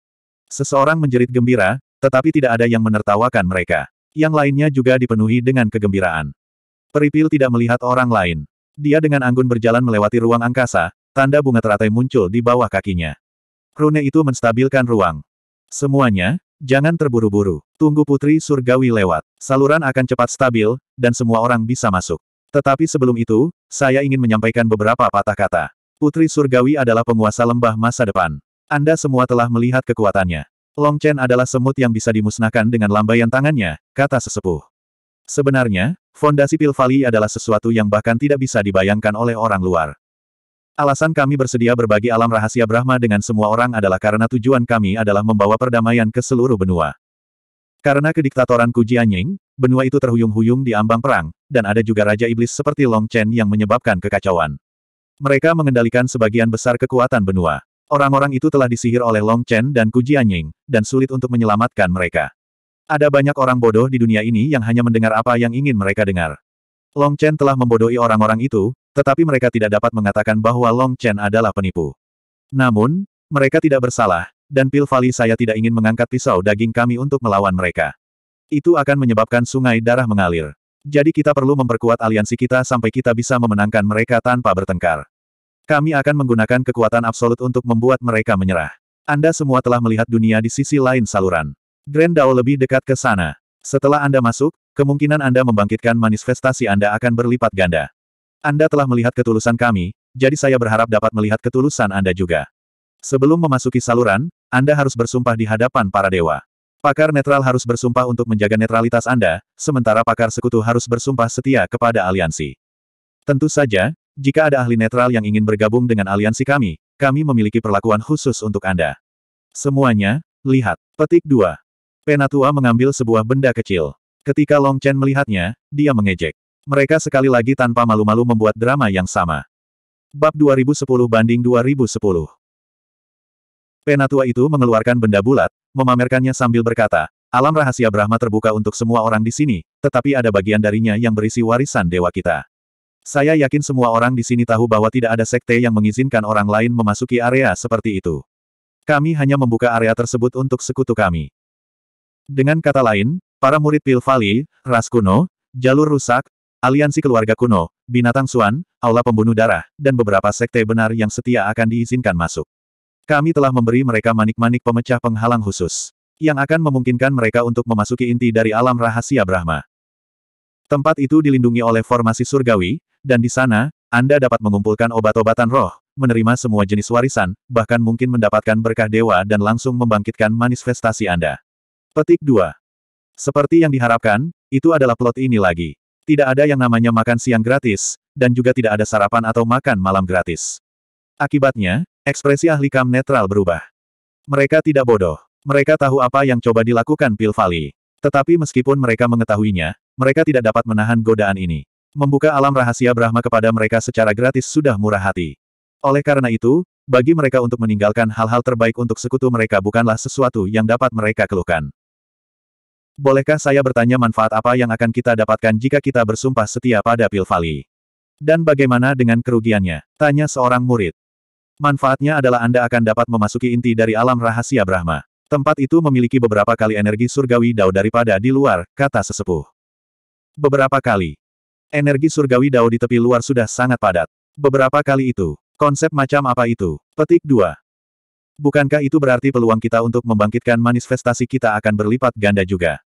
Speaker 1: Seseorang menjerit gembira, tetapi tidak ada yang menertawakan mereka. Yang lainnya juga dipenuhi dengan kegembiraan. Peripil tidak melihat orang lain. Dia dengan anggun berjalan melewati ruang angkasa, tanda bunga teratai muncul di bawah kakinya. Rune itu menstabilkan ruang. Semuanya, jangan terburu-buru. Tunggu putri surgawi lewat. Saluran akan cepat stabil, dan semua orang bisa masuk. Tetapi sebelum itu, saya ingin menyampaikan beberapa patah kata. Putri Surgawi adalah penguasa lembah masa depan. Anda semua telah melihat kekuatannya. Long Chen adalah semut yang bisa dimusnahkan dengan lambaian tangannya, kata sesepuh. Sebenarnya, fondasi Pil Valley adalah sesuatu yang bahkan tidak bisa dibayangkan oleh orang luar. Alasan kami bersedia berbagi alam rahasia Brahma dengan semua orang adalah karena tujuan kami adalah membawa perdamaian ke seluruh benua. Karena kediktatoran Kujianying, benua itu terhuyung-huyung di ambang perang, dan ada juga Raja Iblis seperti Long Chen yang menyebabkan kekacauan. Mereka mengendalikan sebagian besar kekuatan benua. Orang-orang itu telah disihir oleh Long Chen dan Ku Jianying, dan sulit untuk menyelamatkan mereka. Ada banyak orang bodoh di dunia ini yang hanya mendengar apa yang ingin mereka dengar. Long Chen telah membodohi orang-orang itu, tetapi mereka tidak dapat mengatakan bahwa Long Chen adalah penipu. Namun, mereka tidak bersalah, dan pil vali saya tidak ingin mengangkat pisau daging kami untuk melawan mereka. Itu akan menyebabkan sungai darah mengalir. Jadi kita perlu memperkuat aliansi kita sampai kita bisa memenangkan mereka tanpa bertengkar. Kami akan menggunakan kekuatan absolut untuk membuat mereka menyerah. Anda semua telah melihat dunia di sisi lain saluran. Grand Dao lebih dekat ke sana. Setelah Anda masuk, kemungkinan Anda membangkitkan manifestasi Anda akan berlipat ganda. Anda telah melihat ketulusan kami, jadi saya berharap dapat melihat ketulusan Anda juga. Sebelum memasuki saluran, Anda harus bersumpah di hadapan para dewa. Pakar netral harus bersumpah untuk menjaga netralitas Anda, sementara pakar sekutu harus bersumpah setia kepada aliansi. Tentu saja, jika ada ahli netral yang ingin bergabung dengan aliansi kami, kami memiliki perlakuan khusus untuk Anda. Semuanya, lihat. Petik 2. Penatua mengambil sebuah benda kecil. Ketika Long Chen melihatnya, dia mengejek. Mereka sekali lagi tanpa malu-malu membuat drama yang sama. Bab 2010 banding 2010. Penatua itu mengeluarkan benda bulat, memamerkannya sambil berkata, alam rahasia Brahma terbuka untuk semua orang di sini, tetapi ada bagian darinya yang berisi warisan dewa kita. Saya yakin semua orang di sini tahu bahwa tidak ada sekte yang mengizinkan orang lain memasuki area seperti itu. Kami hanya membuka area tersebut untuk sekutu kami. Dengan kata lain, para murid Pil Valley, ras kuno, jalur rusak, aliansi keluarga kuno, binatang suan, aula pembunuh darah, dan beberapa sekte benar yang setia akan diizinkan masuk. Kami telah memberi mereka manik-manik pemecah penghalang khusus yang akan memungkinkan mereka untuk memasuki inti dari alam rahasia Brahma. Tempat itu dilindungi oleh formasi surgawi, dan di sana, Anda dapat mengumpulkan obat-obatan roh, menerima semua jenis warisan, bahkan mungkin mendapatkan berkah dewa dan langsung membangkitkan manifestasi Anda. Petik 2. Seperti yang diharapkan, itu adalah plot ini lagi. Tidak ada yang namanya makan siang gratis, dan juga tidak ada sarapan atau makan malam gratis. Akibatnya, ekspresi ahli kam netral berubah. Mereka tidak bodoh. Mereka tahu apa yang coba dilakukan Pilvali. Tetapi meskipun mereka mengetahuinya, mereka tidak dapat menahan godaan ini. Membuka alam rahasia Brahma kepada mereka secara gratis sudah murah hati. Oleh karena itu, bagi mereka untuk meninggalkan hal-hal terbaik untuk sekutu mereka bukanlah sesuatu yang dapat mereka keluhkan. Bolehkah saya bertanya manfaat apa yang akan kita dapatkan jika kita bersumpah setia pada Pilvali? Dan bagaimana dengan kerugiannya? Tanya seorang murid. Manfaatnya adalah Anda akan dapat memasuki inti dari alam rahasia Brahma. Tempat itu memiliki beberapa kali energi surgawi dao daripada di luar, kata sesepuh. Beberapa kali, Energi surgawi Dao di tepi luar sudah sangat padat. Beberapa kali itu, konsep macam apa itu? Petik 2. Bukankah itu berarti peluang kita untuk membangkitkan manifestasi kita akan berlipat ganda juga?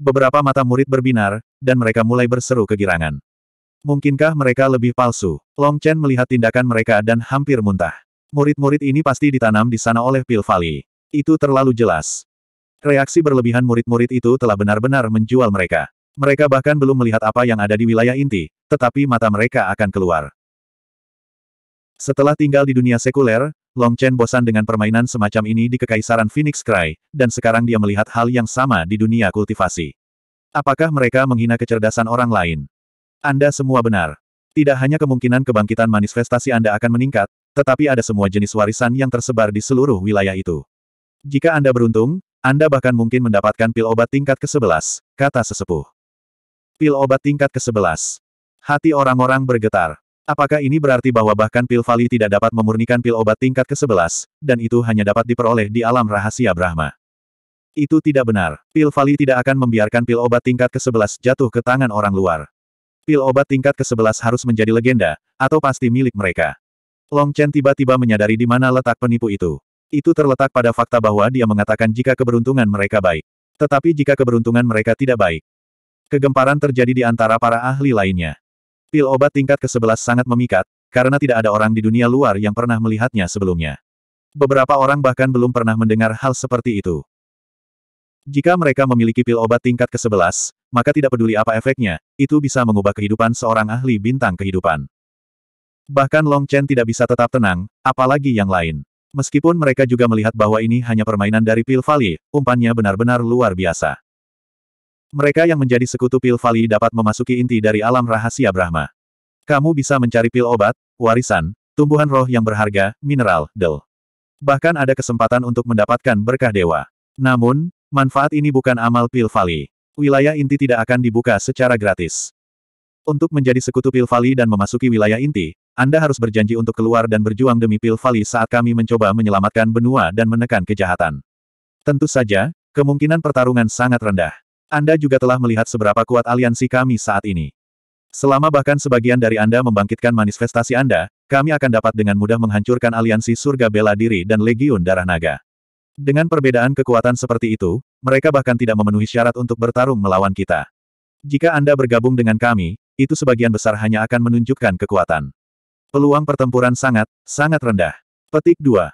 Speaker 1: Beberapa mata murid berbinar, dan mereka mulai berseru kegirangan. Mungkinkah mereka lebih palsu? Long Chen melihat tindakan mereka dan hampir muntah. Murid-murid ini pasti ditanam di sana oleh pil Vali. Itu terlalu jelas. Reaksi berlebihan murid-murid itu telah benar-benar menjual mereka. Mereka bahkan belum melihat apa yang ada di wilayah inti, tetapi mata mereka akan keluar. Setelah tinggal di dunia sekuler, Long Chen bosan dengan permainan semacam ini di Kekaisaran Phoenix Cry, dan sekarang dia melihat hal yang sama di dunia kultivasi. Apakah mereka menghina kecerdasan orang lain? Anda semua benar. Tidak hanya kemungkinan kebangkitan manifestasi Anda akan meningkat, tetapi ada semua jenis warisan yang tersebar di seluruh wilayah itu. Jika Anda beruntung, Anda bahkan mungkin mendapatkan pil obat tingkat ke-11, kata sesepuh. Pil obat tingkat ke-11. Hati orang-orang bergetar. Apakah ini berarti bahwa bahkan pil Vali tidak dapat memurnikan pil obat tingkat ke-11, dan itu hanya dapat diperoleh di alam rahasia Brahma? Itu tidak benar. Pil Vali tidak akan membiarkan pil obat tingkat ke-11 jatuh ke tangan orang luar. Pil obat tingkat ke-11 harus menjadi legenda, atau pasti milik mereka. Long Chen tiba-tiba menyadari di mana letak penipu itu. Itu terletak pada fakta bahwa dia mengatakan jika keberuntungan mereka baik. Tetapi jika keberuntungan mereka tidak baik, Kegemparan terjadi di antara para ahli lainnya. Pil obat tingkat ke-11 sangat memikat, karena tidak ada orang di dunia luar yang pernah melihatnya sebelumnya. Beberapa orang bahkan belum pernah mendengar hal seperti itu. Jika mereka memiliki pil obat tingkat ke-11, maka tidak peduli apa efeknya, itu bisa mengubah kehidupan seorang ahli bintang kehidupan. Bahkan Long Chen tidak bisa tetap tenang, apalagi yang lain. Meskipun mereka juga melihat bahwa ini hanya permainan dari pil vali, umpannya benar-benar luar biasa. Mereka yang menjadi sekutu pil Vali dapat memasuki inti dari alam rahasia Brahma. Kamu bisa mencari pil obat, warisan, tumbuhan roh yang berharga, mineral, del. Bahkan ada kesempatan untuk mendapatkan berkah dewa. Namun, manfaat ini bukan amal pil Vali. Wilayah inti tidak akan dibuka secara gratis. Untuk menjadi sekutu pil Vali dan memasuki wilayah inti, Anda harus berjanji untuk keluar dan berjuang demi pil Vali saat kami mencoba menyelamatkan benua dan menekan kejahatan. Tentu saja, kemungkinan pertarungan sangat rendah. Anda juga telah melihat seberapa kuat aliansi kami saat ini. Selama bahkan sebagian dari Anda membangkitkan manifestasi Anda, kami akan dapat dengan mudah menghancurkan aliansi surga bela diri dan legiun darah naga. Dengan perbedaan kekuatan seperti itu, mereka bahkan tidak memenuhi syarat untuk bertarung melawan kita. Jika Anda bergabung dengan kami, itu sebagian besar hanya akan menunjukkan kekuatan. Peluang pertempuran sangat, sangat rendah. Petik 2.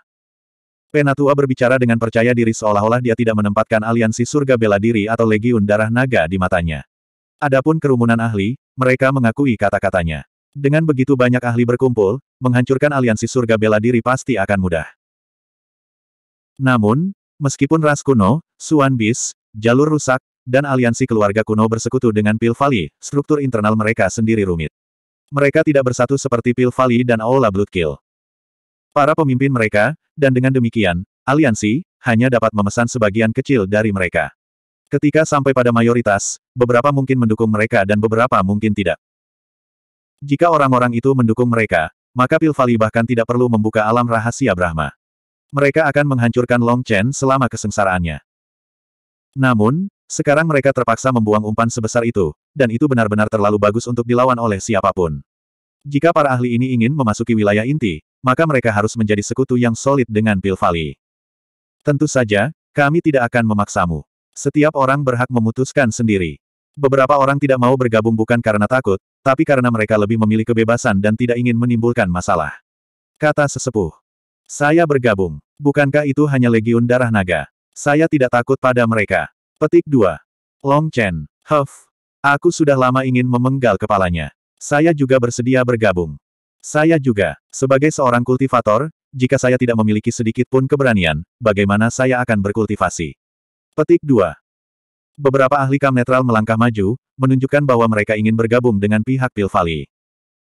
Speaker 1: Penatua berbicara dengan percaya diri seolah-olah dia tidak menempatkan aliansi surga bela diri atau legiun darah naga di matanya. Adapun kerumunan ahli, mereka mengakui kata-katanya. Dengan begitu banyak ahli berkumpul, menghancurkan aliansi surga bela diri pasti akan mudah. Namun, meskipun ras kuno, Suan Bis, jalur rusak, dan aliansi keluarga kuno bersekutu dengan Pil struktur internal mereka sendiri rumit. Mereka tidak bersatu seperti Pil dan Aula Bloodkill. Para pemimpin mereka, dan dengan demikian, aliansi hanya dapat memesan sebagian kecil dari mereka. Ketika sampai pada mayoritas, beberapa mungkin mendukung mereka dan beberapa mungkin tidak. Jika orang-orang itu mendukung mereka, maka Pilvali bahkan tidak perlu membuka alam rahasia Brahma. Mereka akan menghancurkan Long Chen selama kesengsaraannya. Namun, sekarang mereka terpaksa membuang umpan sebesar itu, dan itu benar-benar terlalu bagus untuk dilawan oleh siapapun. Jika para ahli ini ingin memasuki wilayah inti, maka mereka harus menjadi sekutu yang solid dengan Pilvali. Tentu saja, kami tidak akan memaksamu. Setiap orang berhak memutuskan sendiri. Beberapa orang tidak mau bergabung bukan karena takut, tapi karena mereka lebih memilih kebebasan dan tidak ingin menimbulkan masalah. Kata sesepuh. Saya bergabung. Bukankah itu hanya legiun darah naga? Saya tidak takut pada mereka. Petik 2. Long Chen. Huff. Aku sudah lama ingin memenggal kepalanya. Saya juga bersedia bergabung. Saya juga, sebagai seorang kultivator, jika saya tidak memiliki sedikit pun keberanian, bagaimana saya akan berkultivasi? Petik 2. Beberapa ahli kam netral melangkah maju, menunjukkan bahwa mereka ingin bergabung dengan pihak Pilvali.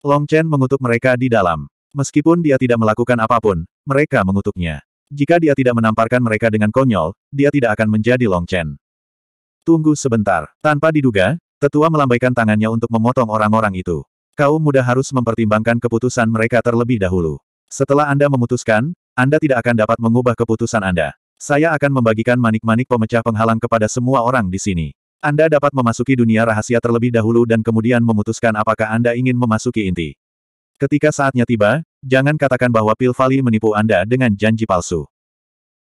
Speaker 1: Long Chen mengutuk mereka di dalam. Meskipun dia tidak melakukan apapun, mereka mengutuknya. Jika dia tidak menamparkan mereka dengan konyol, dia tidak akan menjadi Long Chen. Tunggu sebentar. Tanpa diduga, tetua melambaikan tangannya untuk memotong orang-orang itu. Kaum muda harus mempertimbangkan keputusan mereka terlebih dahulu. Setelah Anda memutuskan, Anda tidak akan dapat mengubah keputusan Anda. Saya akan membagikan manik-manik pemecah penghalang kepada semua orang di sini. Anda dapat memasuki dunia rahasia terlebih dahulu dan kemudian memutuskan apakah Anda ingin memasuki inti. Ketika saatnya tiba, jangan katakan bahwa Pil Valley menipu Anda dengan janji palsu.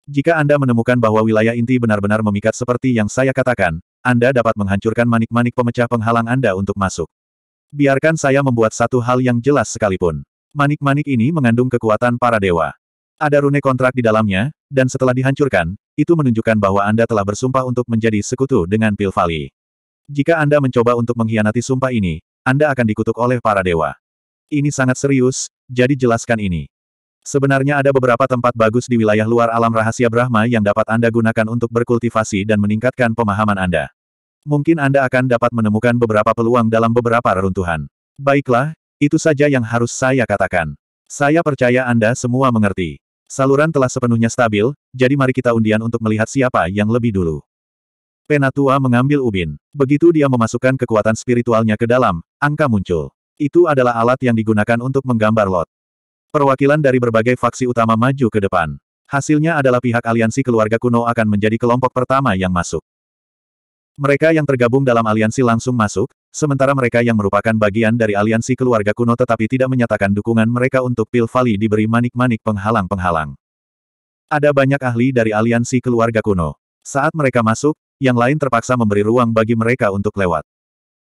Speaker 1: Jika Anda menemukan bahwa wilayah inti benar-benar memikat seperti yang saya katakan, Anda dapat menghancurkan manik-manik pemecah penghalang Anda untuk masuk. Biarkan saya membuat satu hal yang jelas sekalipun. Manik-manik ini mengandung kekuatan para dewa. Ada rune kontrak di dalamnya, dan setelah dihancurkan, itu menunjukkan bahwa Anda telah bersumpah untuk menjadi sekutu dengan Pilvali. Jika Anda mencoba untuk mengkhianati sumpah ini, Anda akan dikutuk oleh para dewa. Ini sangat serius, jadi jelaskan ini. Sebenarnya ada beberapa tempat bagus di wilayah luar alam rahasia Brahma yang dapat Anda gunakan untuk berkultivasi dan meningkatkan pemahaman Anda. Mungkin Anda akan dapat menemukan beberapa peluang dalam beberapa reruntuhan. Baiklah, itu saja yang harus saya katakan. Saya percaya Anda semua mengerti. Saluran telah sepenuhnya stabil, jadi mari kita undian untuk melihat siapa yang lebih dulu. Penatua mengambil ubin. Begitu dia memasukkan kekuatan spiritualnya ke dalam, angka muncul. Itu adalah alat yang digunakan untuk menggambar lot. Perwakilan dari berbagai faksi utama maju ke depan. Hasilnya adalah pihak aliansi keluarga kuno akan menjadi kelompok pertama yang masuk. Mereka yang tergabung dalam aliansi langsung masuk, sementara mereka yang merupakan bagian dari aliansi keluarga kuno tetapi tidak menyatakan dukungan mereka untuk Pil Valley diberi manik-manik penghalang-penghalang. Ada banyak ahli dari aliansi keluarga kuno. Saat mereka masuk, yang lain terpaksa memberi ruang bagi mereka untuk lewat.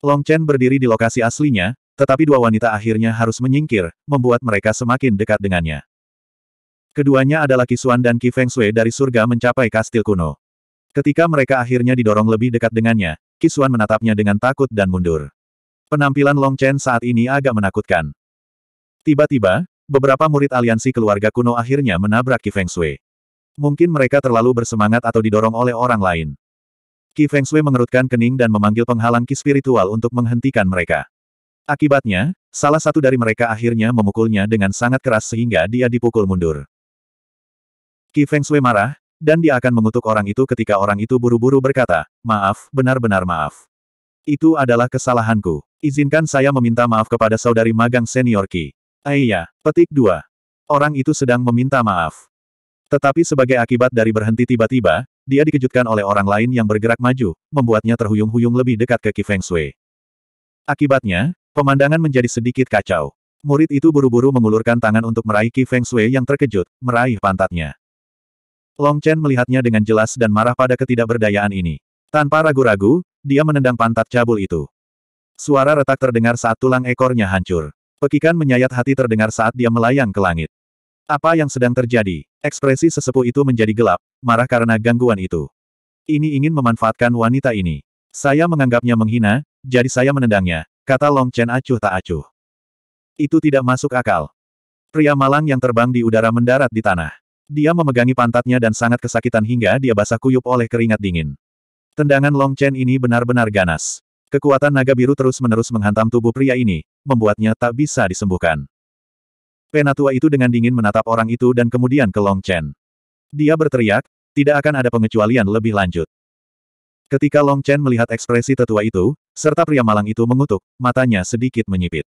Speaker 1: Long Chen berdiri di lokasi aslinya, tetapi dua wanita akhirnya harus menyingkir, membuat mereka semakin dekat dengannya. Keduanya adalah Kisuan dan Qi Feng Shui dari surga mencapai kastil kuno. Ketika mereka akhirnya didorong lebih dekat dengannya, Kisuan menatapnya dengan takut dan mundur. Penampilan Long Chen saat ini agak menakutkan. Tiba-tiba, beberapa murid aliansi keluarga kuno akhirnya menabrak Qi Feng Shui. Mungkin mereka terlalu bersemangat atau didorong oleh orang lain. Qi Feng Shui mengerutkan kening dan memanggil penghalang Ki spiritual untuk menghentikan mereka. Akibatnya, salah satu dari mereka akhirnya memukulnya dengan sangat keras sehingga dia dipukul mundur. Qi Feng Shui marah, dan dia akan mengutuk orang itu ketika orang itu buru-buru berkata, maaf, benar-benar maaf. Itu adalah kesalahanku. Izinkan saya meminta maaf kepada saudari magang senior Ki. Aiyah. Ah petik 2. Orang itu sedang meminta maaf. Tetapi sebagai akibat dari berhenti tiba-tiba, dia dikejutkan oleh orang lain yang bergerak maju, membuatnya terhuyung-huyung lebih dekat ke Ki Feng Shui. Akibatnya, pemandangan menjadi sedikit kacau. Murid itu buru-buru mengulurkan tangan untuk meraih Ki Feng Shui yang terkejut, meraih pantatnya. Long Chen melihatnya dengan jelas dan marah pada ketidakberdayaan ini. Tanpa ragu-ragu, dia menendang pantat cabul itu. Suara retak terdengar saat tulang ekornya hancur. Pekikan menyayat hati terdengar saat dia melayang ke langit. Apa yang sedang terjadi? Ekspresi sesepuh itu menjadi gelap, marah karena gangguan itu. Ini ingin memanfaatkan wanita ini. Saya menganggapnya menghina, jadi saya menendangnya, kata Long Chen acuh tak acuh. Itu tidak masuk akal. Pria malang yang terbang di udara mendarat di tanah. Dia memegangi pantatnya dan sangat kesakitan hingga dia basah kuyup oleh keringat dingin. Tendangan Long Chen ini benar-benar ganas. Kekuatan naga biru terus-menerus menghantam tubuh pria ini, membuatnya tak bisa disembuhkan. Penatua itu dengan dingin menatap orang itu dan kemudian ke Long Chen. Dia berteriak, tidak akan ada pengecualian lebih lanjut. Ketika Long Chen melihat ekspresi tetua itu, serta pria malang itu mengutuk, matanya sedikit menyipit.